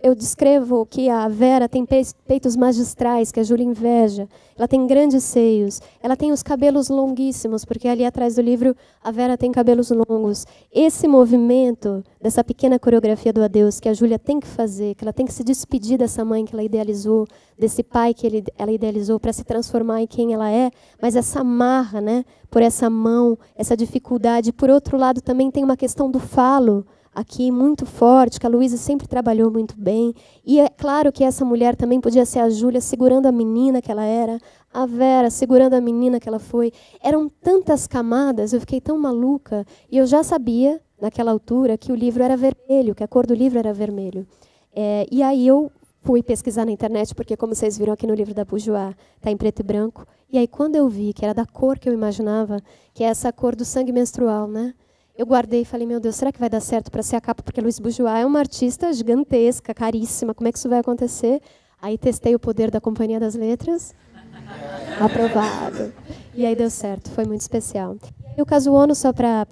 eu descrevo que a Vera tem peitos magistrais, que a Júlia inveja. Ela tem grandes seios. Ela tem os cabelos longuíssimos, porque ali atrás do livro a Vera tem cabelos longos. Esse movimento dessa pequena coreografia do adeus que a Júlia tem que fazer, que ela tem que se despedir dessa mãe que ela idealizou, desse pai que ele, ela idealizou para se transformar em quem ela é, mas essa marra, né, por essa mão, essa dificuldade. Por outro lado, também tem uma questão do falo aqui muito forte, que a Luísa sempre trabalhou muito bem. E é claro que essa mulher também podia ser a Júlia segurando a menina que ela era, a Vera segurando a menina que ela foi. Eram tantas camadas, eu fiquei tão maluca. E eu já sabia, naquela altura, que o livro era vermelho, que a cor do livro era vermelho. É, e aí eu fui pesquisar na internet, porque, como vocês viram aqui no livro da Bourgeois, está em preto e branco. E aí, quando eu vi que era da cor que eu imaginava, que é essa cor do sangue menstrual, né? Eu guardei e falei, meu Deus, será que vai dar certo para ser a capa? Porque Luiz Bourgeois é uma artista gigantesca, caríssima, como é que isso vai acontecer? Aí testei o poder da Companhia das Letras, aprovado. E aí deu certo, foi muito especial. E o Kazuono só para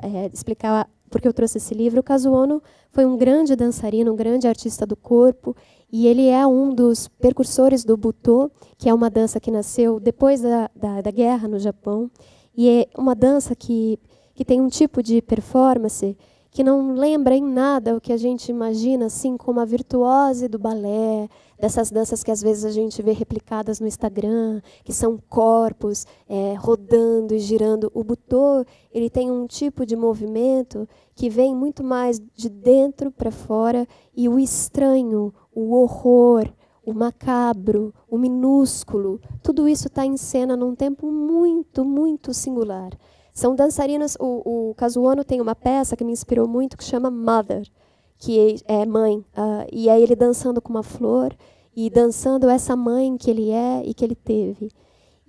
é, explicar porque eu trouxe esse livro, o Casuono foi um grande dançarino, um grande artista do corpo, e ele é um dos precursores do Butô, que é uma dança que nasceu depois da, da, da guerra no Japão, e é uma dança que que tem um tipo de performance que não lembra em nada o que a gente imagina, assim como a virtuose do balé, dessas danças que às vezes a gente vê replicadas no Instagram, que são corpos é, rodando e girando. O butô ele tem um tipo de movimento que vem muito mais de dentro para fora e o estranho, o horror, o macabro, o minúsculo, tudo isso está em cena num tempo muito, muito singular. São dançarinas O, o tem uma peça que me inspirou muito que chama Mother, que é, é mãe. Uh, e é ele dançando com uma flor e dançando essa mãe que ele é e que ele teve.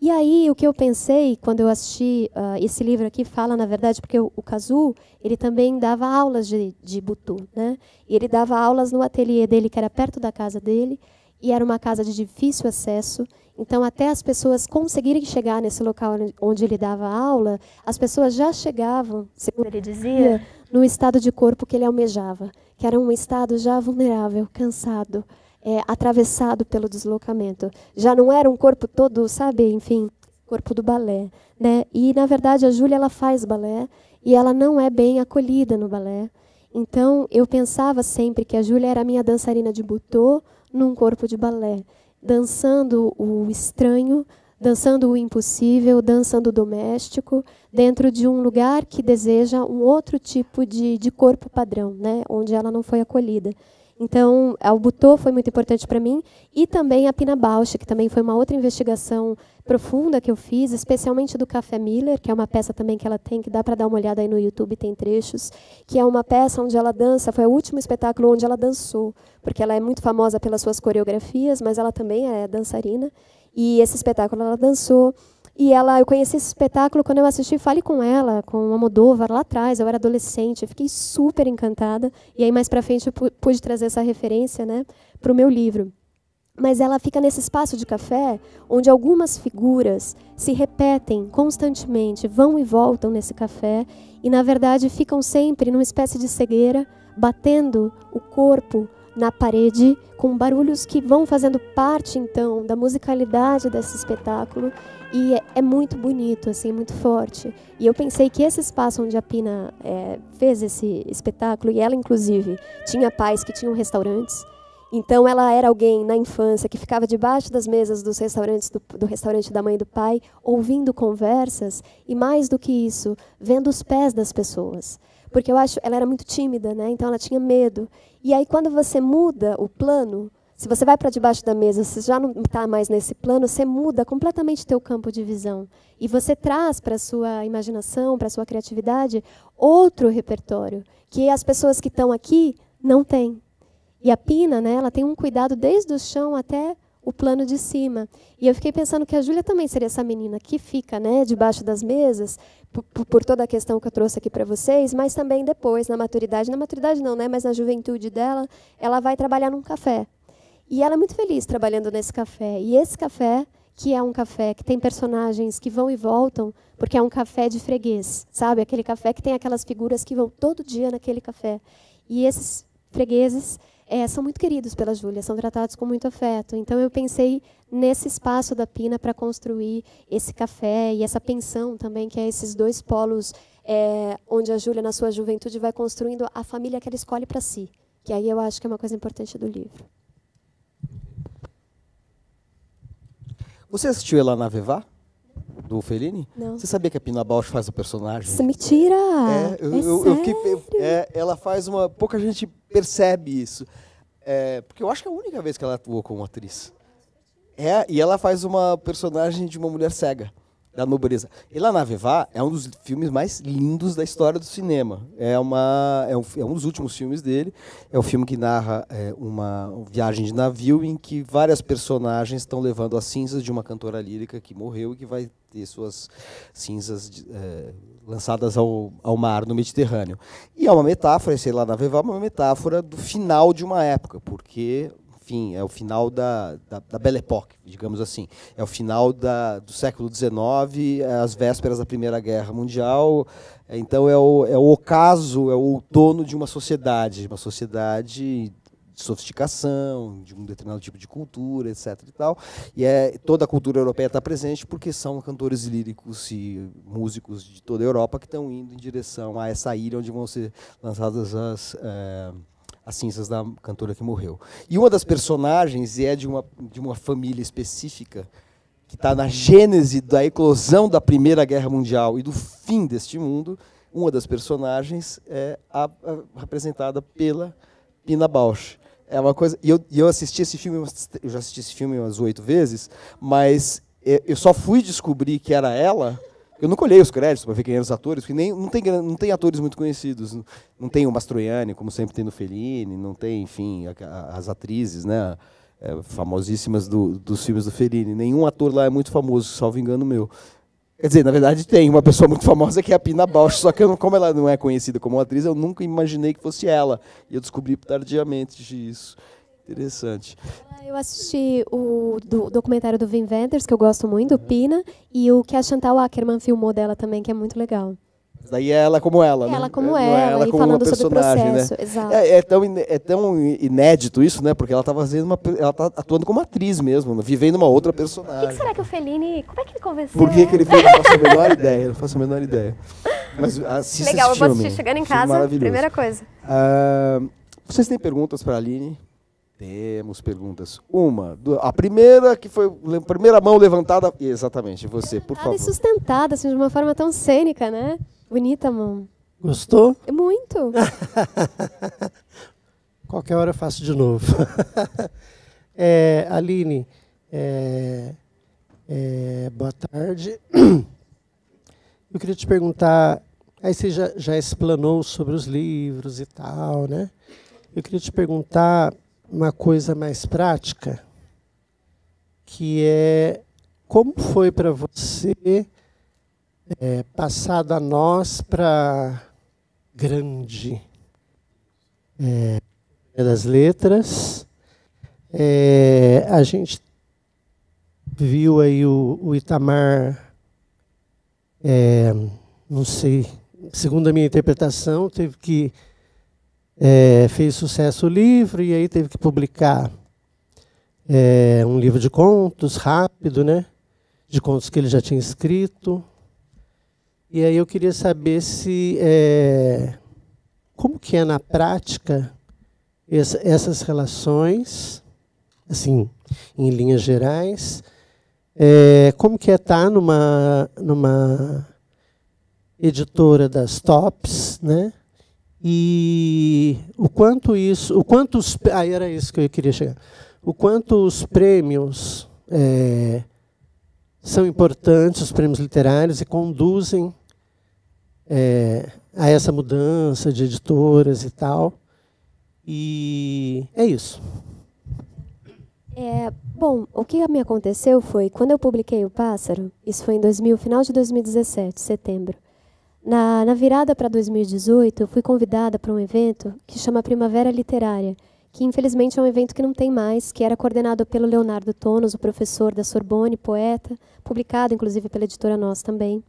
E aí o que eu pensei quando eu assisti uh, esse livro aqui fala na verdade porque o, Casu Kazu ele também dava aulas de, de butu, né? E ele dava aulas no ateliê dele que era perto da casa dele e era uma casa de difícil acesso então, até as pessoas conseguirem chegar nesse local onde ele dava aula, as pessoas já chegavam, segundo ele dizia, no estado de corpo que ele almejava, que era um estado já vulnerável, cansado, é, atravessado pelo deslocamento. Já não era um corpo todo, sabe, enfim, corpo do balé, né? E na verdade a Júlia ela faz balé e ela não é bem acolhida no balé. Então, eu pensava sempre que a Júlia era a minha dançarina de butô num corpo de balé dançando o estranho, dançando o impossível, dançando o doméstico, dentro de um lugar que deseja um outro tipo de, de corpo padrão, né, onde ela não foi acolhida. Então, o Butô foi muito importante para mim e também a Pina Bausch, que também foi uma outra investigação profunda que eu fiz, especialmente do Café Miller, que é uma peça também que ela tem, que dá para dar uma olhada aí no YouTube, tem trechos, que é uma peça onde ela dança, foi o último espetáculo onde ela dançou, porque ela é muito famosa pelas suas coreografias, mas ela também é dançarina, e esse espetáculo ela dançou e ela, eu conheci esse espetáculo quando eu assisti Fale com ela, com a Modovar lá atrás, eu era adolescente, eu fiquei super encantada. E aí mais para frente eu pude trazer essa referência, né, para o meu livro. Mas ela fica nesse espaço de café onde algumas figuras se repetem constantemente, vão e voltam nesse café e na verdade ficam sempre numa espécie de cegueira, batendo o corpo na parede com barulhos que vão fazendo parte então da musicalidade desse espetáculo e é, é muito bonito, assim, muito forte. E eu pensei que esse espaço onde a Pina é, fez esse espetáculo, e ela, inclusive, tinha pais que tinham restaurantes, então ela era alguém na infância que ficava debaixo das mesas dos restaurantes do, do, restaurante da mãe e do pai, ouvindo conversas e mais do que isso, vendo os pés das pessoas. Porque eu acho, ela era muito tímida, né? Então ela tinha medo. E aí quando você muda o plano, se você vai para debaixo da mesa, se já não está mais nesse plano, você muda completamente teu campo de visão e você traz para sua imaginação, para sua criatividade outro repertório que as pessoas que estão aqui não têm. E a Pina, né, ela tem um cuidado desde o chão até o plano de cima. E eu fiquei pensando que a Júlia também seria essa menina que fica, né, debaixo das mesas, por, por toda a questão que eu trouxe aqui para vocês, mas também depois na maturidade, na maturidade não, né, mas na juventude dela, ela vai trabalhar num café. E ela é muito feliz trabalhando nesse café. E esse café, que é um café que tem personagens que vão e voltam, porque é um café de freguês, sabe? Aquele café que tem aquelas figuras que vão todo dia naquele café. E esses fregueses é, são muito queridos pela Júlia, são tratados com muito afeto. Então eu pensei nesse espaço da Pina para construir esse café e essa pensão também, que é esses dois polos é, onde a Júlia, na sua juventude, vai construindo a família que ela escolhe para si. Que aí eu acho que é uma coisa importante do livro. Você assistiu ela na Vevá? Do Fellini? Não. Você sabia que a Pina Bausch faz o personagem? Isso, é mentira! É, eu, é eu, eu é, ela faz uma. Pouca gente percebe isso. É, porque eu acho que é a única vez que ela atuou como atriz. É, e ela faz uma personagem de uma mulher cega da nobreza. E La Nave é um dos filmes mais lindos da história do cinema. É, uma, é, um, é um dos últimos filmes dele. É o um filme que narra é, uma viagem de navio em que várias personagens estão levando as cinzas de uma cantora lírica que morreu e que vai ter suas cinzas de, é, lançadas ao, ao mar no Mediterrâneo. E é uma metáfora, sei lá, Nave Vá é uma metáfora do final de uma época, porque fim, é o final da, da, da Belle Époque, digamos assim. É o final da, do século XIX, é as vésperas da Primeira Guerra Mundial. É, então é o, é o ocaso, é o outono de uma sociedade, uma sociedade de sofisticação, de um determinado tipo de cultura, etc. E, tal. e é, toda a cultura europeia está presente porque são cantores líricos e músicos de toda a Europa que estão indo em direção a essa ilha onde vão ser lançadas as. É, as cinzas da cantora que morreu. E uma das personagens é de uma, de uma família específica que está na gênese da eclosão da Primeira Guerra Mundial e do fim deste mundo. Uma das personagens é a, a, representada pela Pina Bausch. É uma coisa. E eu, eu assisti esse filme, eu já assisti esse filme umas oito vezes, mas é, eu só fui descobrir que era ela eu não colhei os créditos para ver quem eram os atores, porque nem, não, tem, não tem atores muito conhecidos. Não tem o Mastroianni, como sempre tem no Fellini, não tem, enfim, a, a, as atrizes, né? É, famosíssimas do, dos filmes do Fellini. Nenhum ator lá é muito famoso, salvo engano meu. Quer dizer, na verdade tem uma pessoa muito famosa que é a Pina Bausch, só que eu, como ela não é conhecida como atriz, eu nunca imaginei que fosse ela. E eu descobri tardiamente disso. Interessante. Eu assisti o do, documentário do Vin Wenders, que eu gosto muito, uhum. Pina, e o que a Chantal Ackerman filmou dela também, que é muito legal. Daí é ela como ela, né? Ela né? como ela, é ela como falando sobre o né? processo. Né? Exato. É, é, tão, é tão inédito isso, né? Porque ela tá fazendo uma, ela tá atuando como atriz mesmo, né? vivendo uma outra personagem. O que, que, será que o Fellini, como é que ele convenceu? Por que, que ele fez? Não faço a menor ideia, não faço a menor ideia. Mas assista Legal, eu vou assistir chegando em casa, primeira coisa. Uh, vocês têm perguntas para a Aline? Temos perguntas. Uma, duas, a primeira que foi a primeira mão levantada, exatamente, você, por favor. sustentada, assim, de uma forma tão cênica, né? Bonita, mão. Gostou? É muito. Qualquer hora eu faço de novo. é, Aline, é, é, boa tarde. Eu queria te perguntar, aí você já, já explanou sobre os livros e tal, né? Eu queria te perguntar uma coisa mais prática, que é como foi para você é, passado a nós para grande é, das letras. É, a gente viu aí o, o Itamar, é, não sei, segundo a minha interpretação, teve que é, fez sucesso o livro e aí teve que publicar é, um livro de contos rápido, né? De contos que ele já tinha escrito. E aí eu queria saber se é, como que é na prática essa, essas relações, assim, em linhas gerais, é, como que é estar tá numa, numa editora das tops, né? E o quanto isso, o quanto os, ah, era isso que eu queria chegar. O quanto os prêmios é, são importantes, os prêmios literários, e conduzem é, a essa mudança de editoras e tal. E é isso. É, bom, o que me aconteceu foi, quando eu publiquei O Pássaro, isso foi em 2000, final de 2017, setembro, na, na virada para 2018, eu fui convidada para um evento que chama Primavera Literária, que infelizmente é um evento que não tem mais, que era coordenado pelo Leonardo Tonos, o professor da Sorbonne, poeta, publicado inclusive pela editora Nós também.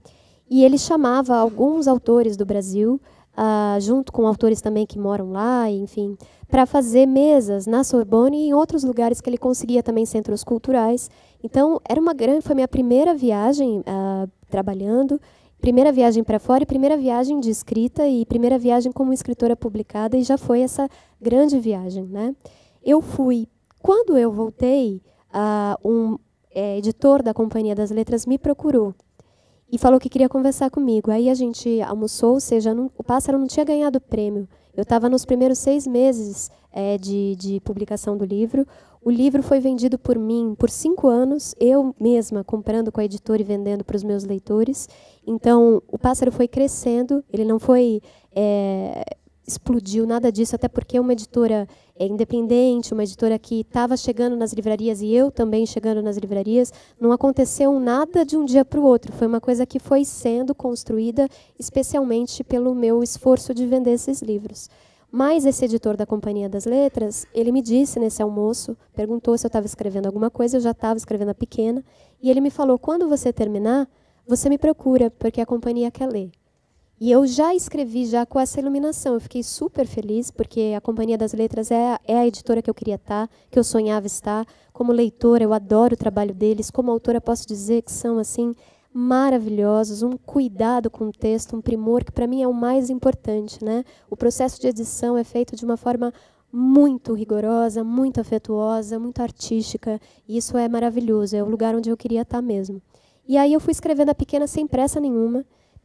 E ele chamava alguns autores do Brasil, uh, junto com autores também que moram lá, enfim, para fazer mesas na Sorbonne e em outros lugares que ele conseguia também centros culturais. Então, era uma grande, foi minha primeira viagem uh, trabalhando primeira viagem para fora e primeira viagem de escrita e primeira viagem como escritora publicada e já foi essa grande viagem, né? Eu fui. Quando eu voltei, uh, um é, editor da Companhia das Letras me procurou e falou que queria conversar comigo. Aí a gente almoçou, ou seja, não, o Pássaro não tinha ganhado o prêmio. Eu estava nos primeiros seis meses é, de, de publicação do livro. O livro foi vendido por mim por cinco anos, eu mesma comprando com a editora e vendendo para os meus leitores. Então, o pássaro foi crescendo, ele não foi. É, explodiu nada disso, até porque uma editora é, independente, uma editora que estava chegando nas livrarias e eu também chegando nas livrarias, não aconteceu nada de um dia para o outro. Foi uma coisa que foi sendo construída especialmente pelo meu esforço de vender esses livros. Mas esse editor da Companhia das Letras, ele me disse nesse almoço, perguntou se eu estava escrevendo alguma coisa, eu já estava escrevendo a pequena, e ele me falou: quando você terminar, você me procura porque a companhia quer ler. E eu já escrevi já com essa iluminação. Eu fiquei super feliz porque a Companhia das Letras é a, é a editora que eu queria estar, que eu sonhava estar. Como leitora, eu adoro o trabalho deles. Como autora, posso dizer que são assim maravilhosos, um cuidado com o texto, um primor que para mim é o mais importante, né? O processo de edição é feito de uma forma muito rigorosa, muito afetuosa, muito artística, e isso é maravilhoso, é o lugar onde eu queria estar mesmo. E aí eu fui escrevendo a pequena sem pressa nenhuma,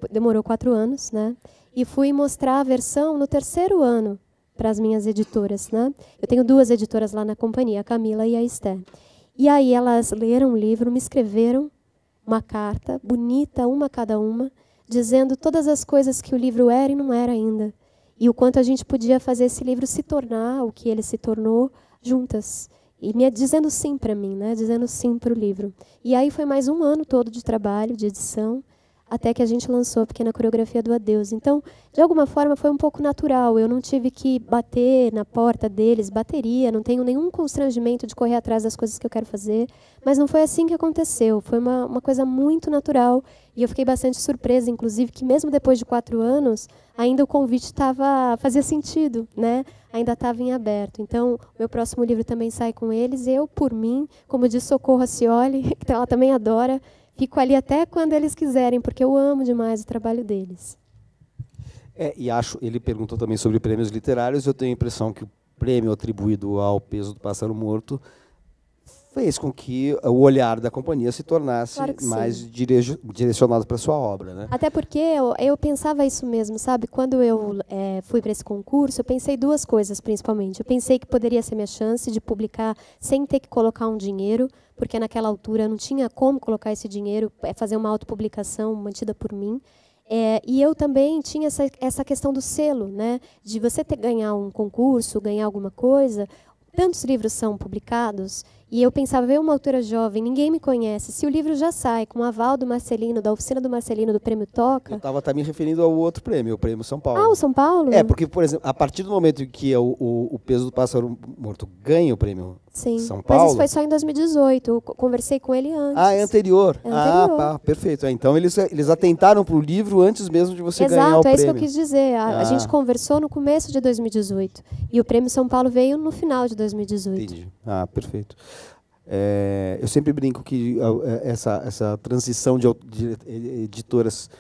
demorou quatro anos, né? E fui mostrar a versão no terceiro ano para as minhas editoras, né? Eu tenho duas editoras lá na companhia, a Camila e a Esther. E aí elas leram o livro, me escreveram uma carta bonita, uma cada uma, dizendo todas as coisas que o livro era e não era ainda, e o quanto a gente podia fazer esse livro se tornar o que ele se tornou juntas e me dizendo sim para mim, né? dizendo sim para o livro. E aí foi mais um ano todo de trabalho, de edição, até que a gente lançou a pequena coreografia do Adeus. Então, de alguma forma, foi um pouco natural. Eu não tive que bater na porta deles, bateria, não tenho nenhum constrangimento de correr atrás das coisas que eu quero fazer. Mas não foi assim que aconteceu. Foi uma, uma coisa muito natural. E eu fiquei bastante surpresa, inclusive, que mesmo depois de quatro anos, ainda o convite tava, fazia sentido, né? ainda estava em aberto. Então, meu próximo livro também sai com eles. Eu, por mim, como diz Socorro Cioli, que ela também adora, Fico ali até quando eles quiserem, porque eu amo demais o trabalho deles. É, e acho, ele perguntou também sobre prêmios literários, eu tenho a impressão que o prêmio atribuído ao Peso do Pássaro Morto fez com que o olhar da companhia se tornasse claro mais dire direcionado para sua obra, né? Até porque eu, eu, pensava isso mesmo, sabe? Quando eu é, fui para esse concurso, eu pensei duas coisas principalmente. Eu pensei que poderia ser minha chance de publicar sem ter que colocar um dinheiro, porque naquela altura eu não tinha como colocar esse dinheiro, é, fazer uma autopublicação mantida por mim. É, e eu também tinha essa, essa questão do selo, né? de você ter, ganhar um concurso, ganhar alguma coisa. Tantos livros são publicados, e eu pensava, eu uma autora jovem, ninguém me conhece. Se o livro já sai com o aval do Marcelino, da oficina do Marcelino, do Prêmio Toca... Eu estava me referindo ao outro prêmio, o Prêmio São Paulo. Ah, o São Paulo? É, porque, por exemplo, a partir do momento que o, o, o Peso do Pássaro Morto ganha o prêmio Sim. São Paulo. Mas isso foi só em 2018. Eu conversei com ele antes. Ah, é anterior. É ah, anterior. Ah, perfeito. É, então eles, eles atentaram para o livro antes mesmo de você Exato, ganhar o prêmio. Exato, é isso que eu quis dizer. A, ah. a, gente conversou no começo de 2018 e o prêmio São Paulo veio no final de 2018. Entendi. Ah, perfeito. É, eu sempre brinco que é, é, essa, essa transição de, de editoras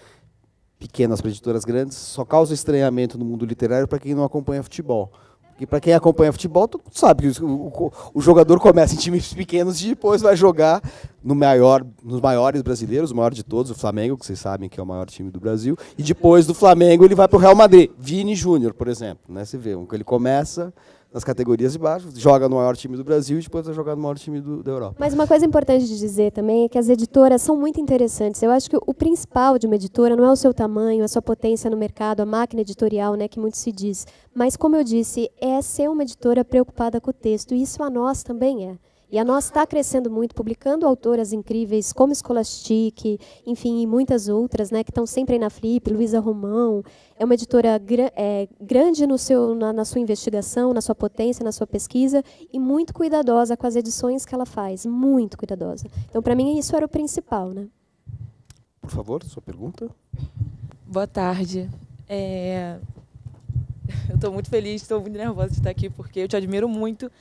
pequenas para editoras grandes só causa estranhamento no mundo literário para quem não acompanha futebol. Porque para quem acompanha futebol, todo sabe que o, o, o, jogador começa em times pequenos e depois vai jogar no maior, nos maiores brasileiros, o maior de todos, o Flamengo, que vocês sabem que é o maior time do Brasil. E depois do Flamengo ele vai para o Real Madrid. Vini Júnior, por exemplo. Né? Você vê, ele começa nas categorias de baixo, joga no maior time do Brasil e depois vai jogar no maior time do, da Europa. Mas uma coisa importante de dizer também é que as editoras são muito interessantes. Eu acho que o principal de uma editora não é o seu tamanho, a sua potência no mercado, a máquina editorial, né, que muito se diz. Mas, como eu disse, é ser uma editora preocupada com o texto, e isso a nós também é. E a nossa está crescendo muito, publicando autoras incríveis como Escolastique, enfim, e muitas outras, né, que estão sempre aí na Flip, Luísa Romão. É uma editora é, grande no seu, na, na, sua investigação, na sua potência, na sua pesquisa, e muito cuidadosa com as edições que ela faz, muito cuidadosa. Então, para mim, isso era o principal. Né? Por favor, sua pergunta. Boa tarde. É... Eu estou muito feliz, estou muito nervosa de estar aqui, porque eu te admiro muito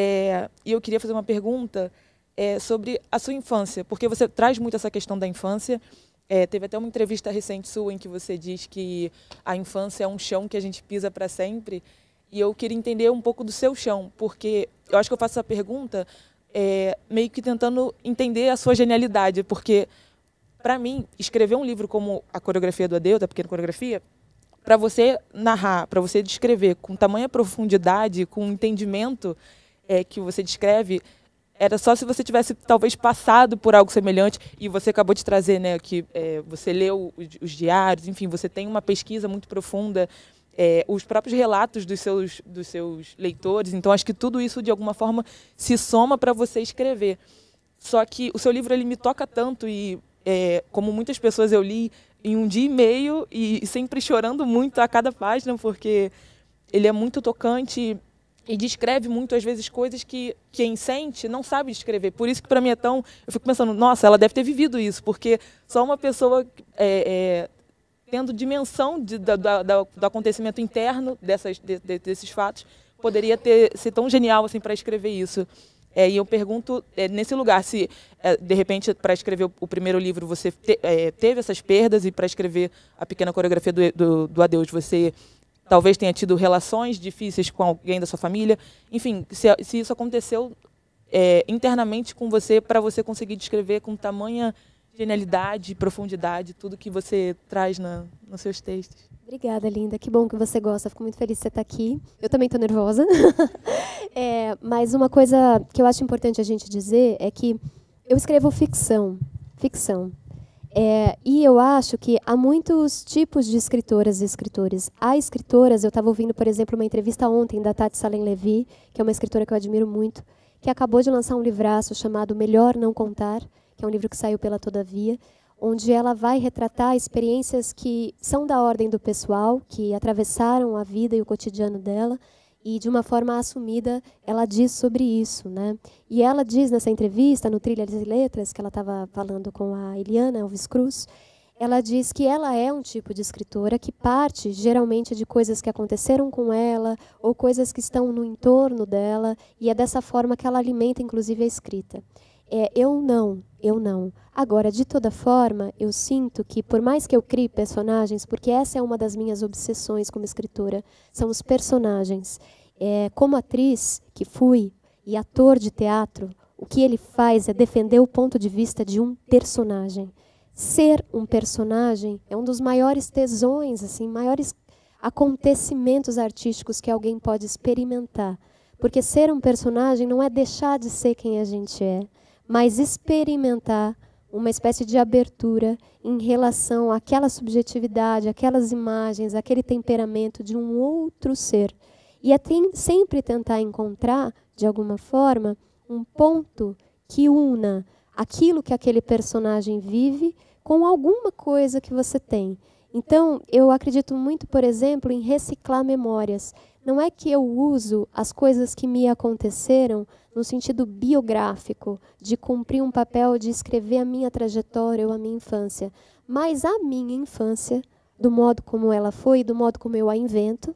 é, e eu queria fazer uma pergunta é, sobre a sua infância, porque você traz muito essa questão da infância. É, teve até uma entrevista recente sua em que você diz que a infância é um chão que a gente pisa para sempre. E eu queria entender um pouco do seu chão, porque eu acho que eu faço essa pergunta é, meio que tentando entender a sua genialidade, porque para mim escrever um livro como a coreografia do Adeus, da pequena coreografia, para você narrar, para você descrever com tamanha profundidade, com entendimento, é, que você descreve, era só se você tivesse talvez passado por algo semelhante e você acabou de trazer, né, que é, você leu os, os, diários, enfim, você tem uma pesquisa muito profunda, é, os próprios relatos dos seus, dos seus leitores, então acho que tudo isso de alguma forma se soma para você escrever. Só que o seu livro ele me toca tanto e é, como muitas pessoas eu li em um dia e meio e sempre chorando muito a cada página porque ele é muito tocante e descreve muito às vezes coisas que quem sente não sabe descrever. Por isso que para mim é tão, eu fico pensando, nossa, ela deve ter vivido isso, porque só uma pessoa é, é, tendo dimensão de, da, da, do acontecimento interno dessas, de, de, desses fatos poderia ter ser tão genial assim para escrever isso. É, e eu pergunto é, nesse lugar se é, de repente para escrever o primeiro livro você te, é, teve essas perdas e para escrever a pequena coreografia do, do, do Adeus você talvez tenha tido relações difíceis com alguém da sua família. Enfim, se, se isso aconteceu é, internamente com você, para você conseguir descrever com tamanha genialidade, profundidade, tudo que você traz na, nos seus textos. Obrigada, linda. Que bom que você gosta. Fico muito feliz de você estar tá aqui. Eu também estou nervosa. é, mas uma coisa que eu acho importante a gente dizer é que eu escrevo ficção. Ficção. É, e eu acho que há muitos tipos de escritoras e escritores. Há escritoras, eu estava ouvindo, por exemplo, uma entrevista ontem da Tati Salem Levi, que é uma escritora que eu admiro muito, que acabou de lançar um livraço chamado Melhor Não Contar, que é um livro que saiu pela Todavia, onde ela vai retratar experiências que são da ordem do pessoal, que atravessaram a vida e o cotidiano dela, e de uma forma assumida ela diz sobre isso, né? E ela diz nessa entrevista no Trilha de Letras que ela estava falando com a Eliana Alves Cruz, ela diz que ela é um tipo de escritora que parte geralmente de coisas que aconteceram com ela ou coisas que estão no entorno dela e é dessa forma que ela alimenta inclusive a escrita. É, eu não, eu não. Agora, de toda forma, eu sinto que, por mais que eu crie personagens, porque essa é uma das minhas obsessões como escritora, são os personagens. É, como atriz que fui e ator de teatro, o que ele faz é defender o ponto de vista de um personagem. Ser um personagem é um dos maiores tesões, assim, maiores acontecimentos artísticos que alguém pode experimentar. Porque ser um personagem não é deixar de ser quem a gente é, mas experimentar uma espécie de abertura em relação àquela subjetividade, aquelas imagens, aquele temperamento de um outro ser e é sempre tentar encontrar, de alguma forma, um ponto que una aquilo que aquele personagem vive com alguma coisa que você tem. Então, eu acredito muito, por exemplo, em reciclar memórias. Não é que eu uso as coisas que me aconteceram no sentido biográfico, de cumprir um papel, de escrever a minha trajetória ou a minha infância, mas a minha infância, do modo como ela foi, e do modo como eu a invento,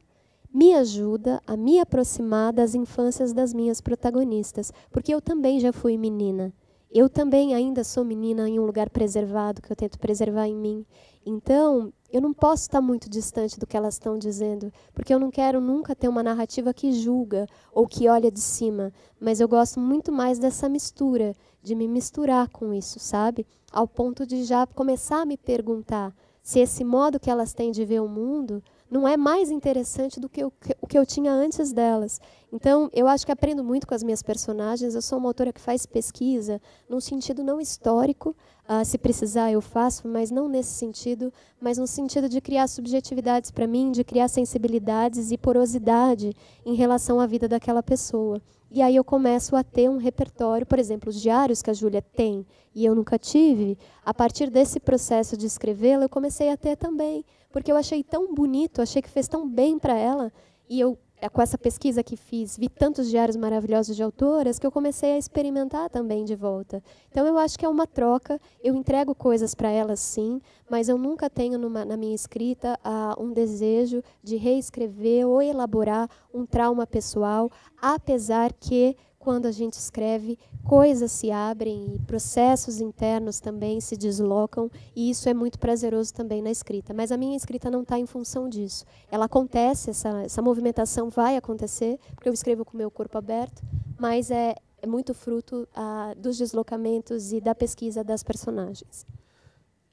me ajuda a me aproximar das infâncias das minhas protagonistas, porque eu também já fui menina. Eu também ainda sou menina em um lugar preservado que eu tento preservar em mim. Então, eu não posso estar muito distante do que elas estão dizendo, porque eu não quero nunca ter uma narrativa que julga ou que olha de cima, mas eu gosto muito mais dessa mistura, de me misturar com isso, sabe? Ao ponto de já começar a me perguntar se esse modo que elas têm de ver o mundo não é mais interessante do que o, que o que eu tinha antes delas. Então, eu acho que aprendo muito com as minhas personagens. Eu sou uma autora que faz pesquisa num sentido não histórico, ah, se precisar eu faço, mas não nesse sentido, mas no sentido de criar subjetividades para mim, de criar sensibilidades e porosidade em relação à vida daquela pessoa. E aí eu começo a ter um repertório, por exemplo, os diários que a Júlia tem e eu nunca tive, a partir desse processo de escrevê-la, eu comecei a ter também porque eu achei tão bonito, achei que fez tão bem para ela. E eu, é, com essa pesquisa que fiz, vi tantos diários maravilhosos de autoras que eu comecei a experimentar também de volta. Então eu acho que é uma troca. Eu entrego coisas para elas, sim, mas eu nunca tenho numa, na minha escrita uh, um desejo de reescrever ou elaborar um trauma pessoal, apesar que quando a gente escreve, coisas se abrem e processos internos também se deslocam, e isso é muito prazeroso também na escrita. Mas a minha escrita não está em função disso. Ela acontece, essa, essa movimentação vai acontecer, porque eu escrevo com o meu corpo aberto, mas é, é muito fruto ah, dos deslocamentos e da pesquisa das personagens.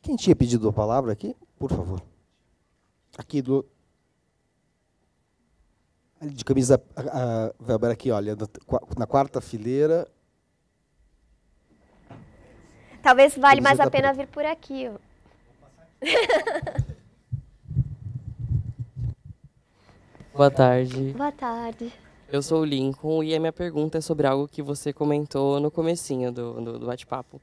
Quem tinha pedido a palavra aqui? Por favor. Aqui do de camisa, Weber, aqui, olha, na quarta fileira. Talvez vale mais a pena pra... vir por aqui. Boa tarde. Boa tarde. Eu sou o Lincoln e a minha pergunta é sobre algo que você comentou no comecinho do, do, do bate-papo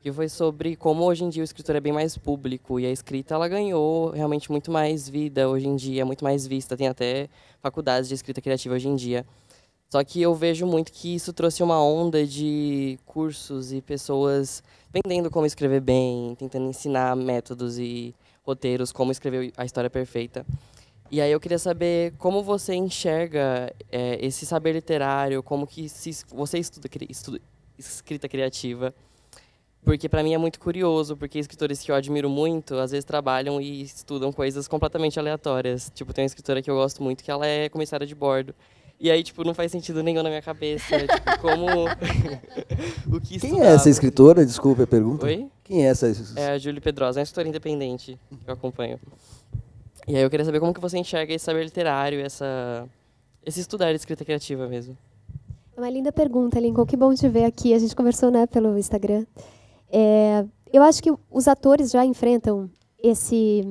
que foi sobre como hoje em dia o escritor é bem mais público e a escrita ela ganhou realmente muito mais vida hoje em dia, muito mais vista, tem até faculdades de escrita criativa hoje em dia. Só que eu vejo muito que isso trouxe uma onda de cursos e pessoas vendendo como escrever bem, tentando ensinar métodos e roteiros, como escrever a história perfeita. E aí eu queria saber como você enxerga é, esse saber literário, como que se, você estuda, estuda escrita criativa, porque para mim é muito curioso, porque escritores que eu admiro muito, às vezes trabalham e estudam coisas completamente aleatórias. Tipo, tem uma escritora que eu gosto muito que ela é comissária de bordo. E aí, tipo, não faz sentido nenhum na minha cabeça. tipo, como. o que Quem é estudava. é essa escritora? Desculpa a pergunta. Oi? Quem é essa? É a Júlia Pedrosa, é uma escritora independente que eu acompanho. E aí eu queria saber como que você enxerga esse saber literário, essa... esse estudar de escrita criativa mesmo. É uma linda pergunta, Lincoln. Que bom te ver aqui. A gente conversou né, pelo Instagram. É, eu acho que os atores já enfrentam esse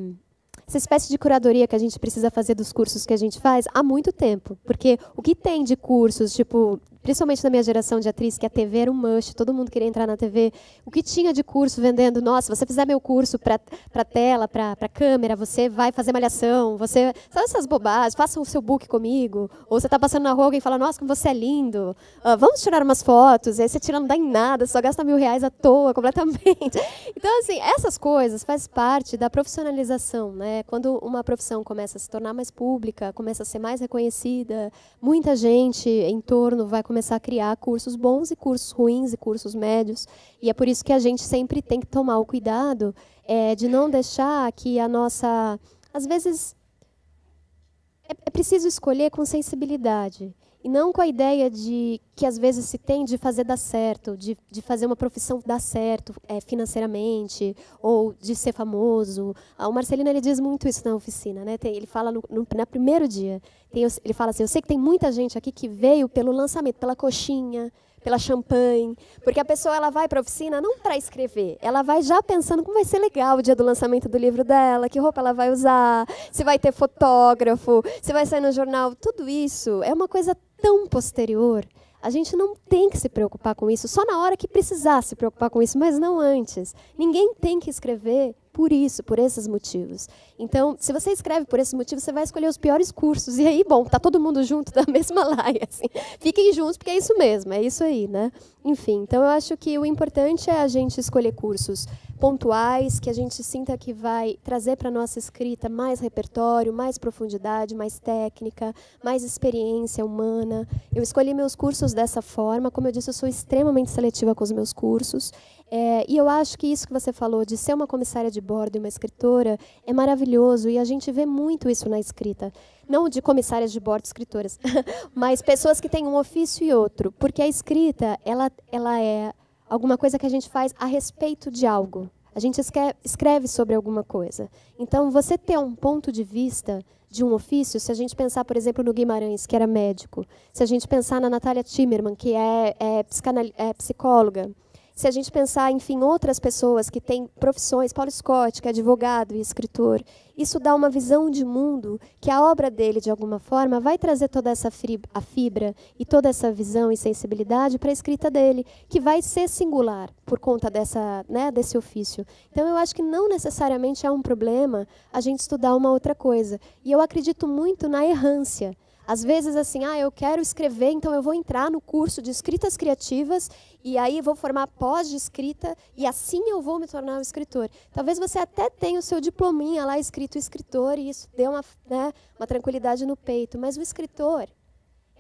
essa espécie de curadoria que a gente precisa fazer dos cursos que a gente faz há muito tempo. Porque o que tem de cursos, tipo, principalmente na minha geração de atriz, que a TV era um mush, todo mundo queria entrar na TV. O que tinha de curso vendendo? Nossa, se você fizer meu curso para tela, para câmera, você vai fazer malhação, você. Sabe essas bobagens? Faça o seu book comigo. Ou você está passando na rua e fala, nossa, como você é lindo. Uh, vamos tirar umas fotos. E aí você tira, não dá em nada, só gasta mil reais à toa completamente. Então, assim, essas coisas faz parte da profissionalização, né? Quando uma profissão começa a se tornar mais pública, começa a ser mais reconhecida, muita gente em torno vai começar a criar cursos bons e cursos ruins e cursos médios. E é por isso que a gente sempre tem que tomar o cuidado é, de não deixar que a nossa. Às vezes, é, é preciso escolher com sensibilidade. E não com a ideia de que às vezes se tem de fazer dar certo, de, de fazer uma profissão dar certo é, financeiramente, ou de ser famoso. Ah, o Marcelino ele diz muito isso na oficina, né? Tem, ele fala no, no primeiro dia, tem, ele fala assim, eu sei que tem muita gente aqui que veio pelo lançamento, pela coxinha, pela champanhe, porque a pessoa ela vai para a oficina não para escrever, ela vai já pensando como vai ser legal o dia do lançamento do livro dela, que roupa ela vai usar, se vai ter fotógrafo, se vai sair no jornal, tudo isso é uma coisa tão posterior. A gente não tem que se preocupar com isso, só na hora que precisar se preocupar com isso, mas não antes. Ninguém tem que escrever por isso, por esses motivos. Então, se você escreve por esses motivos, você vai escolher os piores cursos. E aí, bom, tá todo mundo junto da mesma laia. Assim. Fiquem juntos, porque é isso mesmo, é isso aí, né? Enfim, então eu acho que o importante é a gente escolher cursos pontuais que a gente sinta que vai trazer para a nossa escrita mais repertório, mais profundidade, mais técnica, mais experiência humana. Eu escolhi meus cursos dessa forma. Como eu disse, eu sou extremamente seletiva com os meus cursos. É, e eu acho que isso que você falou de ser uma comissária de bordo e uma escritora é maravilhoso e a gente vê muito isso na escrita. Não de comissárias de bordo escritoras, mas pessoas que têm um ofício e outro. Porque a escrita, ela, ela é alguma coisa que a gente faz a respeito de algo. A gente escreve sobre alguma coisa. Então, você ter um ponto de vista de um ofício, se a gente pensar, por exemplo, no Guimarães, que era médico, se a gente pensar na Natália Timmerman, que é, é, é psicóloga, se a gente pensar, enfim, outras pessoas que têm profissões, Paulo Scott, que é advogado e escritor, isso dá uma visão de mundo que a obra dele, de alguma forma, vai trazer toda essa a fibra e toda essa visão e sensibilidade para a escrita dele, que vai ser singular por conta dessa, né, desse ofício. Então, eu acho que não necessariamente é um problema a gente estudar uma outra coisa. E eu acredito muito na errância. Às vezes, assim, ah, eu quero escrever, então eu vou entrar no curso de escritas criativas e aí vou formar pós de escrita e assim eu vou me tornar um escritor. Talvez você até tenha o seu diplominha lá escrito escritor e isso dê uma, né, uma tranquilidade no peito, mas o escritor,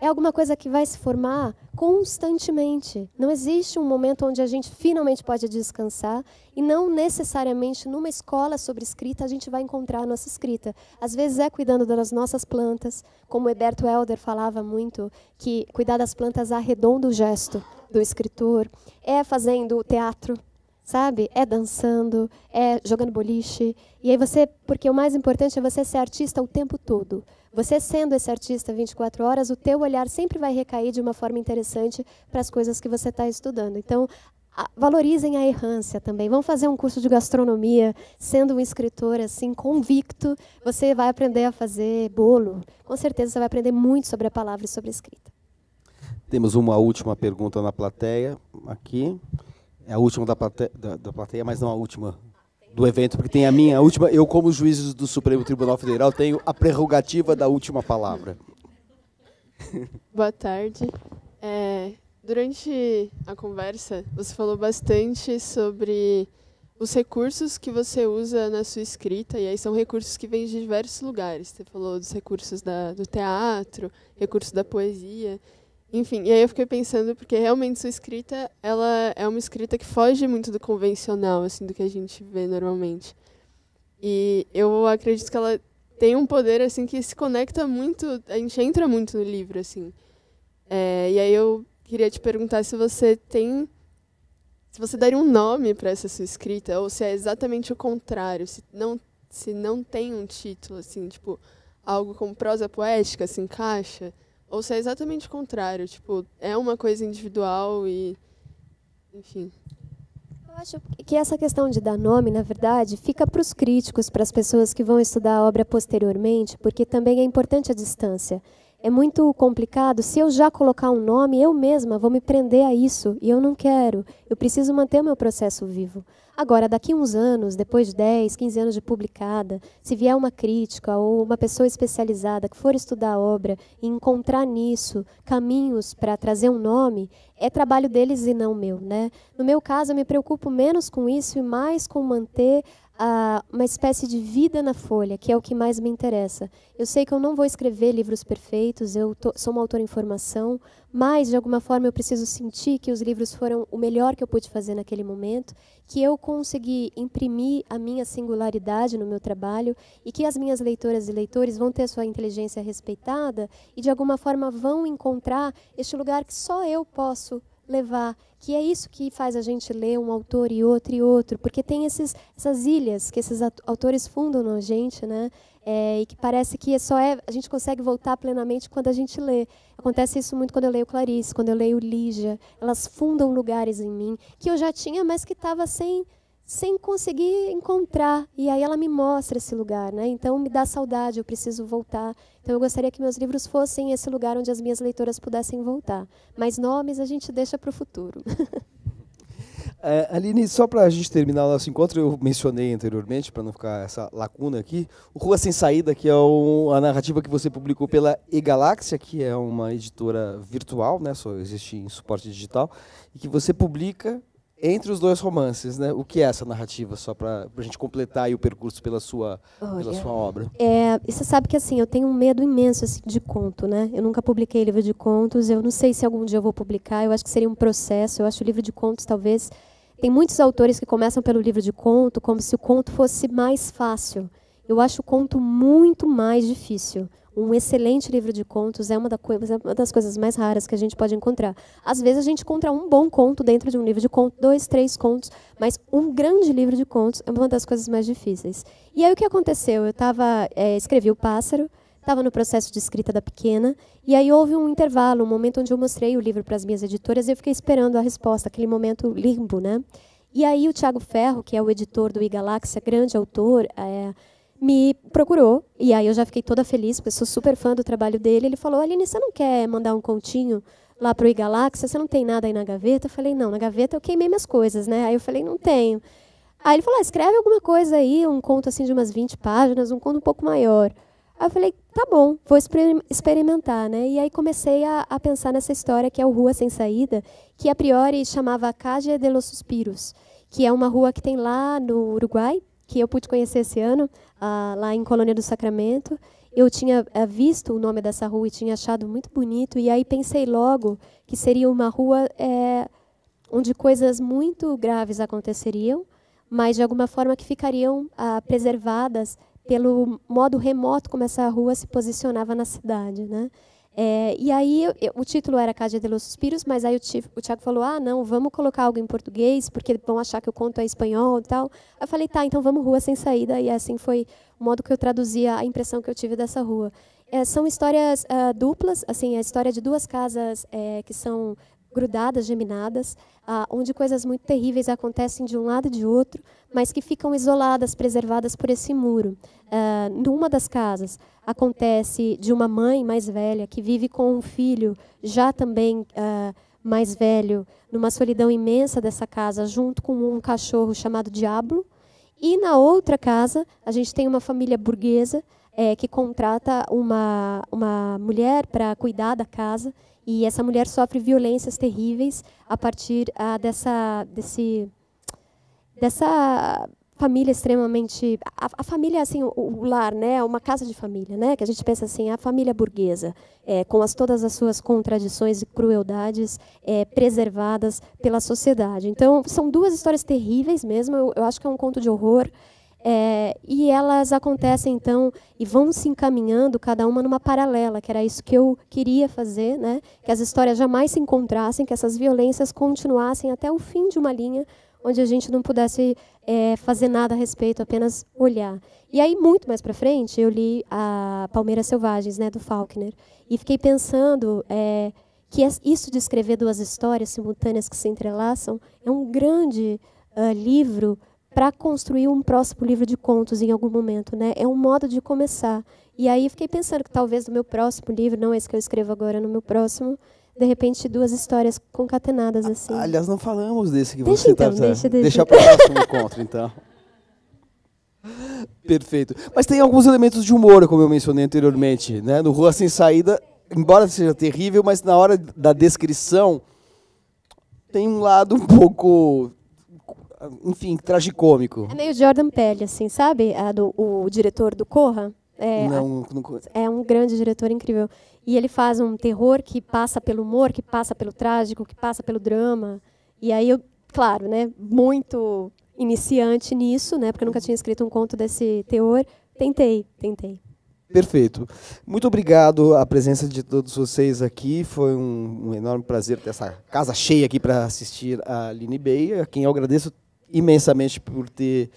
é alguma coisa que vai se formar constantemente. Não existe um momento onde a gente finalmente pode descansar e não necessariamente numa escola sobre escrita a gente vai encontrar a nossa escrita. Às vezes é cuidando das nossas plantas, como o Heberto Helder falava muito, que cuidar das plantas arredonda o gesto do escritor, é fazendo teatro, sabe? É dançando, é jogando boliche. E aí você, porque o mais importante é você ser artista o tempo todo. Você sendo esse artista 24 horas, o teu olhar sempre vai recair de uma forma interessante para as coisas que você está estudando. Então, valorizem a errância também. Vão fazer um curso de gastronomia, sendo um escritor assim convicto, você vai aprender a fazer bolo. Com certeza você vai aprender muito sobre a palavra e sobre a escrita. Temos uma última pergunta na plateia aqui. É a última da plateia, da, da plateia mas não a última do evento, porque tem a minha última. Eu, como juízes do Supremo Tribunal Federal, tenho a prerrogativa da última palavra. Boa tarde. É, durante a conversa, você falou bastante sobre os recursos que você usa na sua escrita, e aí são recursos que vêm de diversos lugares. Você falou dos recursos da, do teatro, recursos da poesia. Enfim, e aí eu fiquei pensando, porque realmente sua escrita, ela é uma escrita que foge muito do convencional, assim, do que a gente vê normalmente. E eu acredito que ela tem um poder, assim, que se conecta muito, a gente entra muito no livro, assim. É, e aí eu queria te perguntar se você tem, se você daria um nome para essa sua escrita, ou se é exatamente o contrário, se não, se não tem um título, assim, tipo, algo como prosa poética se encaixa... Ou se é exatamente o contrário, tipo, é uma coisa individual e. Enfim. Eu acho que essa questão de dar nome, na verdade, fica para os críticos, para as pessoas que vão estudar a obra posteriormente, porque também é importante a distância é muito complicado. Se eu já colocar um nome, eu mesma vou me prender a isso e eu não quero. Eu preciso manter o meu processo vivo. Agora, daqui uns anos, depois de 10, 15 anos de publicada, se vier uma crítica ou uma pessoa especializada que for estudar a obra e encontrar nisso caminhos para trazer um nome, é trabalho deles e não meu, né? No meu caso, eu me preocupo menos com isso e mais com manter uma espécie de vida na folha, que é o que mais me interessa. Eu sei que eu não vou escrever livros perfeitos, eu tô, sou uma autora em formação, mas de alguma forma eu preciso sentir que os livros foram o melhor que eu pude fazer naquele momento, que eu consegui imprimir a minha singularidade no meu trabalho e que as minhas leitoras e leitores vão ter a sua inteligência respeitada e de alguma forma vão encontrar este lugar que só eu posso levar, que é isso que faz a gente ler um autor e outro e outro, porque tem esses, essas ilhas que esses autores fundam na gente, né? É, e que parece que é só é a gente consegue voltar plenamente quando a gente lê. Acontece isso muito quando eu leio Clarice, quando eu leio Lígia. Elas fundam lugares em mim que eu já tinha, mas que estava sem sem conseguir encontrar. E aí ela me mostra esse lugar, né? Então me dá saudade, eu preciso voltar. Então eu gostaria que meus livros fossem esse lugar onde as minhas leitoras pudessem voltar. Mas nomes a gente deixa para o futuro. É, Aline, só para a gente terminar o nosso encontro, eu mencionei anteriormente, para não ficar essa lacuna aqui, o Rua Sem Saída, que é um, a narrativa que você publicou pela eGaláxia, que é uma editora virtual, né, só existe em suporte digital, e que você publica entre os dois romances, né? O que é essa narrativa, só para a gente completar o percurso pela sua, Olha, pela sua obra? É, e você sabe que assim, eu tenho um medo imenso assim, de conto, né? Eu nunca publiquei livro de contos, eu não sei se algum dia eu vou publicar, eu acho que seria um processo, eu acho o livro de contos talvez. Tem muitos autores que começam pelo livro de conto como se o conto fosse mais fácil. Eu acho o conto muito mais difícil um excelente livro de contos é, é uma, das coisas mais raras que a gente pode encontrar. Às vezes a gente encontra um bom conto dentro de um livro de contos, dois, três contos, mas um grande livro de contos é uma das coisas mais difíceis. E aí o que aconteceu? Eu tava, é, escrevi o pássaro, estava no processo de escrita da pequena, e aí houve um intervalo, um momento onde eu mostrei o livro para as minhas editoras e eu fiquei esperando a resposta, aquele momento limbo, né? E aí o Tiago Ferro, que é o editor do iGaláxia, grande autor, é, me procurou. E aí eu já fiquei toda feliz, porque sou super fã do trabalho dele. Ele falou: Aline, você não quer mandar um continho lá para o Igaláxia? Você não tem nada aí na gaveta? Eu falei: Não, na gaveta eu queimei minhas coisas, né? Aí eu falei: Não tenho. Aí ele falou: ah, Escreve alguma coisa aí, um conto assim de umas 20 páginas, um conto um pouco maior. Aí eu falei: Tá bom, vou experimentar, né? E aí comecei a, a pensar nessa história que é o Rua Sem Saída, que a priori chamava Caja de los Suspiros, que é uma rua que tem lá no Uruguai que eu pude conhecer esse ano, uh, lá em Colônia do Sacramento. Eu tinha uh, visto o nome dessa rua e tinha achado muito bonito, e aí pensei logo que seria uma rua é, onde coisas muito graves aconteceriam, mas de alguma forma que ficariam uh, preservadas pelo modo remoto como essa rua se posicionava na cidade, né? É, e aí eu, eu, o título era Casa de los Suspiros, mas aí o, o Tiago falou, ah, não, vamos colocar algo em português, porque vão achar que o conto é espanhol e tal. Eu falei, tá, então vamos Rua Sem Saída, e assim foi o modo que eu traduzia a impressão que eu tive dessa rua. É, são histórias uh, duplas, assim, é a história de duas casas é, que são grudadas, geminadas, ah, onde coisas muito terríveis acontecem de um lado e de outro, mas que ficam isoladas, preservadas por esse muro. Ah, numa das casas acontece de uma mãe mais velha que vive com um filho já também ah, mais velho, numa solidão imensa dessa casa, junto com um cachorro chamado Diablo. E na outra casa, a gente tem uma família burguesa é, que contrata uma, uma mulher para cuidar da casa e essa mulher sofre violências terríveis a partir ah, dessa, desse, dessa família extremamente a, a família assim o, o, lar né é uma casa de família né que a gente pensa assim a família burguesa é, com as todas as suas contradições e crueldades é, preservadas pela sociedade então são duas histórias terríveis mesmo eu, eu acho que é um conto de horror é, e elas acontecem então e vão se encaminhando cada uma numa paralela, que era isso que eu queria fazer, né? Que as histórias jamais se encontrassem, que essas violências continuassem até o fim de uma linha onde a gente não pudesse é, fazer nada a respeito, apenas olhar. E aí muito mais para frente eu li a Palmeiras Selvagens, né, do Faulkner, e fiquei pensando é, que isso de escrever duas histórias simultâneas que se entrelaçam é um grande uh, livro para construir um próximo livro de contos em algum momento, né? É um modo de começar. E aí fiquei pensando que talvez no meu próximo livro, não esse que eu escrevo agora, no meu próximo, de repente duas histórias concatenadas assim. Aliás, não falamos desse que deixa você tá então, tá deixa, deixa. deixa para o próximo encontro, então. Perfeito. Mas tem alguns elementos de humor, como eu mencionei anteriormente, né? No Rua Sem Saída, embora seja terrível, mas na hora da descrição tem um lado um pouco enfim, tragicômico. É meio Jordan Pelle, assim, sabe? A do, o diretor do Corra. É, não, não... é um grande diretor incrível. E ele faz um terror que passa pelo humor, que passa pelo trágico, que passa pelo drama. E aí eu, claro, né, muito iniciante nisso, né, porque eu nunca tinha escrito um conto desse teor. Tentei, tentei. Perfeito. Muito obrigado à presença de todos vocês aqui. Foi um, um enorme prazer ter essa casa cheia aqui para assistir a Lini Beia, a quem eu agradeço imensamente por ter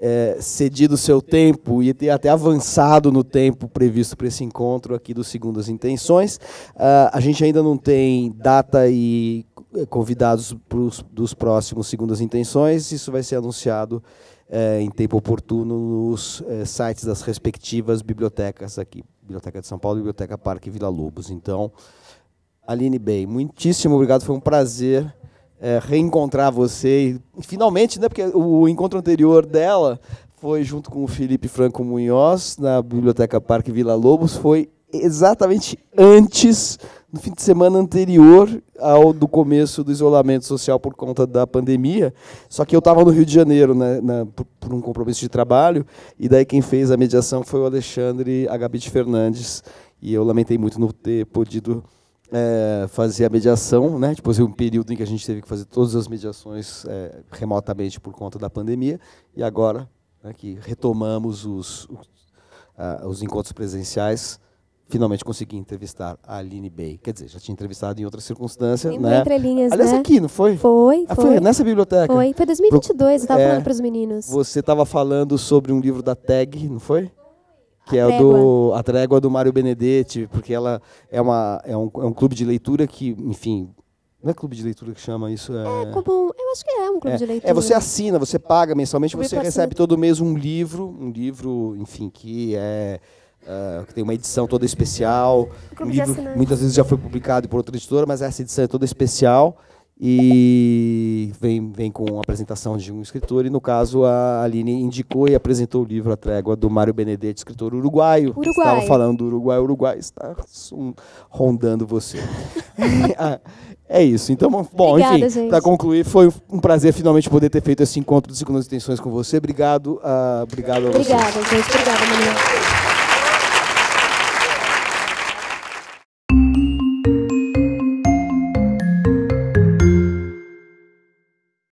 é, cedido o seu tempo e ter até avançado no tempo previsto para esse encontro aqui do Segundas Intenções. Uh, a gente ainda não tem data e convidados pros, dos próximos Segundas Intenções, isso vai ser anunciado é, em tempo oportuno nos é, sites das respectivas bibliotecas aqui, Biblioteca de São Paulo e Biblioteca Parque Vila Lobos. Então, Aline Bey, muitíssimo obrigado, foi um prazer é, reencontrar você. E, finalmente, né? Porque o encontro anterior dela foi junto com o Felipe Franco Munhoz, na Biblioteca Parque Vila Lobos, foi exatamente antes, no fim de semana anterior ao do começo do isolamento social por conta da pandemia. Só que eu estava no Rio de Janeiro, né, na, por, por, um compromisso de trabalho, e daí quem fez a mediação foi o Alexandre Agabite Fernandes, e eu lamentei muito não ter podido é, fazer a mediação, né? Depois tipo assim, de um período em que a gente teve que fazer todas as mediações é, remotamente por conta da pandemia e agora né, que retomamos os, os, uh, os, encontros presenciais, finalmente consegui entrevistar a Aline Bey. Quer dizer, já tinha entrevistado em outra circunstância, né? Entre linhas, Aliás, né? aqui, não foi? Foi, ah, foi. foi. nessa biblioteca. Foi, foi 2022, eu estava é, falando para os meninos. Você estava falando sobre um livro da Tag, não foi? que é a é trégua. do a trégua do Mário Benedetti, porque ela é uma é um, é um clube de leitura que, enfim, não é clube de leitura que chama isso? É, é como, eu acho que é um clube é, de é, leitura. É, você assina, você paga mensalmente, você recebe todo mês um livro, um livro, enfim, que é uh, que tem uma edição toda especial. Um livro muitas vezes já foi publicado por outra editora, mas essa edição é toda especial e vem, vem com a apresentação de um escritor, e no caso a Aline indicou e apresentou o livro A Trégua do Mário Benedetti, escritor uruguaio. Uruguai. Estava falando do Uruguai, Uruguai está rondando você. Ah, é isso. Então, bom, Obrigada, enfim, para concluir, foi um prazer finalmente poder ter feito esse encontro de Segundas Intenções com você. Obrigado, uh, obrigado a você. Obrigada, gente. Obrigada, Manuel.